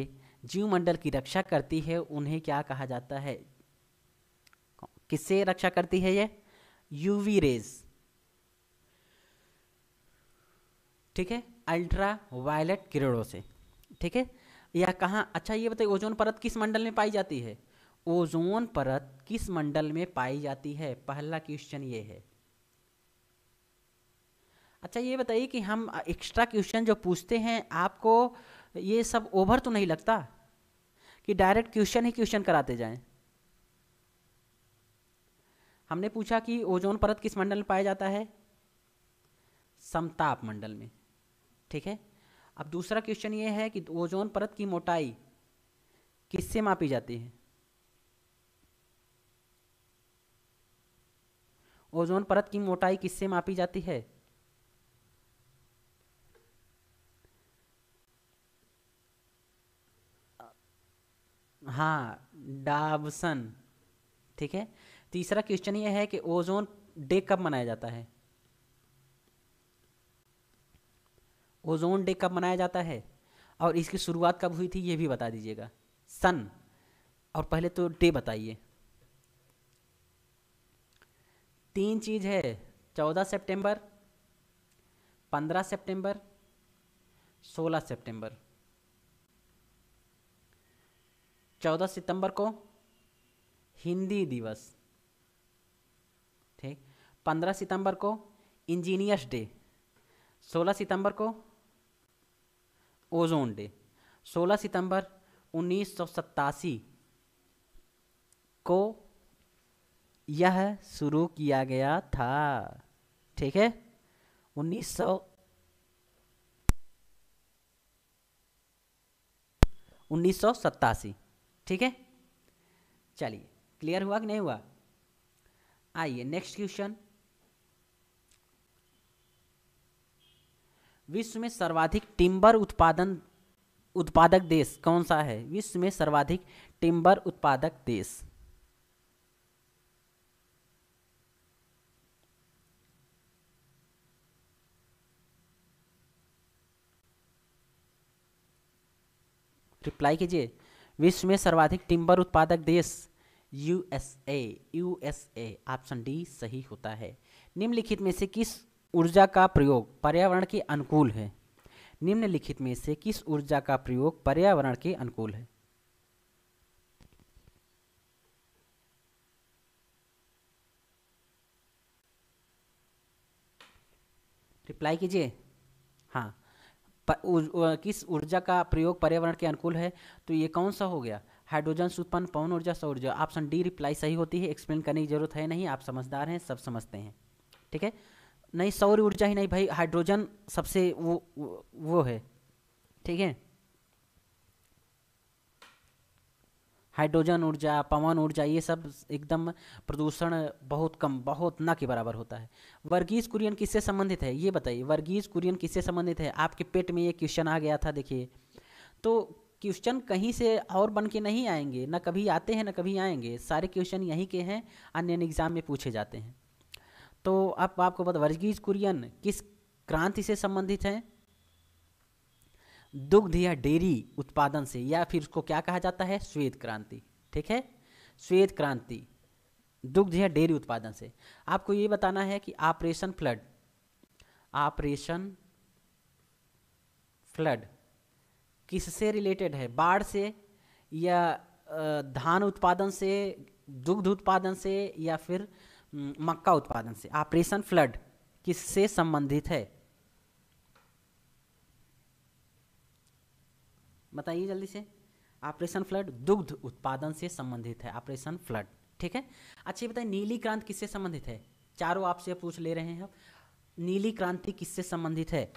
जीवमंडल की रक्षा करती है उन्हें क्या कहा जाता है किससे रक्षा करती है ये यूवी रेज ठीक है अल्ट्रा वायलेट किरणों से ठीक है या कहाँ अच्छा ये बताइए ओजोन परत किस मंडल में पाई जाती है ओजोन परत किस मंडल में पाई जाती है पहला क्वेश्चन ये है अच्छा ये बताइए कि हम एक्स्ट्रा क्वेश्चन जो पूछते हैं आपको ये सब ओवर तो नहीं लगता कि डायरेक्ट क्वेश्चन ही क्वेश्चन कराते जाएं हमने पूछा कि ओजोन परत किस मंडल में पाया जाता है समताप मंडल में ठीक है अब दूसरा क्वेश्चन ये है कि ओजोन परत की मोटाई किससे मापी जाती है ओजोन परत की मोटाई किससे मापी जाती है हाँ डाबसन ठीक है तीसरा क्वेश्चन ये है कि ओजोन डे कब मनाया जाता है ओजोन डे कब मनाया जाता है और इसकी शुरुआत कब हुई थी ये भी बता दीजिएगा सन और पहले तो डे बताइए तीन चीज़ है चौदह सितंबर, पंद्रह सितंबर, सोलह सितंबर। चौदह सितंबर को हिंदी दिवस ठीक पंद्रह सितंबर को इंजीनियर्स डे सोलह सितंबर को ओजोन डे 16 सितंबर उन्नीस को यह शुरू किया गया था ठीक है उन्नीस सौ उन्नीस सौ सत्तासी ठीक है चलिए क्लियर हुआ कि नहीं हुआ आइए नेक्स्ट क्वेश्चन विश्व में सर्वाधिक टिम्बर उत्पादन उत्पादक देश कौन सा है विश्व में सर्वाधिक टिम्बर उत्पादक देश रिप्लाई कीजिए विश्व में सर्वाधिक टिम्बर उत्पादक देश यूएसए यूएसए ऑप्शन डी सही होता है निम्नलिखित में से किस ऊर्जा का प्रयोग पर्यावरण के अनुकूल है निम्नलिखित में से किस ऊर्जा का प्रयोग पर्यावरण के अनुकूल है रिप्लाई कीजिए हाँ पर, उ, किस ऊर्जा का प्रयोग पर्यावरण के अनुकूल है तो ये कौन सा हो गया हाइड्रोजन से उत्पन्न पवन ऊर्जा सौ ऊर्जा ऑप्शन डी रिप्लाई सही होती है एक्सप्लेन करने की जरूरत है नहीं आप समझदार हैं सब समझते हैं ठीक है नहीं सौर ऊर्जा ही नहीं भाई हाइड्रोजन सबसे वो वो है ठीक है हाइड्रोजन ऊर्जा पवन ऊर्जा ये सब एकदम प्रदूषण बहुत कम बहुत ना के बराबर होता है वर्गीज कुरियन किससे संबंधित है ये बताइए वर्गीज कुरियन किससे संबंधित है आपके पेट में ये क्वेश्चन आ गया था देखिए तो क्वेश्चन कहीं से और बन के नहीं आएंगे ना कभी आते हैं ना कभी आएंगे सारे क्वेश्चन यहीं के हैं अन्य एग्जाम में पूछे जाते हैं तो अब आपको पता वर्गीज कुरियन किस क्रांति से संबंधित हैं दुग्ध या डेयरी उत्पादन से या फिर उसको क्या कहा जाता है श्वेत क्रांति ठीक है श्वेत क्रांति दुग्ध या डेयरी उत्पादन से आपको ये बताना है कि ऑपरेशन फ्लड ऑपरेशन फ्लड किससे रिलेटेड है बाढ़ से या धान उत्पादन से दुग्ध उत्पादन से या फिर हम्म, मक्का उत्पादन से ऑपरेशन फ्लड किससे संबंधित है बताइए जल्दी से ऑपरेशन फ्लड दुग्ध उत्पादन से संबंधित है ऑपरेशन फ्लड ठीक है अच्छा बताइए नीली क्रांति किससे संबंधित है चारों आपसे पूछ ले रहे हैं नीली क्रांति किससे संबंधित है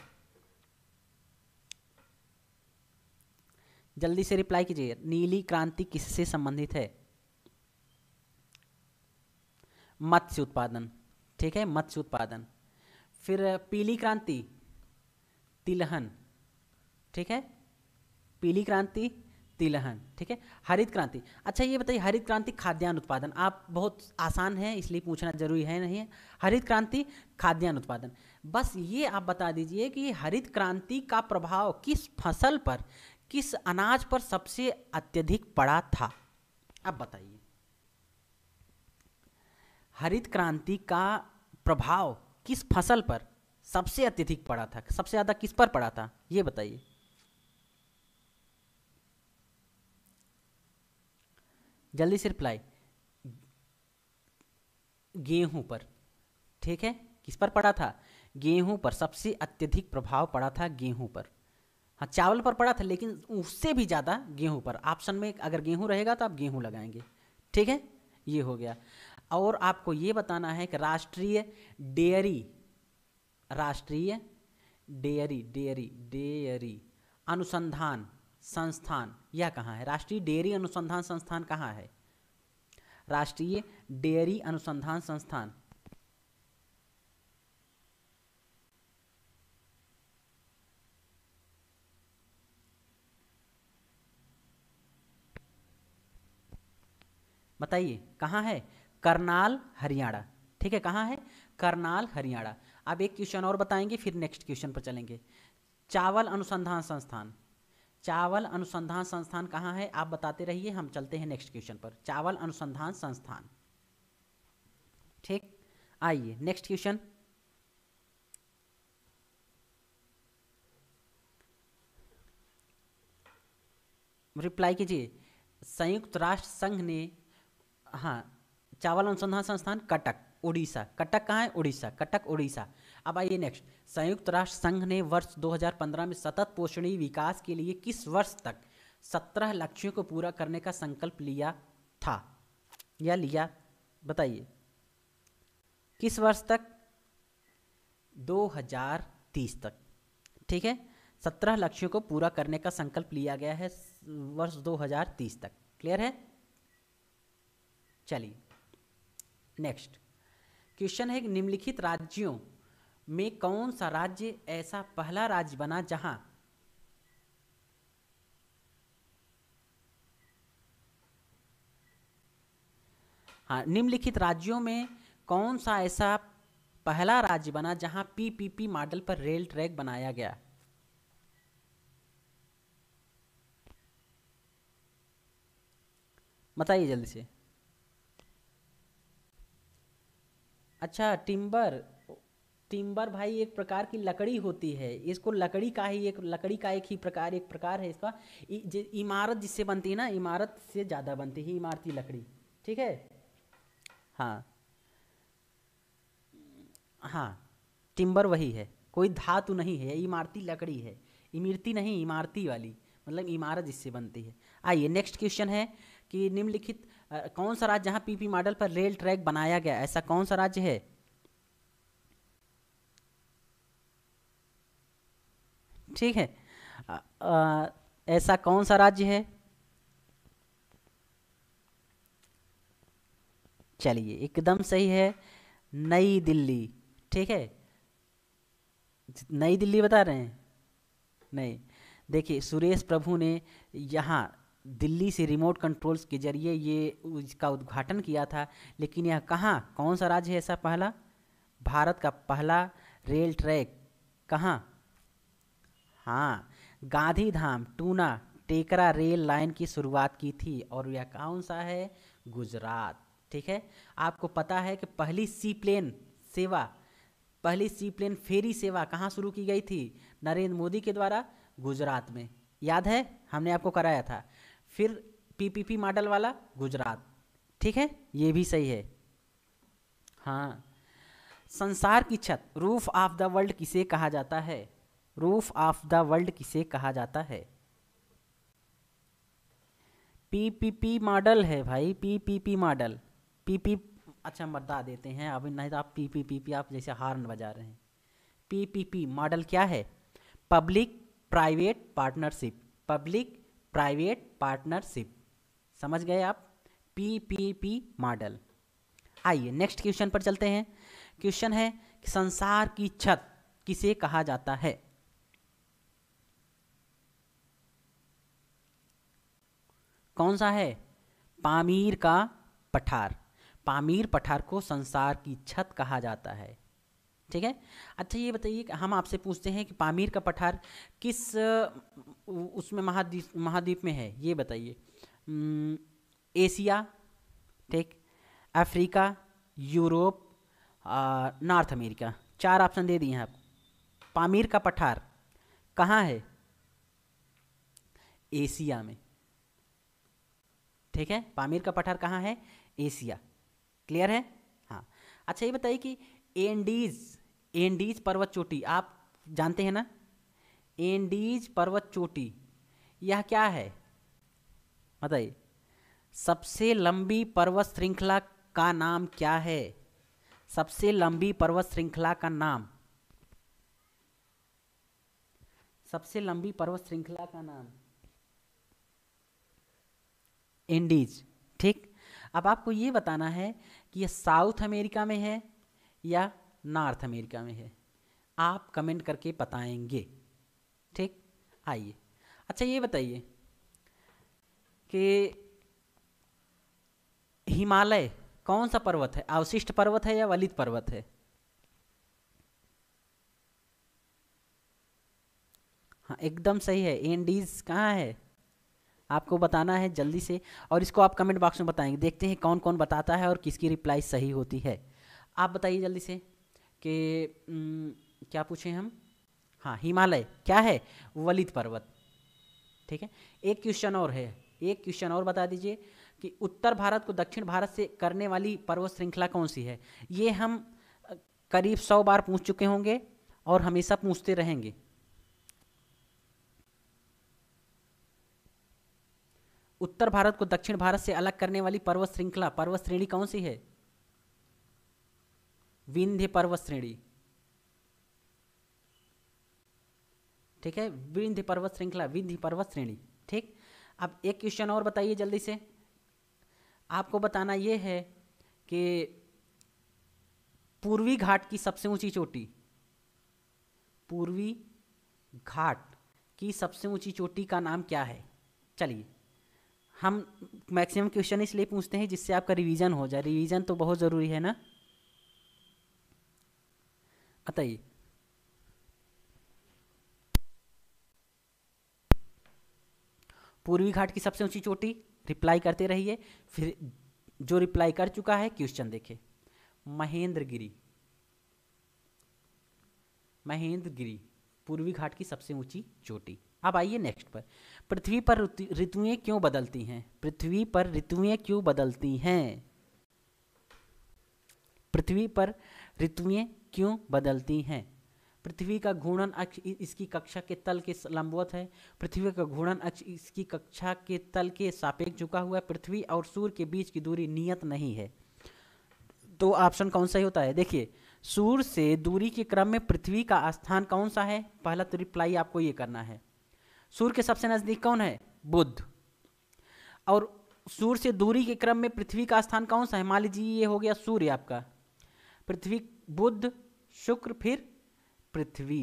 जल्दी से रिप्लाई कीजिए नीली क्रांति किससे संबंधित है मत्स्य उत्पादन ठीक है मत्स्य उत्पादन फिर पीली क्रांति तिलहन ठीक है पीली क्रांति तिलहन ठीक है हरित क्रांति अच्छा ये बताइए हरित क्रांति खाद्यान्न उत्पादन आप बहुत आसान है इसलिए पूछना जरूरी है नहीं है हरित क्रांति खाद्यान्न उत्पादन बस ये आप बता दीजिए कि हरित क्रांति का प्रभाव किस फसल पर किस अनाज पर सबसे अत्यधिक पड़ा था अब बताइए हरित क्रांति का प्रभाव किस फसल पर सबसे अत्यधिक पड़ा था सबसे ज़्यादा किस पर पड़ा था ये बताइए जल्दी से रिप्लाई गेहूं पर ठीक है किस पर पड़ा था गेहूं पर सबसे अत्यधिक प्रभाव पड़ा था गेहूं पर हाँ चावल पर पड़ा था लेकिन उससे भी ज़्यादा गेहूं पर ऑप्शन में अगर गेहूं रहेगा तो आप गेहूं लगाएंगे ठीक है ये हो गया और आपको ये बताना है कि राष्ट्रीय डेयरी राष्ट्रीय डेयरी डेयरी डेयरी अनुसंधान संस्थान यह कहाँ है राष्ट्रीय डेयरी अनुसंधान संस्थान कहाँ है राष्ट्रीय डेयरी अनुसंधान संस्थान बताइए कहाँ है करनाल हरियाणा ठीक है कहाँ है करनाल हरियाणा अब एक क्वेश्चन और बताएंगे फिर नेक्स्ट क्वेश्चन पर चलेंगे चावल अनुसंधान संस्थान चावल अनुसंधान संस्थान कहाँ है आप बताते रहिए हम चलते हैं नेक्स्ट क्वेश्चन पर चावल अनुसंधान संस्थान ठीक आइए नेक्स्ट क्वेश्चन रिप्लाई कीजिए संयुक्त राष्ट्र संघ ने हाँ चावल अनुसंधान संस्थान कटक उड़ीसा कटक कहाँ है उड़ीसा कटक उड़ीसा अब आइए नेक्स्ट संयुक्त राष्ट्र संघ ने वर्ष 2015 में सतत पोषणीय विकास के लिए किस वर्ष तक 17 लक्ष्यों को पूरा करने का संकल्प लिया था या लिया बताइए किस वर्ष तक 2030 तक ठीक है सत्रह लक्ष्यों को पूरा करने का संकल्प लिया गया है वर्ष 2030 तक क्लियर है चलिए नेक्स्ट क्वेश्चन है निम्नलिखित राज्यों में कौन सा राज्य ऐसा पहला राज्य बना जहां हाँ निम्नलिखित राज्यों में कौन सा ऐसा पहला राज्य बना जहां पीपीपी मॉडल पर रेल ट्रैक बनाया गया बताइए जल्दी से अच्छा टिम्बर टिम्बर भाई एक प्रकार की लकड़ी होती है इसको लकड़ी का ही एक लकड़ी का एक ही प्रकार एक प्रकार है इसका इमारत जिससे बनती है ना इमारत से ज़्यादा बनती है इमारती लकड़ी ठीक है हाँ हाँ टिम्बर वही है कोई धातु नहीं है इमारती लकड़ी है इमरती नहीं इमारती वाली मतलब इमारत जिससे बनती है आइए नेक्स्ट क्वेश्चन है कि निम्नलिखित कौन सा राज्य जहाँ पीपी मॉडल पर रेल ट्रैक बनाया गया ऐसा कौन सा राज्य है ठीक है ऐसा कौन सा राज्य है चलिए एकदम सही है नई दिल्ली ठीक है नई दिल्ली बता रहे हैं नहीं देखिए सुरेश प्रभु ने यहाँ दिल्ली से रिमोट कंट्रोल्स के जरिए ये इसका उद्घाटन किया था लेकिन यह कहाँ कौन सा राज्य है ऐसा पहला भारत का पहला रेल ट्रैक कहाँ हाँ गांधीधाम टूना टेकरा रेल लाइन की शुरुआत की थी और यह कौन सा है गुजरात ठीक है आपको पता है कि पहली सी प्लेन सेवा पहली सी प्लेन फेरी सेवा कहाँ शुरू की गई थी नरेंद्र मोदी के द्वारा गुजरात में याद है हमने आपको कराया था फिर पीपीपी मॉडल वाला गुजरात ठीक है ये भी सही है हाँ संसार की छत रूफ ऑफ द वर्ल्ड किसे कहा जाता है रूफ ऑफ द वर्ल्ड किसे कहा जाता है पीपीपी मॉडल है भाई पीपीपी मॉडल पीपी अच्छा बता देते हैं अभी नहीं तो आप पीपीपी पी आप जैसे हार्न बजा रहे हैं पीपीपी मॉडल क्या है public private partnership public private partnership समझ गए आप पी पी पी मॉडल आइए नेक्स्ट क्वेश्चन पर चलते हैं क्वेश्चन है कि संसार की छत किसे कहा जाता है कौन सा है पामीर का पठार पामीर पठार को संसार की छत कहा जाता है ठीक है अच्छा ये बताइए कि हम आपसे पूछते हैं कि पामीर का पठार किस उसमें महाद्वीप महाद्वीप में है ये बताइए एशिया ठीक अफ्रीका यूरोप नॉर्थ अमेरिका चार ऑप्शन दे दिए हैं आप पामीर का पठार कहाँ है एशिया में ठीक है पामीर का पठार कहाँ है एशिया क्लियर है हाँ अच्छा ये बताइए कि एंडीज एंडीज पर्वत चोटी आप जानते हैं ना एंडीज पर्वत चोटी यह क्या है बताइए सबसे लंबी पर्वत श्रृंखला का नाम क्या है सबसे लंबी पर्वत श्रृंखला का नाम सबसे लंबी पर्वत श्रृंखला का नाम एंडीज ठीक अब आपको ये बताना है कि यह साउथ अमेरिका में है या नॉर्थ अमेरिका में है आप कमेंट करके बताएंगे ठीक आइए अच्छा ये बताइए कि हिमालय कौन सा पर्वत है अवशिष्ट पर्वत है या वलित पर्वत है हाँ एकदम सही है एंडीज कहाँ है आपको बताना है जल्दी से और इसको आप कमेंट बॉक्स में बताएंगे देखते हैं कौन कौन बताता है और किसकी रिप्लाई सही होती है आप बताइए जल्दी से कि क्या पूछे हम हाँ हिमालय क्या है वलित पर्वत ठीक है एक क्वेश्चन और है एक क्वेश्चन और बता दीजिए कि उत्तर भारत को दक्षिण भारत से करने वाली पर्वत श्रृंखला कौन सी है ये हम करीब सौ बार पूछ चुके होंगे और हमेशा पूछते रहेंगे उत्तर भारत को दक्षिण भारत से अलग करने वाली पर्वत श्रृंखला पर्वत श्रेणी कौन सी है विंध्य पर्वत श्रेणी ठीक है विंध्य पर्वत श्रृंखला विंध्य पर्वत श्रेणी ठीक अब एक क्वेश्चन और बताइए जल्दी से आपको बताना यह है कि पूर्वी घाट की सबसे ऊंची चोटी पूर्वी घाट की सबसे ऊंची चोटी का नाम क्या है चलिए हम मैक्सिमम क्वेश्चन इसलिए पूछते हैं जिससे आपका रिवीजन हो जाए रिवीजन तो बहुत ज़रूरी है ना अतई पूर्वी घाट की सबसे ऊंची चोटी रिप्लाई करते रहिए फिर जो रिप्लाई कर चुका है क्वेश्चन देखे महेंद्र गिरी महेंद्र गिरी पूर्वी घाट की सबसे ऊंची चोटी अब आइए नेक्स्ट पर पृथ्वी पर ऋतुएं क्यों बदलती हैं पृथ्वी पर ऋतुएं क्यों बदलती हैं पृथ्वी पर ऋतुएं क्यों बदलती हैं पृथ्वी का घूर्णन अक्ष इसकी कक्षा के तल के लंबवत है पृथ्वी का घूर्णन अक्ष इसकी कक्षा के तल के सापेक्ष झुका हुआ है पृथ्वी और सूर्य के बीच की दूरी नियत नहीं है तो ऑप्शन कौन सा ही होता है देखिए सूर्य से दूरी के क्रम में पृथ्वी का स्थान कौन सा है पहला तो रिप्लाई आपको ये करना है सूर्य के सबसे नज़दीक कौन है बुद्ध और सूर्य से दूरी के क्रम में पृथ्वी का स्थान कौन सा है मान लीजिए ये हो गया सूर्य आपका पृथ्वी बुद्ध शुक्र फिर पृथ्वी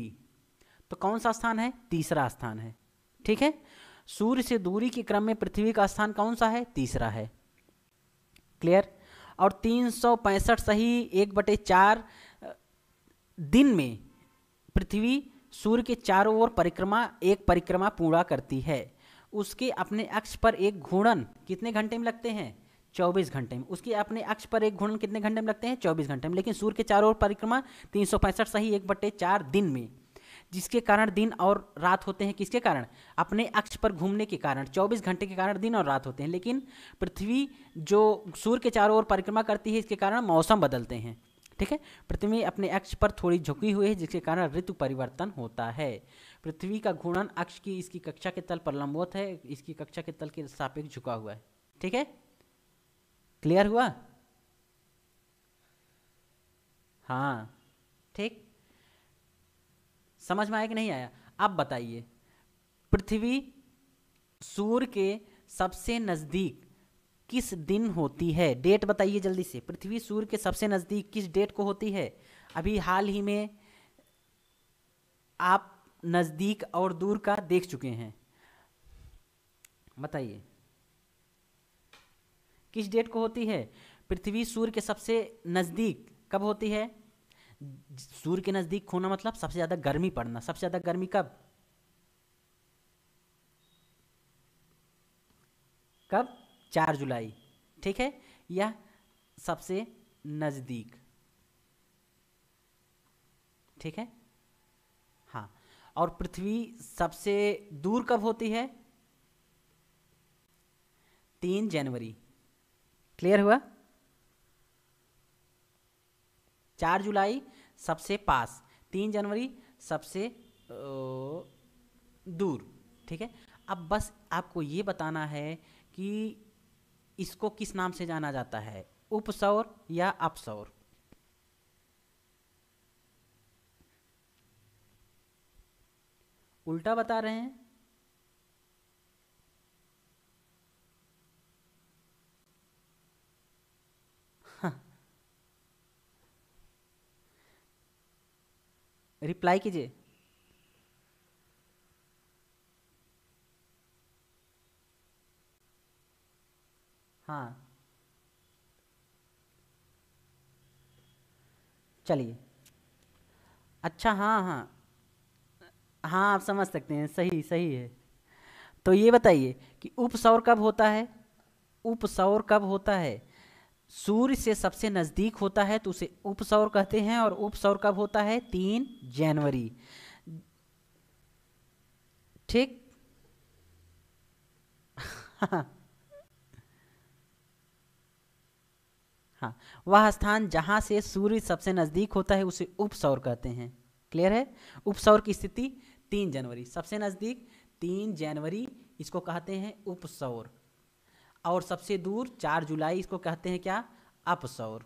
तो कौन सा स्थान है तीसरा स्थान है ठीक है सूर्य से दूरी के क्रम में पृथ्वी का स्थान कौन सा है तीसरा है क्लियर और तीन सौ पैंसठ सही एक बटे चार दिन में पृथ्वी सूर्य के चारों ओर परिक्रमा एक परिक्रमा पूरा करती है उसके अपने अक्ष पर एक घूर्णन कितने घंटे में लगते हैं चौबीस घंटे में उसके अपने अक्ष पर एक घूर्णन कितने घंटे में लगते हैं चौबीस घंटे में लेकिन सूर्य के चारों ओर परिक्रमा तीन सौ पैंसठ सही एक बट्टे चार दिन में जिसके कारण दिन और रात होते हैं किसके कारण अपने अक्ष पर घूमने के कारण 24 घंटे के कारण दिन और रात होते हैं लेकिन पृथ्वी जो सूर्य के चारों ओर परिक्रमा करती है इसके कारण मौसम बदलते हैं ठीक है पृथ्वी अपने अक्ष पर थोड़ी झुकी हुई है जिसके कारण ऋतु परिवर्तन होता है पृथ्वी का घूर्णन अक्ष की इसकी कक्षा के तल पर लंबवत है इसकी कक्षा के तल के सापेक्ष झुका हुआ है ठीक है क्लियर हुआ हाँ ठीक समझ में आया कि नहीं आया अब बताइए पृथ्वी सूर्य के सबसे नज़दीक किस दिन होती है डेट बताइए जल्दी से पृथ्वी सूर्य के सबसे नज़दीक किस डेट को होती है अभी हाल ही में आप नज़दीक और दूर का देख चुके हैं बताइए किस डेट को होती है पृथ्वी सूर्य के सबसे नज़दीक कब होती है सूर्य के नज़दीक होना मतलब सबसे ज़्यादा गर्मी पड़ना सबसे ज़्यादा गर्मी कब कब चार जुलाई ठीक है यह सबसे नज़दीक ठीक है हाँ और पृथ्वी सबसे दूर कब होती है तीन जनवरी क्लियर हुआ चार जुलाई सबसे पास तीन जनवरी सबसे दूर ठीक है अब बस आपको ये बताना है कि इसको किस नाम से जाना जाता है उपसौर या अपसौर उल्टा बता रहे हैं रिप्लाई कीजिए हाँ चलिए अच्छा हाँ हाँ हाँ आप समझ सकते हैं सही सही है तो ये बताइए कि उपसौर कब होता है उपसौर कब होता है सूर्य से सबसे नज़दीक होता है तो उसे उपसौर कहते हैं और उपसौर कब होता है तीन जनवरी ठीक हाँ वह स्थान जहां से सूर्य सबसे नज़दीक होता है उसे उपसौर कहते हैं क्लियर है उपसौर की स्थिति तीन जनवरी सबसे नज़दीक तीन जनवरी इसको कहते हैं उपसौर और सबसे दूर चार जुलाई इसको कहते हैं क्या अपसौर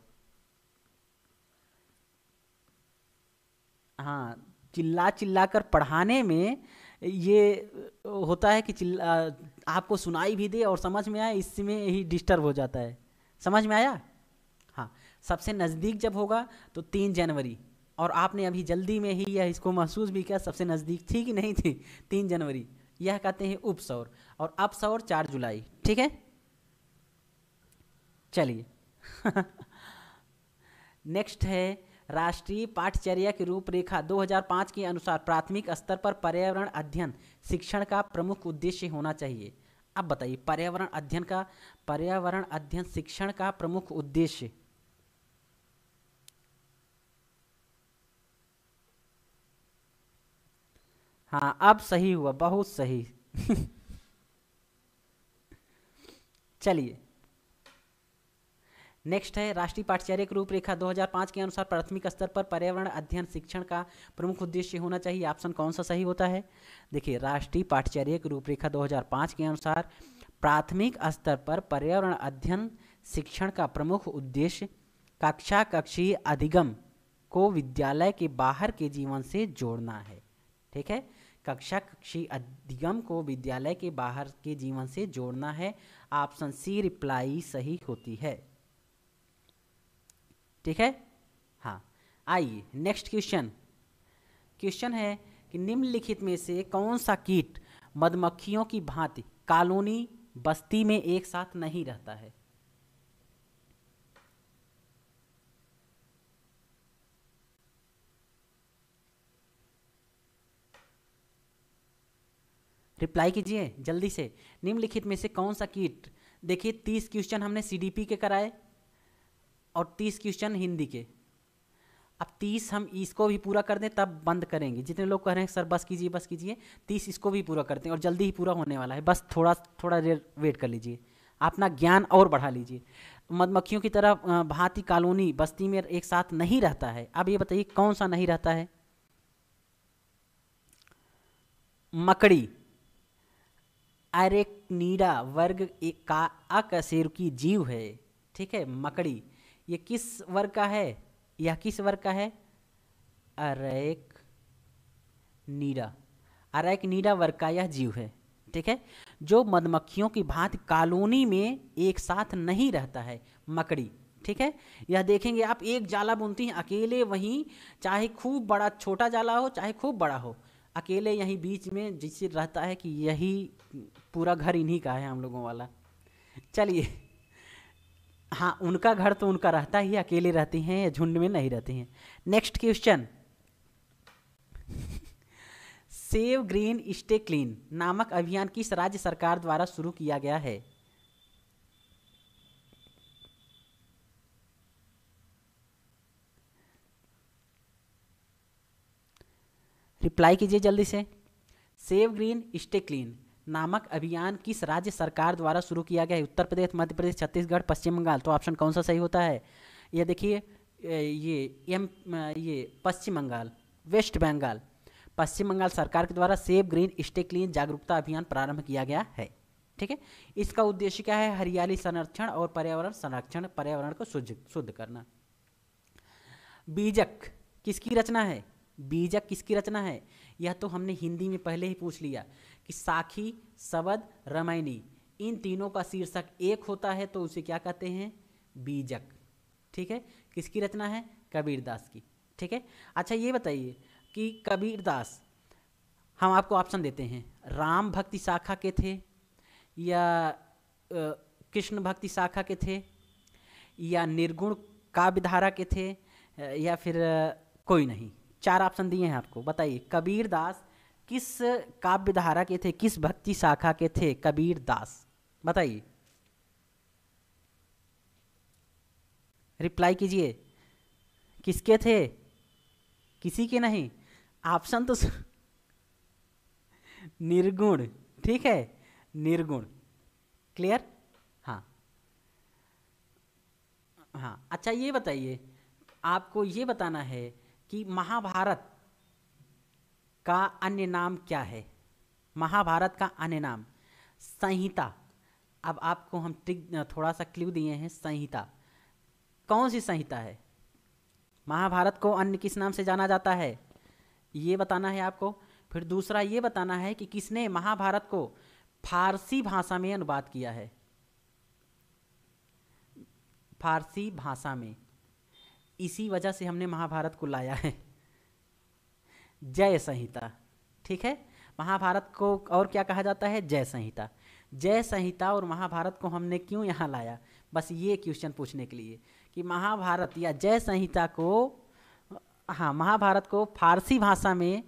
हाँ चिल्ला चिल्ला कर पढ़ाने में ये होता है कि चिल्ला आपको सुनाई भी दे और समझ में आए इसमें ही डिस्टर्ब हो जाता है समझ में आया हाँ सबसे नज़दीक जब होगा तो तीन जनवरी और आपने अभी जल्दी में ही यह इसको महसूस भी किया सबसे नज़दीक थी कि नहीं थी तीन जनवरी यह कहते हैं उपसौर और अपसौर चार जुलाई ठीक है चलिए नेक्स्ट है राष्ट्रीय पाठचर्या की रूपरेखा 2005 के अनुसार प्राथमिक स्तर पर पर्यावरण अध्ययन शिक्षण का प्रमुख उद्देश्य होना चाहिए अब बताइए पर्यावरण अध्ययन का पर्यावरण अध्ययन शिक्षण का प्रमुख उद्देश्य हाँ अब सही हुआ बहुत सही चलिए नेक्स्ट है राष्ट्रीय पाठ्यचर्य की रूपरेखा 2005 के अनुसार प्राथमिक स्तर पर पर्यावरण अध्ययन शिक्षण का प्रमुख उद्देश्य होना चाहिए ऑप्शन कौन सा सही होता है देखिए राष्ट्रीय पाठ्यचर्य की रूपरेखा 2005 के अनुसार प्राथमिक स्तर पर पर्यावरण अध्ययन शिक्षण का प्रमुख उद्देश्य कक्षा कक्षीय अधिगम को विद्यालय के बाहर के जीवन से जोड़ना है ठीक है कक्षा कक्षी अधिगम को विद्यालय के बाहर के जीवन से जोड़ना है ऑप्शन सी रिप्लाई सही होती है ठीक है हाँ आइए नेक्स्ट क्वेश्चन क्वेश्चन है कि निम्नलिखित में से कौन सा कीट मधुमक्खियों की भांति कॉलोनी बस्ती में एक साथ नहीं रहता है रिप्लाई कीजिए जल्दी से निम्नलिखित में से कौन सा कीट देखिए तीस क्वेश्चन हमने सीडीपी के कराए और तीस क्वेश्चन हिंदी के अब तीस हम इसको भी पूरा कर दें तब बंद करेंगे जितने लोग कह रहे हैं सर बस कीजिए बस कीजिए तीस इसको भी पूरा करते हैं और जल्दी ही पूरा होने वाला है बस थोड़ा थोड़ा देर वेट कर लीजिए अपना ज्ञान और बढ़ा लीजिए मधुमक्खियों की तरह भांति कॉलोनी बस्ती में एक साथ नहीं रहता है अब ये बताइए कौन सा नहीं रहता है मकड़ी अरेक्नीडा वर्ग एक का अकशेरुकी जीव है ठीक है मकड़ी ये किस वर्ग का है यह किस वर्ग का है अरेक नीरा अरेक नीरा वर्ग का यह जीव है ठीक है जो मधुमक्खियों की भांति कॉलोनी में एक साथ नहीं रहता है मकड़ी ठीक है यह देखेंगे आप एक जाला बुनती हैं अकेले वहीं चाहे खूब बड़ा छोटा जाला हो चाहे खूब बड़ा हो अकेले यहीं बीच में जिससे रहता है कि यही पूरा घर इन्हीं का है हम लोगों वाला चलिए हाँ उनका घर तो उनका रहता ही अकेले रहती हैं या झुंड में नहीं रहती हैं next question save green stay clean नामक अभियान किस राज्य सरकार द्वारा शुरू किया गया है रिप्लाई कीजिए जल्दी से सेव ग्रीन स्टे क्लीन नामक अभियान किस राज्य सरकार द्वारा शुरू किया गया है उत्तर प्रदेश मध्य प्रदेश छत्तीसगढ़ पश्चिम बंगाल तो ऑप्शन कौन सा सही होता है ये देखिए ये एम ये पश्चिम बंगाल वेस्ट बंगाल पश्चिम बंगाल सरकार के द्वारा सेव ग्रीन स्टे क्लीन जागरूकता अभियान प्रारंभ किया गया है ठीक है इसका उद्देश्य क्या है हरियाली संरक्षण और पर्यावरण संरक्षण पर्यावरण को शुद्ध शुद्ध करना बीजक किसकी रचना है बीजक किसकी रचना है यह तो हमने हिंदी में पहले ही पूछ लिया कि साखी सबद रमैनी इन तीनों का शीर्षक एक होता है तो उसे क्या कहते हैं बीजक ठीक है किसकी रचना है कबीरदास की ठीक है अच्छा ये बताइए कि कबीरदास हम आपको ऑप्शन देते हैं राम भक्ति शाखा के थे या कृष्ण भक्ति शाखा के थे या निर्गुण काव्यधारा के थे या फिर कोई नहीं चार ऑप्शन दिए हैं आपको बताइए कबीरदास किस काव्य धारा के थे किस भक्ति शाखा के थे कबीर दास बताइए रिप्लाई कीजिए किसके थे किसी के नहीं ऑप्शन तो निर्गुण ठीक है निर्गुण क्लियर हाँ हाँ अच्छा ये बताइए आपको ये बताना है कि महाभारत का अन्य नाम क्या है महाभारत का अन्य नाम संहिता अब आपको हम थोड़ा सा क्ल्यू दिए हैं संहिता कौन सी संहिता है महाभारत को अन्य किस नाम से जाना जाता है ये बताना है आपको फिर दूसरा ये बताना है कि किसने महाभारत को फारसी भाषा में अनुवाद किया है फारसी भाषा में इसी वजह से हमने महाभारत को लाया है जय संहिता ठीक है महाभारत को और क्या कहा जाता है जय संहिता जय संहिता और महाभारत को हमने क्यों यहाँ लाया बस ये क्वेश्चन पूछने के लिए कि महाभारत या जय संहिता को हाँ महाभारत को फारसी भाषा में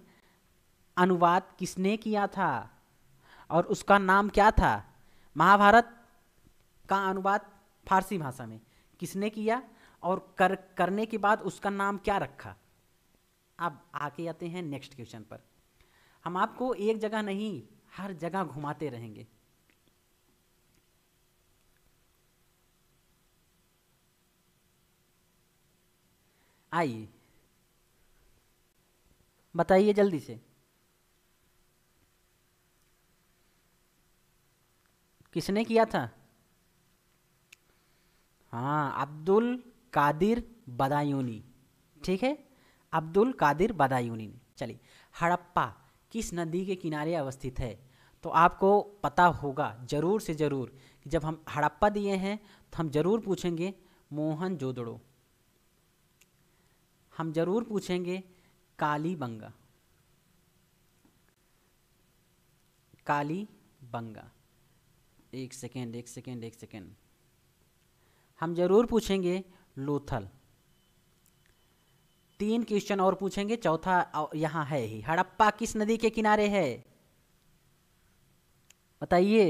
अनुवाद किसने किया था और उसका नाम क्या था महाभारत का अनुवाद फारसी भाषा में किसने किया और कर करने के बाद उसका नाम क्या रखा अब आके आते हैं नेक्स्ट क्वेश्चन पर हम आपको एक जगह नहीं हर जगह घुमाते रहेंगे आइए बताइए जल्दी से किसने किया था हाँ अब्दुल कादिर बदायूनी ठीक है अब्दुल कादिर बदायूनी ने चलिए हड़प्पा किस नदी के किनारे अवस्थित है तो आपको पता होगा ज़रूर से ज़रूर कि जब हम हड़प्पा दिए हैं तो हम ज़रूर पूछेंगे मोहन जोदड़ो हम ज़रूर पूछेंगे काली बंगा काली बंगा एक सेकेंड एक सेकेंड एक सेकेंड हम ज़रूर पूछेंगे लोथल तीन क्वेश्चन और पूछेंगे चौथा यहां है ही हड़प्पा किस नदी के किनारे है बताइए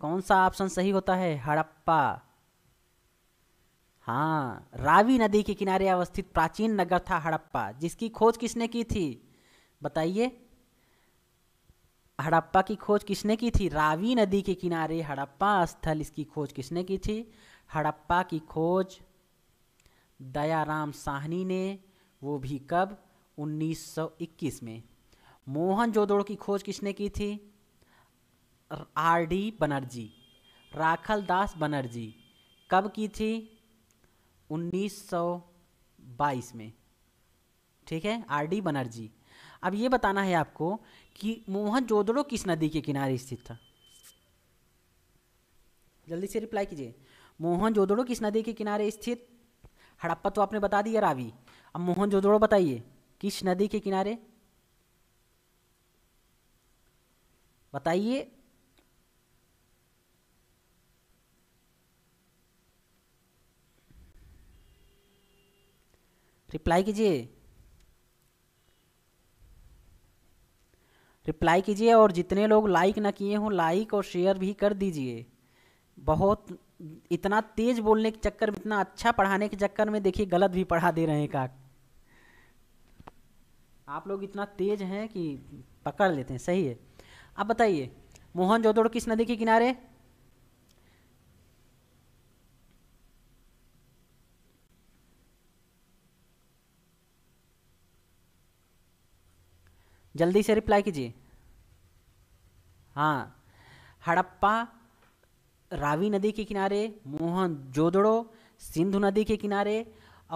कौन सा ऑप्शन सही होता है हड़प्पा हाँ रावी नदी के किनारे अवस्थित प्राचीन नगर था हड़प्पा जिसकी खोज किसने की थी बताइए हड़प्पा की खोज किसने की थी रावी नदी के किनारे हड़प्पा स्थल इसकी खोज किसने की थी हड़प्पा की खोज दयाराम साहनी ने वो भी कब 1921 में मोहन जोदड़ो की खोज किसने की थी आर डी बनर्जी राखल दास बनर्जी कब की थी 1922 में ठीक है आर डी बनर्जी अब ये बताना है आपको कि मोहन जोदड़ो किस नदी के किनारे स्थित था जल्दी से रिप्लाई कीजिए मोहन जोदड़ो किस नदी के किनारे स्थित हड़प्पा तो आपने बता दिया रावी अब जोदड़ो बताइए किस नदी के किनारे बताइए रिप्लाई कीजिए रिप्लाई कीजिए और जितने लोग लाइक ना किए हों लाइक और शेयर भी कर दीजिए बहुत इतना तेज बोलने के चक्कर में इतना अच्छा पढ़ाने के चक्कर में देखिए गलत भी पढ़ा दे रहे हैं का आप लोग इतना तेज हैं कि पकड़ लेते हैं सही है अब बताइए मोहन जोदड़ो किस नदी के किनारे जल्दी से रिप्लाई कीजिए हाँ हड़प्पा रावी नदी के किनारे मोहन जोदड़ो सिंधु नदी के किनारे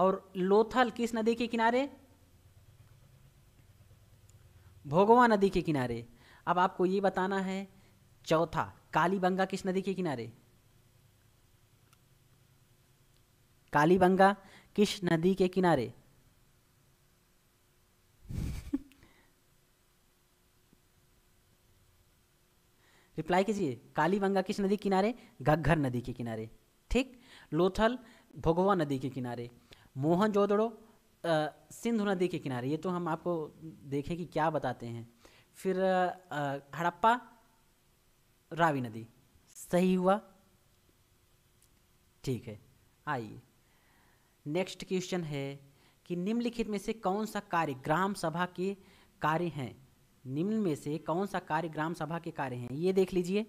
और लोथल किस नदी के किनारे भोगवा नदी के किनारे अब आपको ये बताना है चौथा कालीबंगा किस नदी के किनारे कालीबंगा किस नदी के किनारे रिप्लाई कीजिए कालीबंगा किस नदी किनारे घग्घर नदी के किनारे ठीक लोथल भगवा नदी के किनारे मोहन जोदड़ो सिंधु नदी के किनारे ये तो हम आपको देखें कि क्या बताते हैं फिर हड़प्पा रावी नदी सही हुआ ठीक है आइए नेक्स्ट क्वेश्चन है कि निम्नलिखित में से कौन सा कार्य ग्राम सभा के कार्य हैं निम्न में से कौन सा कार्य ग्राम सभा के कार्य हैं ये देख लीजिए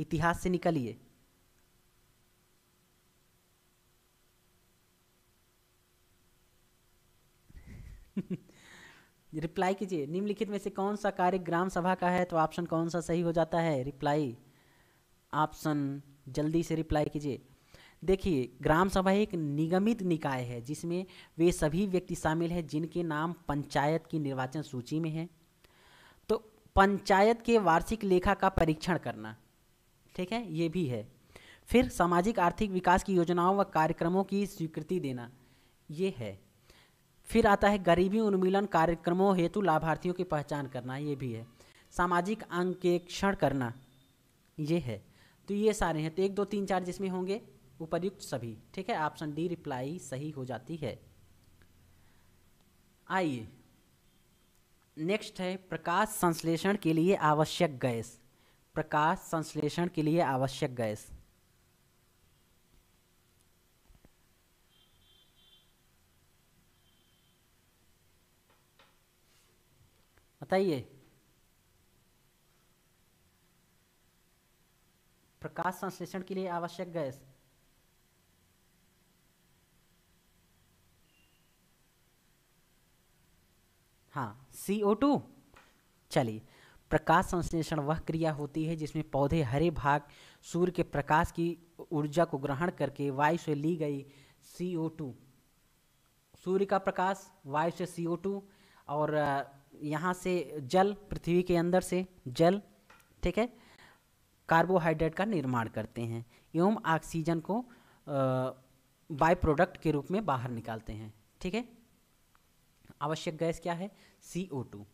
इतिहास से निकलिए रिप्लाई कीजिए निम्नलिखित में से कौन सा कार्य ग्राम सभा का है तो ऑप्शन कौन सा सही हो जाता है रिप्लाई ऑप्शन जल्दी से रिप्लाई कीजिए देखिए ग्राम सभा एक निगमित निकाय है जिसमें वे सभी व्यक्ति शामिल हैं जिनके नाम पंचायत की निर्वाचन सूची में हैं पंचायत के वार्षिक लेखा का परीक्षण करना ठीक है ये भी है फिर सामाजिक आर्थिक विकास की योजनाओं व कार्यक्रमों की स्वीकृति देना ये है फिर आता है गरीबी उन्मूलन कार्यक्रमों हेतु लाभार्थियों की पहचान करना ये भी है सामाजिक अंकेक्षण करना ये है तो ये सारे हैं तो एक दो तीन चार जिसमें होंगे उपर्युक्त सभी ठीक है ऑप्शन डी रिप्लाई सही हो जाती है आइए नेक्स्ट है प्रकाश संश्लेषण के लिए आवश्यक गैस प्रकाश संश्लेषण के लिए आवश्यक गैस बताइए प्रकाश संश्लेषण के लिए आवश्यक गैस सी ओ टू चलिए प्रकाश संश्लेषण वह क्रिया होती है जिसमें पौधे हरे भाग सूर्य के प्रकाश की ऊर्जा को ग्रहण करके वायु से ली गई सी ओ टू सूर्य का प्रकाश वायु से सी ओ टू और यहाँ से जल पृथ्वी के अंदर से जल ठीक है कार्बोहाइड्रेट का निर्माण करते हैं एवं ऑक्सीजन को बाय प्रोडक्ट के रूप में बाहर निकालते हैं ठीक है आवश्यक गैस क्या है सी ओ टू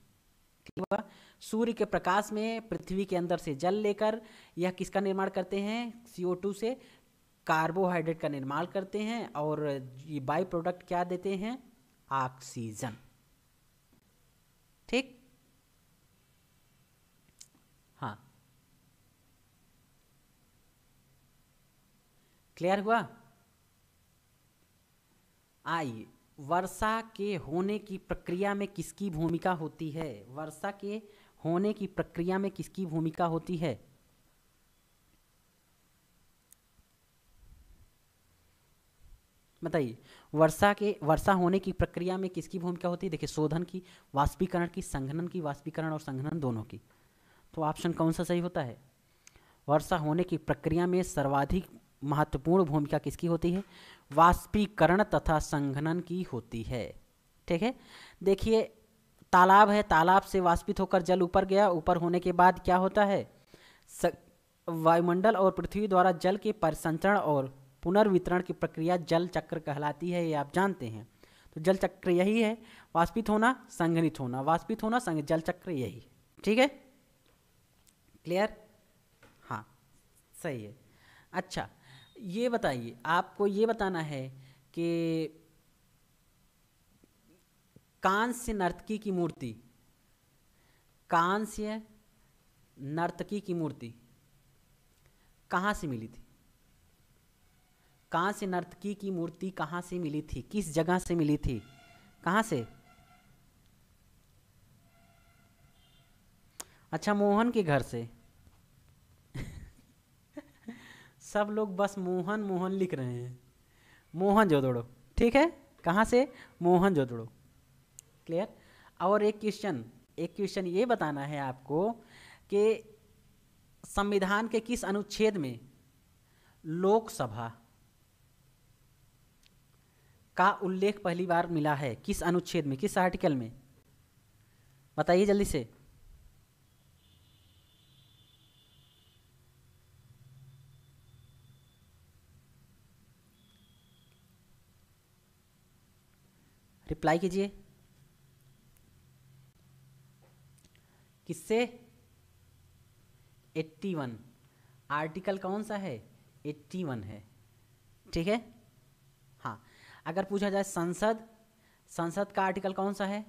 हुआ सूर्य के प्रकाश में पृथ्वी के अंदर से जल लेकर यह किसका निर्माण करते हैं सी ओ टू से कार्बोहाइड्रेट का निर्माण करते हैं और ये बाई प्रोडक्ट क्या देते हैं ऑक्सीजन ठीक हाँ क्लियर हुआ आइए वर्षा के होने की प्रक्रिया में किसकी भूमिका होती है वर्षा के होने की प्रक्रिया में किसकी भूमिका होती है बताइए वर्षा के वर्षा होने की प्रक्रिया में किसकी भूमिका होती है देखिए शोधन की वाष्पीकरण की संघनन की वाष्पीकरण और संघनन दोनों की तो ऑप्शन कौन सा सही होता है वर्षा होने की प्रक्रिया में सर्वाधिक महत्वपूर्ण भूमिका किसकी होती है वाष्पीकरण तथा संघनन की होती है ठीक है देखिए तालाब है तालाब से वाष्पित होकर जल ऊपर गया ऊपर होने के बाद क्या होता है वायुमंडल और पृथ्वी द्वारा जल के परिसंचरण और पुनर्वितरण की प्रक्रिया जल चक्र कहलाती है ये आप जानते हैं तो जल चक्र यही है वाष्पित होना संघनित होना वाष्पित होना संग जल चक्र यही ठीक है क्लियर हाँ सही है अच्छा ये बताइए आपको ये बताना है कि कांस्य नर्तकी की मूर्ति कांस्य नर्तकी की मूर्ति कहाँ से मिली थी कांस्य नर्तकी की मूर्ति कहाँ से मिली थी किस जगह से मिली थी कहाँ से अच्छा मोहन के घर से सब लोग बस मोहन मोहन लिख रहे हैं मोहन जोदड़ो ठीक है कहाँ से मोहन जोदड़ो क्लियर और एक क्वेश्चन एक क्वेश्चन ये बताना है आपको कि संविधान के किस अनुच्छेद में लोकसभा का उल्लेख पहली बार मिला है किस अनुच्छेद में किस आर्टिकल में बताइए जल्दी से रिप्लाई कीजिए किससे 81 आर्टिकल कौन सा है 81 है ठीक है हाँ अगर पूछा जाए संसद संसद का आर्टिकल कौन सा है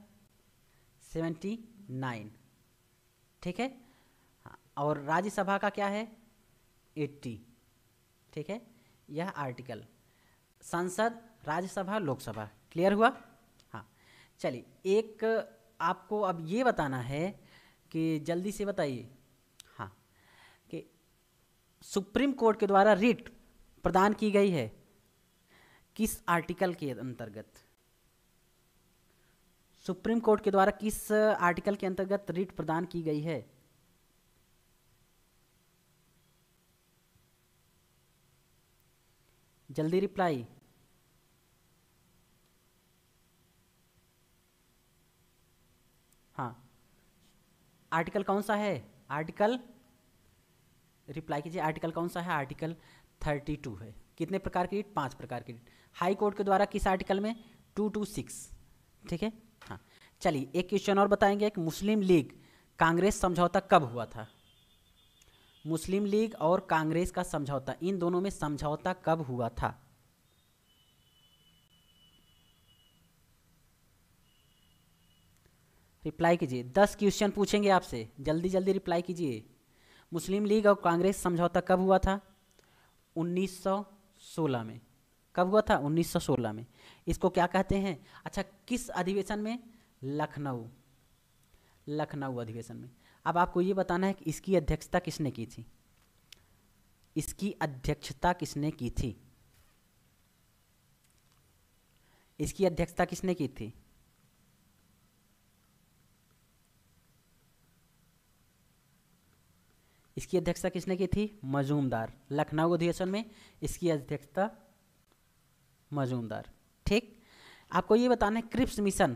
79 ठीक है हाँ, और राज्यसभा का क्या है 80 ठीक है यह आर्टिकल संसद राज्यसभा लोकसभा क्लियर हुआ चलिए एक आपको अब ये बताना है कि जल्दी से बताइए हाँ कि सुप्रीम कोर्ट के द्वारा रिट प्रदान की गई है किस आर्टिकल के अंतर्गत सुप्रीम कोर्ट के द्वारा किस आर्टिकल के अंतर्गत रिट प्रदान की गई है जल्दी रिप्लाई आर्टिकल कौन सा है आर्टिकल रिप्लाई कीजिए आर्टिकल कौन सा है आर्टिकल थर्टी टू है कितने प्रकार की पांच प्रकार की हाई कोर्ट के द्वारा किस आर्टिकल में टू टू सिक्स ठीक है हाँ चलिए एक क्वेश्चन और बताएंगे कि मुस्लिम लीग कांग्रेस समझौता कब हुआ था मुस्लिम लीग और कांग्रेस का समझौता इन दोनों में समझौता कब हुआ था रिप्लाई कीजिए दस क्वेश्चन पूछेंगे आपसे जल्दी जल्दी रिप्लाई कीजिए मुस्लिम लीग और कांग्रेस समझौता कब हुआ था 1916 में कब हुआ था 1916 में इसको क्या कहते हैं अच्छा किस अधिवेशन में लखनऊ लखनऊ अधिवेशन में अब आपको ये बताना है कि इसकी अध्यक्षता किसने की थी इसकी अध्यक्षता किसने की थी इसकी अध्यक्षता किसने की थी इसकी अध्यक्षता किसने की थी मजूमदार लखनऊ अधिवेशन में इसकी अध्यक्षता मजूमदार ठीक आपको ये बताना है क्रिप्स मिशन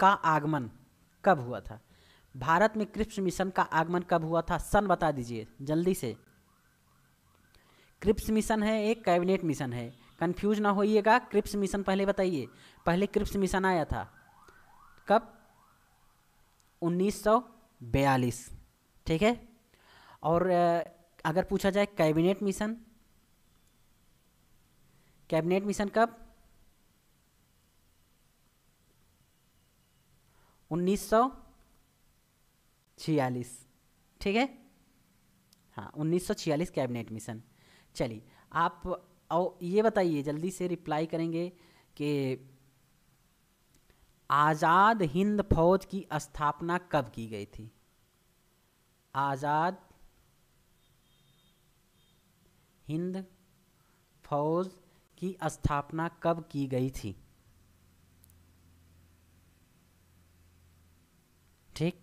का आगमन कब हुआ था भारत में क्रिप्स मिशन का आगमन कब हुआ था सन बता दीजिए जल्दी से क्रिप्स मिशन है एक कैबिनेट मिशन है कंफ्यूज ना होइएगा क्रिप्स मिशन पहले बताइए पहले क्रिप्स मिशन आया था कब 1942 ठीक है और अगर पूछा जाए कैबिनेट मिशन कैबिनेट मिशन कब 1946 ठीक है हाँ 1946 कैबिनेट मिशन चलिए आप और ये बताइए जल्दी से रिप्लाई करेंगे कि आज़ाद हिंद फौज की स्थापना कब की गई थी आज़ाद हिंद फौज की स्थापना कब की गई थी ठीक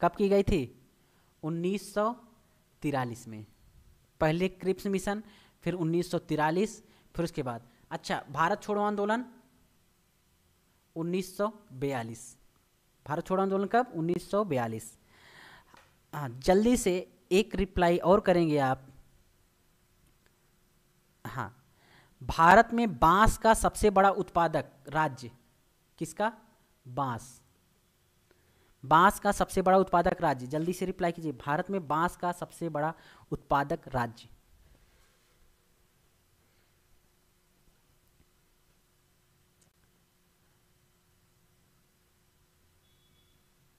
कब की गई थी उन्नीस में पहले क्रिप्स मिशन फिर उन्नीस फिर उसके बाद अच्छा भारत छोड़ो आंदोलन 1942 भारत छोड़ो आंदोलन कब 1942 हाँ जल्दी से एक रिप्लाई और करेंगे आप हाँ भारत में बांस का सबसे बड़ा उत्पादक राज्य किसका बांस बांस का सबसे बड़ा उत्पादक राज्य जल्दी से रिप्लाई कीजिए भारत में बांस का सबसे बड़ा उत्पादक राज्य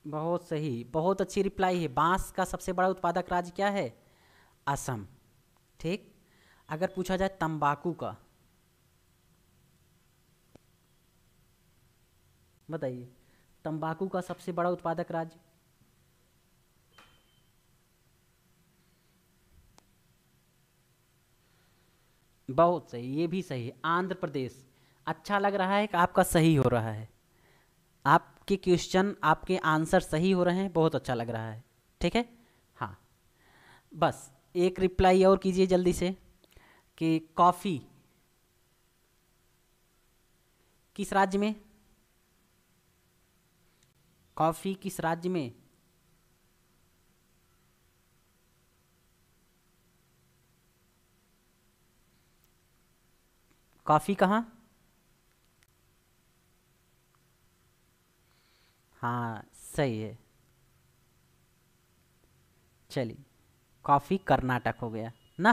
बहुत सही बहुत अच्छी रिप्लाई है बांस का सबसे बड़ा उत्पादक राज्य क्या है असम ठीक अगर पूछा जाए तंबाकू का बताइए तंबाकू का सबसे बड़ा उत्पादक राज्य बहुत सही ये भी सही आंध्र प्रदेश अच्छा लग रहा है कि आपका सही हो रहा है आप आपके क्वेश्चन आपके आंसर सही हो रहे हैं बहुत अच्छा लग रहा है ठीक है हाँ बस एक रिप्लाई और कीजिए जल्दी से कि कॉफ़ी किस राज्य में कॉफ़ी किस राज्य में कॉफ़ी कहाँ हाँ सही है चलिए कॉफ़ी कर्नाटक हो गया ना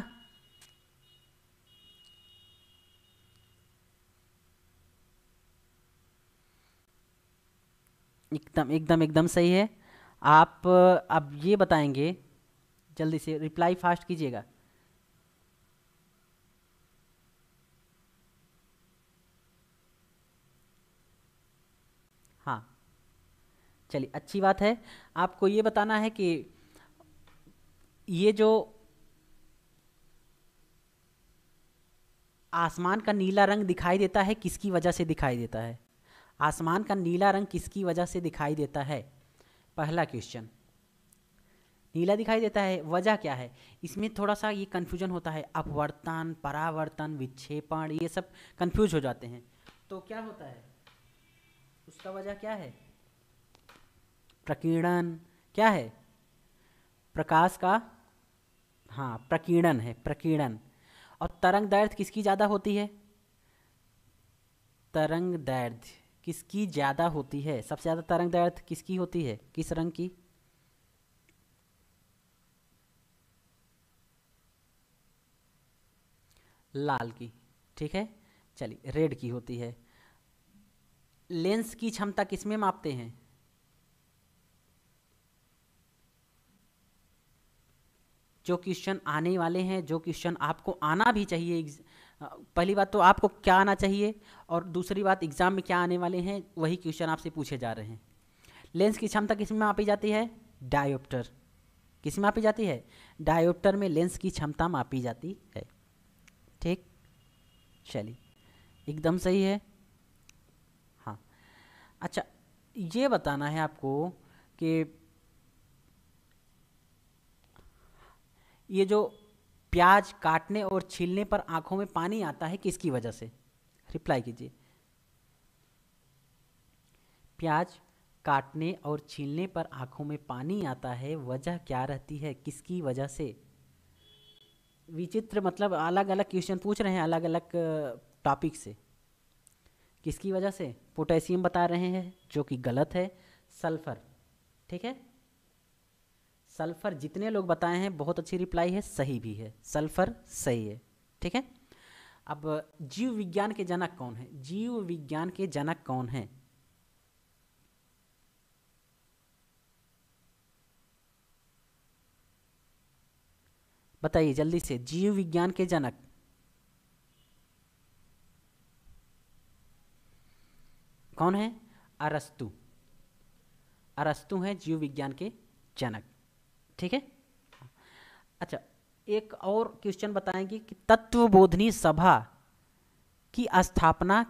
एकदम एकदम एकदम सही है आप अब ये बताएंगे जल्दी से रिप्लाई फास्ट कीजिएगा चलिए अच्छी बात है आपको ये बताना है कि ये जो आसमान का नीला रंग दिखाई देता है किसकी वजह से दिखाई देता है आसमान का नीला रंग किसकी वजह से दिखाई देता है पहला क्वेश्चन नीला दिखाई देता है वजह क्या है इसमें थोड़ा सा ये कन्फ्यूजन होता है अपवर्तन परावर्तन विक्षेपण ये सब कन्फ्यूज हो जाते हैं तो क्या होता है उसका वजह क्या है प्रकीर्णन क्या है प्रकाश का हाँ प्रकीर्णन है प्रकीर्णन और तरंग दैर्ध्य किसकी ज़्यादा होती है तरंग दैर्ध्य किसकी ज़्यादा होती है सबसे ज़्यादा तरंग दैर्ध्य किसकी होती है किस रंग की लाल की ठीक है चलिए रेड की होती है लेंस की क्षमता किसमें मापते हैं जो क्वेश्चन आने वाले हैं जो क्वेश्चन आपको आना भी चाहिए पहली बात तो आपको क्या आना चाहिए और दूसरी बात एग्ज़ाम में क्या आने वाले हैं वही क्वेश्चन आपसे पूछे जा रहे हैं लेंस की क्षमता किस में मापी जाती है डायोप्टर किस में मापी जाती है डायोप्टर में लेंस की क्षमता मापी जाती है ठीक चलिए एकदम सही है हाँ अच्छा ये बताना है आपको कि ये जो प्याज काटने और छीलने पर आंखों में पानी आता है किसकी वजह से रिप्लाई कीजिए प्याज काटने और छीलने पर आंखों में पानी आता है वजह क्या रहती है किसकी वजह से विचित्र मतलब अलग अलग क्वेश्चन पूछ रहे हैं अलग अलग टॉपिक से किसकी वजह से पोटेशियम बता रहे हैं जो कि गलत है सल्फर ठीक है सल्फर जितने लोग बताए हैं बहुत अच्छी रिप्लाई है सही भी है सल्फर सही है ठीक है अब जीव विज्ञान के जनक कौन है जीव विज्ञान के जनक कौन है बताइए जल्दी से जीव विज्ञान के जनक कौन है अरस्तु अरस्तु है जीव विज्ञान के जनक ठीक है अच्छा एक और क्वेश्चन बताएंगे कि तत्वबोधनी सभा की स्थापना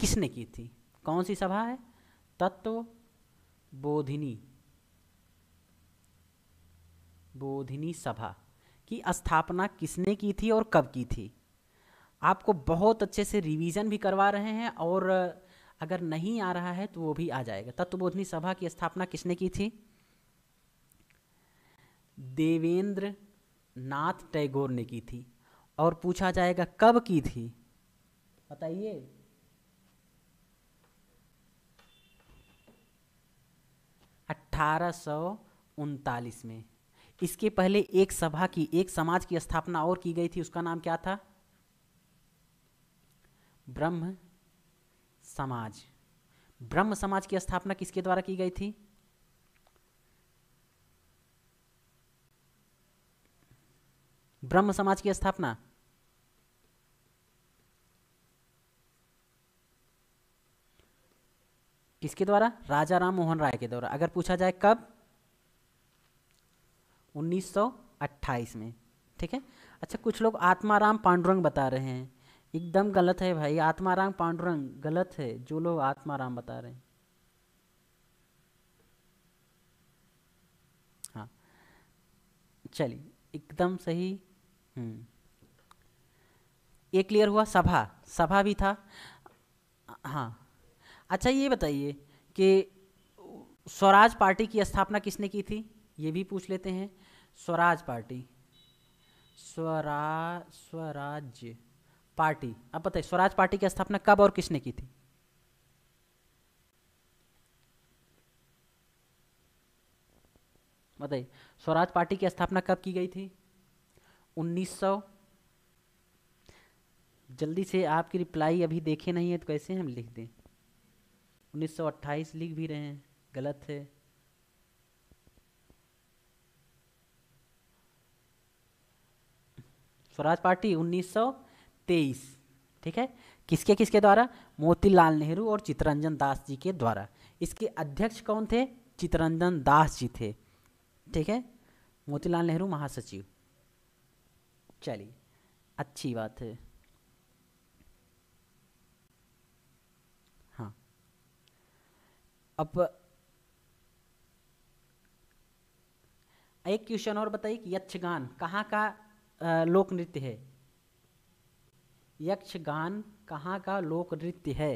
किसने की थी कौन सी सभा है तत्व बोधिनी बोधिनी सभा की स्थापना किसने की थी और कब की थी आपको बहुत अच्छे से रिवीजन भी करवा रहे हैं और अगर नहीं आ रहा है तो वो भी आ जाएगा तत्वबोधनी सभा की स्थापना किसने की थी देवेंद्र नाथ टैगोर ने की थी और पूछा जाएगा कब की थी बताइए अट्ठारह में इसके पहले एक सभा की एक समाज की स्थापना और की गई थी उसका नाम क्या था ब्रह्म समाज ब्रह्म समाज की स्थापना किसके द्वारा की गई थी ब्रह्म समाज की स्थापना किसके द्वारा राजा राम मोहन राय के द्वारा अगर पूछा जाए कब 1928 में ठीक है अच्छा कुछ लोग आत्माराम पांडुरंग बता रहे हैं एकदम गलत है भाई आत्माराम पांडुरंग गलत है जो लोग आत्माराम बता रहे हैं हाँ चलिए एकदम सही हम्म। ये क्लियर हुआ सभा सभा भी था हाँ अच्छा ये बताइए कि स्वराज पार्टी की स्थापना किसने की थी ये भी पूछ लेते हैं स्वराज पार्टी स्वरा स्वराज्य पार्टी अब बताइए स्वराज पार्टी की स्थापना कब और किसने की थी बताइए स्वराज पार्टी की स्थापना कब की गई थी 1900 जल्दी से आपकी रिप्लाई अभी देखे नहीं है तो कैसे हम लिख दें 1928 लिख भी रहे हैं गलत है स्वराज पार्टी 1923 ठीक है किसके किसके द्वारा मोतीलाल नेहरू और चितरंजन दास जी के द्वारा इसके अध्यक्ष कौन थे चितरंजन दास जी थे ठीक है मोतीलाल नेहरू महासचिव चलिए अच्छी बात है हाँ अब एक क्वेश्चन और बताइए कि यक्षगान कहाँ का लोक नृत्य है यक्षगान कहाँ का लोक नृत्य है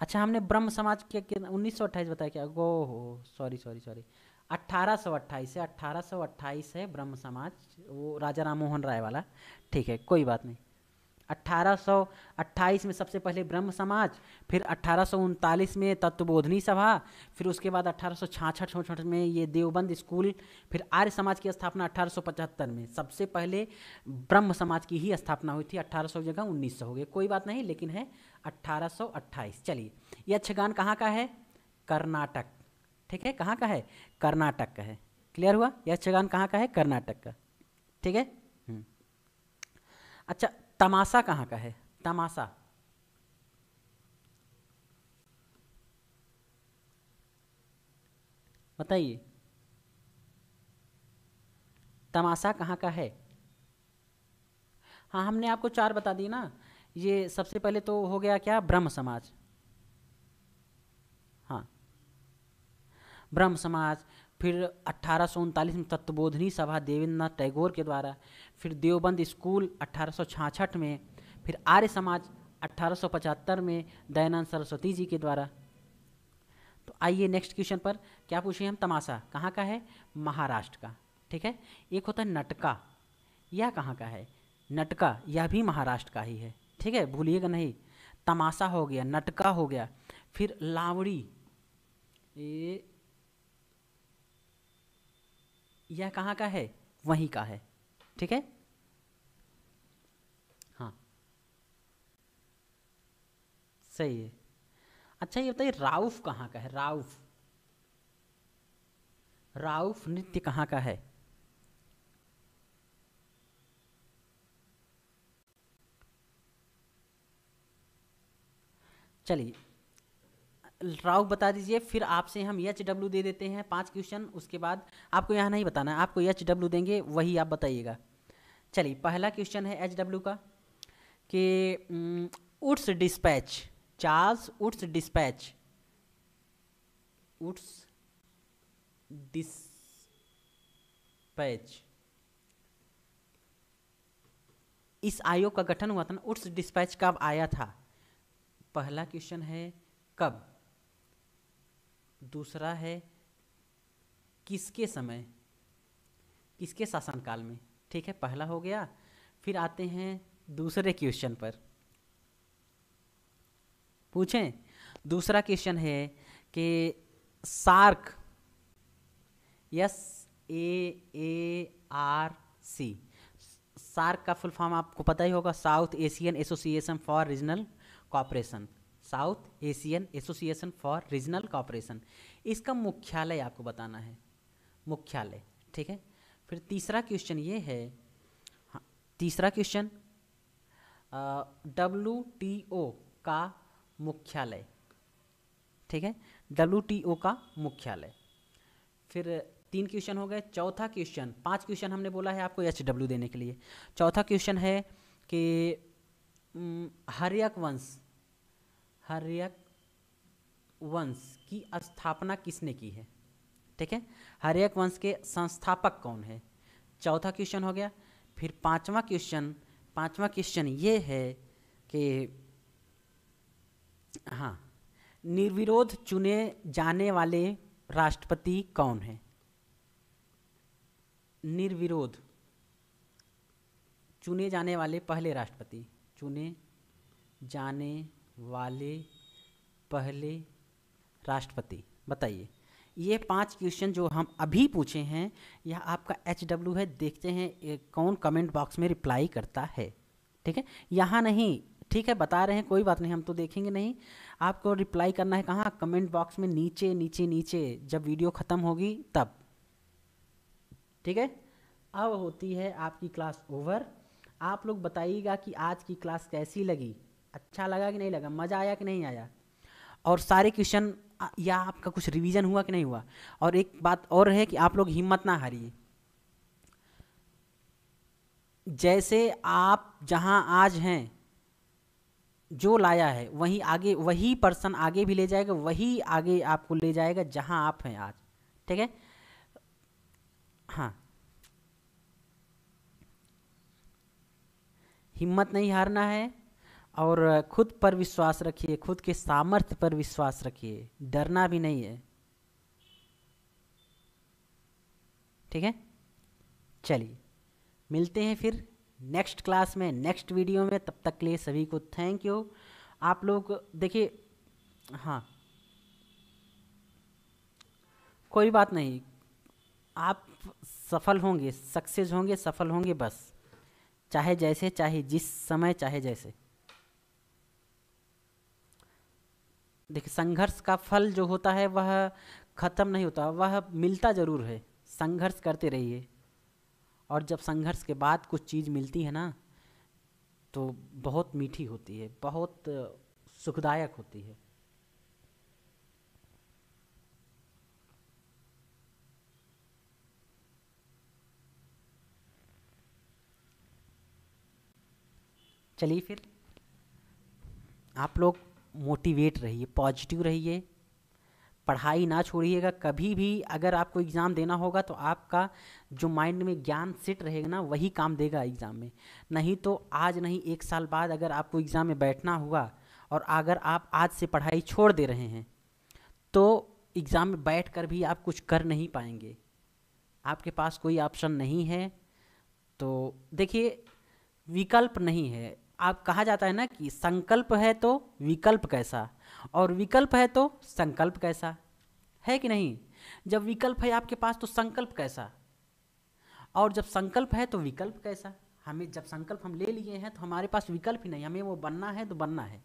अच्छा हमने ब्रह्म समाज के उन्नीस सौ अट्ठाईस बताया क्या गो हो सॉरी सॉरी सॉरी अट्ठारह सौ अट्ठाईस है अट्ठारह सौ अट्ठाईस है ब्रह्म समाज वो राजा राम मोहन राय वाला ठीक है कोई बात नहीं अट्ठाईस में सबसे पहले ब्रह्म समाज फिर अट्ठारह में तत्वबोधनी सभा फिर उसके बाद अट्ठारह सौ में ये देवबंद स्कूल फिर आर्य समाज की स्थापना पचहत्तर में सबसे पहले ब्रह्म समाज की ही स्थापना हुई थी सौ जगह सौ हो गए कोई बात नहीं लेकिन है 1828 चलिए ये यक्षगान अच्छा कहाँ का है कर्नाटक ठीक है कहाँ का है कर्नाटक का है क्लियर हुआ यक्षगान अच्छा कहाँ का है कर्नाटक का ठीक है हम्म। अच्छा तमाशा कहाँ का है तमाशा बताइए तमाशा कहाँ का है हाँ हमने आपको चार बता दी ना ये सबसे पहले तो हो गया क्या ब्रह्म समाज हाँ ब्रह्म समाज फिर अट्ठारह में तत्वबोधनी सभा देवेंद्र टैगोर के द्वारा फिर देवबंद स्कूल अट्ठारह में फिर आर्य समाज 1875 में दयानंद सरस्वती जी के द्वारा तो आइए नेक्स्ट क्वेश्चन पर क्या पूछे हम तमाशा कहाँ का है महाराष्ट्र का ठीक है एक होता है नटका यह कहाँ का है नटका यह भी महाराष्ट्र का ही है ठीक है भूलिएगा नहीं तमाशा हो गया नटका हो गया फिर लावड़ी ये यह कहाँ का है वहीं का है ठीक है हाँ सही है अच्छा ये बताइए राउफ कहाँ का है राउफ राउफ नृत्य कहाँ का है चलिए राव बता दीजिए फिर आपसे हम एच डब्ल्यू दे देते हैं पांच क्वेश्चन उसके बाद आपको यहाँ नहीं बताना है आपको एच डब्ल्यू देंगे वही आप बताइएगा चलिए पहला क्वेश्चन है एच डब्ल्यू का कि Woods dispatch Charles Woods dispatch Woods dispatch इस आयोग का गठन हुआ था ना उट्स डिस्पैच कब आया था पहला क्वेश्चन है कब दूसरा है किसके समय किसके शासनकाल में ठीक है पहला हो गया फिर आते हैं दूसरे क्वेश्चन पर पूछें दूसरा क्वेश्चन है कि SAARC S A A R C SAARC का फुल फॉर्म आपको पता ही होगा South Asian Association for Regional Cooperation South Asian Association for Regional Cooperation इसका मुख्यालय आपको बताना है मुख्यालय ठीक है फिर तीसरा क्वेश्चन ये है हाँ, तीसरा क्वेश्चन डब्ल्यू टी ओ का मुख्यालय ठीक है डब्लू टी ओ का मुख्यालय फिर तीन क्वेश्चन हो गए चौथा क्वेश्चन पांच क्वेश्चन हमने बोला है आपको एच डब्ल्यू देने के लिए चौथा क्वेश्चन है कि हरियक वंश हरियक वंश की स्थापना किसने की है ठीक है हरियक वंश के संस्थापक कौन है चौथा क्वेश्चन हो गया फिर पांचवा क्वेश्चन पांचवा क्वेश्चन ये है कि हाँ निर्विरोध चुने जाने वाले राष्ट्रपति कौन है निर्विरोध चुने जाने वाले पहले राष्ट्रपति चुने जाने वाले पहले राष्ट्रपति बताइए ये पांच क्वेश्चन जो हम अभी पूछे हैं यह आपका एच डब्ल्यू है देखते हैं कौन कमेंट बॉक्स में रिप्लाई करता है ठीक है यहाँ नहीं ठीक है बता रहे हैं कोई बात नहीं हम तो देखेंगे नहीं आपको रिप्लाई करना है कहाँ कमेंट बॉक्स में नीचे नीचे नीचे जब वीडियो ख़त्म होगी तब ठीक है अब होती है आपकी क्लास ओवर आप लोग बताइएगा कि आज की क्लास कैसी लगी अच्छा लगा कि नहीं लगा मज़ा आया कि नहीं आया और सारे क्वेश्चन या आपका कुछ रिवीजन हुआ कि नहीं हुआ और एक बात और है कि आप लोग हिम्मत ना हारिए जैसे आप जहां आज हैं जो लाया है वहीं आगे वही पर्सन आगे भी ले जाएगा वही आगे आपको ले जाएगा जहां आप हैं आज ठीक है हाँ हिम्मत नहीं हारना है और खुद पर विश्वास रखिए खुद के सामर्थ्य पर विश्वास रखिए डरना भी नहीं है ठीक है चलिए मिलते हैं फिर नेक्स्ट क्लास में नेक्स्ट वीडियो में तब तक के लिए सभी को थैंक यू आप लोग देखिए हाँ कोई बात नहीं आप सफल होंगे सक्सेस होंगे सफल होंगे बस चाहे जैसे चाहे जिस समय चाहे जैसे देखिए संघर्ष का फल जो होता है वह ख़त्म नहीं होता वह मिलता ज़रूर है संघर्ष करते रहिए और जब संघर्ष के बाद कुछ चीज़ मिलती है ना तो बहुत मीठी होती है बहुत सुखदायक होती है चलिए फिर आप लोग मोटिवेट रहिए पॉजिटिव रहिए पढ़ाई ना छोड़िएगा कभी भी अगर आपको एग्ज़ाम देना होगा तो आपका जो माइंड में ज्ञान सेट रहेगा ना वही काम देगा एग्ज़ाम में नहीं तो आज नहीं एक साल बाद अगर आपको एग्ज़ाम में बैठना हुआ और अगर आप आज से पढ़ाई छोड़ दे रहे हैं तो एग्ज़ाम में बैठ कर भी आप कुछ कर नहीं पाएंगे आपके पास कोई ऑप्शन नहीं है तो देखिए विकल्प नहीं है आप कहा जाता है ना कि संकल्प है तो विकल्प कैसा और विकल्प है तो संकल्प कैसा है कि नहीं जब विकल्प है आपके पास तो संकल्प कैसा और जब संकल्प है तो विकल्प कैसा हमें जब संकल्प हम ले लिए हैं तो हमारे पास विकल्प ही नहीं हमें वो बनना है तो बनना है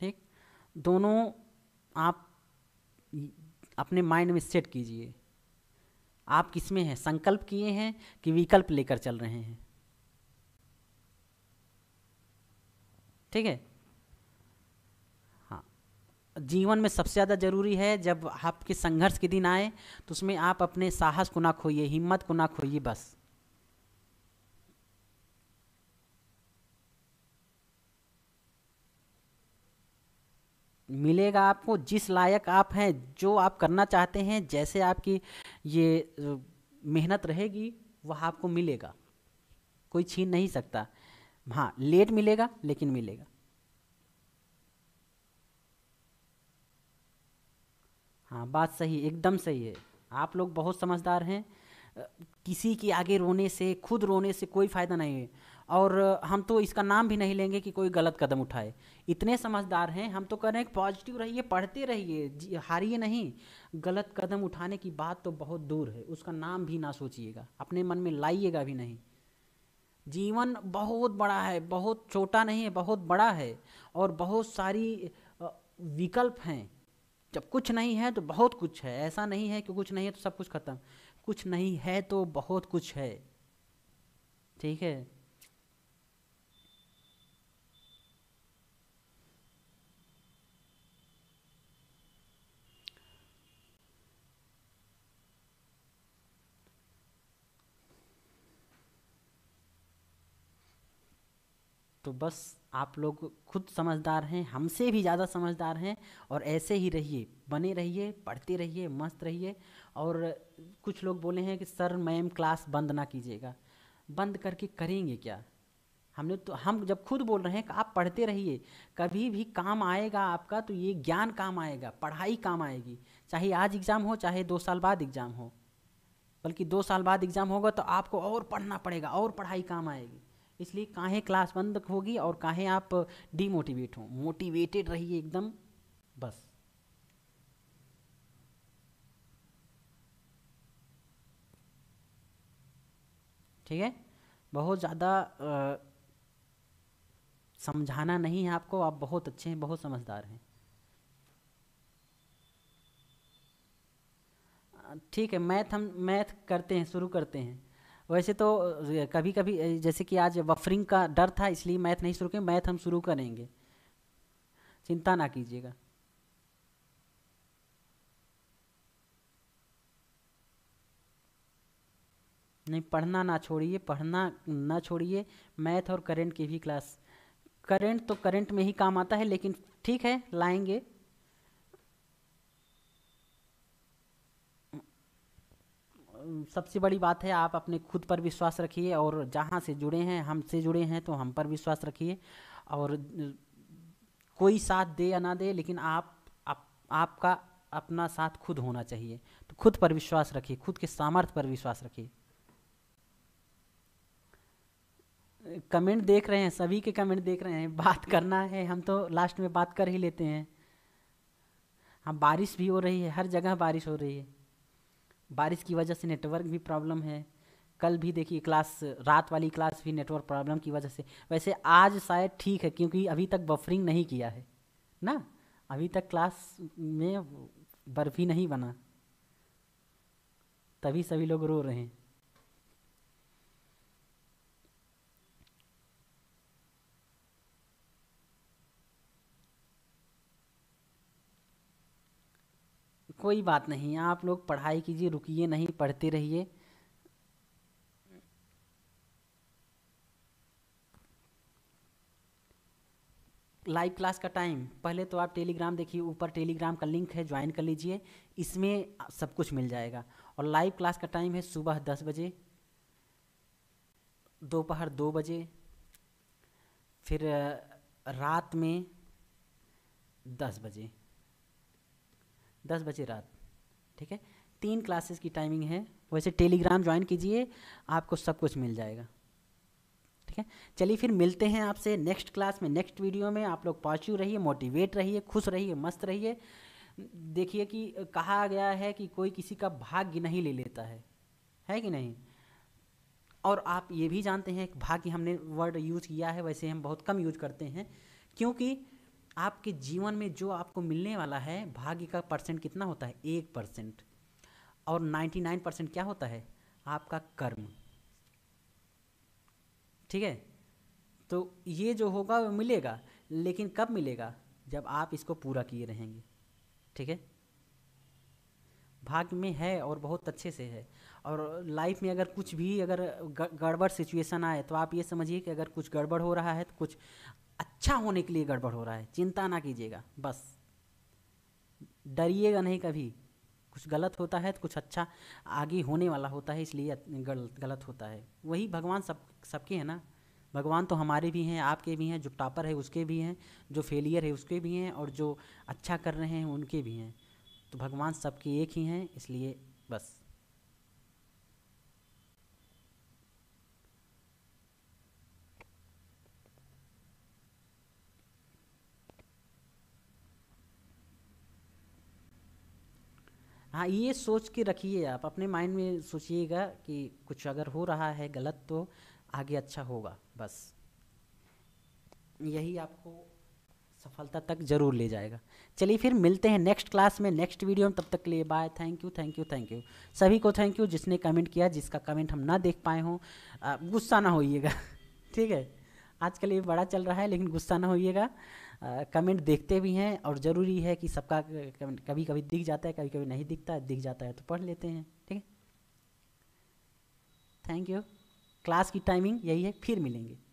ठीक दोनों आप अपने माइंड में सेट कीजिए आप किस में हैं संकल्प किए हैं कि विकल्प लेकर चल रहे हैं ठीक है हाँ जीवन में सबसे ज़्यादा ज़रूरी है जब आपके संघर्ष के दिन आए तो उसमें आप अपने साहस को ना खोइए हिम्मत को ना खोइए बस मिलेगा आपको जिस लायक आप हैं जो आप करना चाहते हैं जैसे आपकी ये मेहनत रहेगी वह आपको मिलेगा कोई छीन नहीं सकता हाँ लेट मिलेगा लेकिन मिलेगा हाँ बात सही एकदम सही है आप लोग बहुत समझदार हैं किसी के आगे रोने से खुद रोने से कोई फ़ायदा नहीं है और हम तो इसका नाम भी नहीं लेंगे कि कोई गलत कदम उठाए इतने समझदार हैं हम तो कह रहे हैं पॉजिटिव रहिए पढ़ते रहिए हारिए नहीं गलत कदम उठाने की बात तो बहुत दूर है उसका नाम भी ना सोचिएगा अपने मन में लाइएगा भी नहीं जीवन बहुत बड़ा है बहुत छोटा नहीं है बहुत बड़ा है और बहुत सारी विकल्प हैं जब कुछ नहीं है तो बहुत कुछ है ऐसा नहीं है कि कुछ नहीं है तो सब कुछ खत्म कुछ नहीं है तो बहुत कुछ है ठीक है तो बस आप लोग खुद समझदार हैं हमसे भी ज़्यादा समझदार हैं और ऐसे ही रहिए बने रहिए पढ़ते रहिए मस्त रहिए और कुछ लोग बोले हैं कि सर मैम क्लास बंद ना कीजिएगा बंद करके करेंगे क्या हमने तो हम जब खुद बोल रहे हैं कि आप पढ़ते रहिए कभी भी काम आएगा आपका तो ये ज्ञान काम आएगा पढ़ाई काम आएगी चाहे आज एग्ज़ाम हो चाहे दो साल बाद एग्ज़ाम हो बल्कि दो साल बाद एग्ज़ाम होगा तो आपको और पढ़ना पड़ेगा और पढ़ाई काम आएगी इसलिए काहे क्लास बंद होगी और काहे आप डीमोटिवेट हों मोटिवेटेड रहिए एकदम बस ठीक है बहुत ज़्यादा समझाना नहीं है आपको आप बहुत अच्छे हैं बहुत समझदार हैं ठीक है मैथ हम मैथ करते हैं शुरू करते हैं वैसे तो कभी कभी जैसे कि आज बफरिंग का डर था इसलिए मैथ नहीं शुरू किया मैथ हम शुरू करेंगे चिंता ना कीजिएगा नहीं पढ़ना ना छोड़िए पढ़ना ना छोड़िए मैथ और करंट की भी क्लास करंट तो करंट में ही काम आता है लेकिन ठीक है लाएंगे सबसे बड़ी बात है आप अपने खुद पर विश्वास रखिए और जहाँ से जुड़े हैं हमसे जुड़े हैं तो हम पर विश्वास रखिए और कोई साथ दे या ना दे लेकिन आप, आप आपका अपना साथ खुद होना चाहिए तो खुद पर विश्वास रखिए खुद के सामर्थ्य पर विश्वास रखिए कमेंट देख रहे हैं सभी के कमेंट देख रहे हैं बात करना है हम तो लास्ट में बात कर ही लेते हैं हाँ बारिश भी हो रही है हर जगह बारिश हो रही है बारिश की वजह से नेटवर्क भी प्रॉब्लम है कल भी देखिए क्लास रात वाली क्लास भी नेटवर्क प्रॉब्लम की वजह से वैसे आज शायद ठीक है क्योंकि अभी तक बफरिंग नहीं किया है ना अभी तक क्लास में बर्फी नहीं बना तभी सभी लोग रो रहे हैं कोई बात नहीं आप लोग पढ़ाई कीजिए रुकिए नहीं पढ़ते रहिए लाइव क्लास का टाइम पहले तो आप टेलीग्राम देखिए ऊपर टेलीग्राम का लिंक है ज्वाइन कर लीजिए इसमें सब कुछ मिल जाएगा और लाइव क्लास का टाइम है सुबह दस बजे दोपहर दो बजे फिर रात में दस बजे दस बजे रात ठीक है तीन क्लासेस की टाइमिंग है वैसे टेलीग्राम ज्वाइन कीजिए आपको सब कुछ मिल जाएगा ठीक है चलिए फिर मिलते हैं आपसे नेक्स्ट क्लास में नेक्स्ट वीडियो में आप लोग पॉजिटिव रहिए मोटिवेट रहिए खुश रहिए मस्त रहिए देखिए कि कहा गया है कि कोई किसी का भाग्य नहीं ले लेता है है कि नहीं और आप ये भी जानते हैं भाग्य हमने वर्ड यूज़ किया है वैसे हम बहुत कम यूज करते हैं क्योंकि आपके जीवन में जो आपको मिलने वाला है भाग्य का परसेंट कितना होता है एक परसेंट और नाइन्टी नाइन परसेंट क्या होता है आपका कर्म ठीक है तो ये जो होगा वो मिलेगा लेकिन कब मिलेगा जब आप इसको पूरा किए रहेंगे ठीक है भाग्य में है और बहुत अच्छे से है और लाइफ में अगर कुछ भी अगर गड़बड़ सिचुएशन आए तो आप ये समझिए कि अगर कुछ गड़बड़ हो रहा है तो कुछ अच्छा होने के लिए गड़बड़ हो रहा है चिंता ना कीजिएगा बस डरिएगा नहीं कभी कुछ गलत होता है तो कुछ अच्छा आगे होने वाला होता है इसलिए गलत गलत होता है वही भगवान सब सबके हैं ना भगवान तो हमारे भी हैं आपके भी हैं जो टॉपर है उसके भी हैं जो फेलियर है उसके भी हैं और जो अच्छा कर रहे हैं उनके भी हैं तो भगवान सबके एक ही हैं इसलिए बस हाँ ये सोच के रखिए आप अपने माइंड में सोचिएगा कि कुछ अगर हो रहा है गलत तो आगे अच्छा होगा बस यही आपको सफलता तक जरूर ले जाएगा चलिए फिर मिलते हैं नेक्स्ट क्लास में नेक्स्ट वीडियो में तब तक के लिए bye thank you thank you thank you सभी को थैंक यू जिसने कमेंट किया जिसका कमेंट हम ना देख पाए हों गुस्सा ना होइएगा ठीक है आज के ये बड़ा चल रहा है लेकिन गुस्सा ना होइएगा कमेंट देखते भी हैं और ज़रूरी है कि सबका कमेंट कभी कभी दिख जाता है कभी कभी नहीं दिखता है दिख जाता है तो पढ़ लेते हैं ठीक है थैंक यू क्लास की टाइमिंग यही है फिर मिलेंगे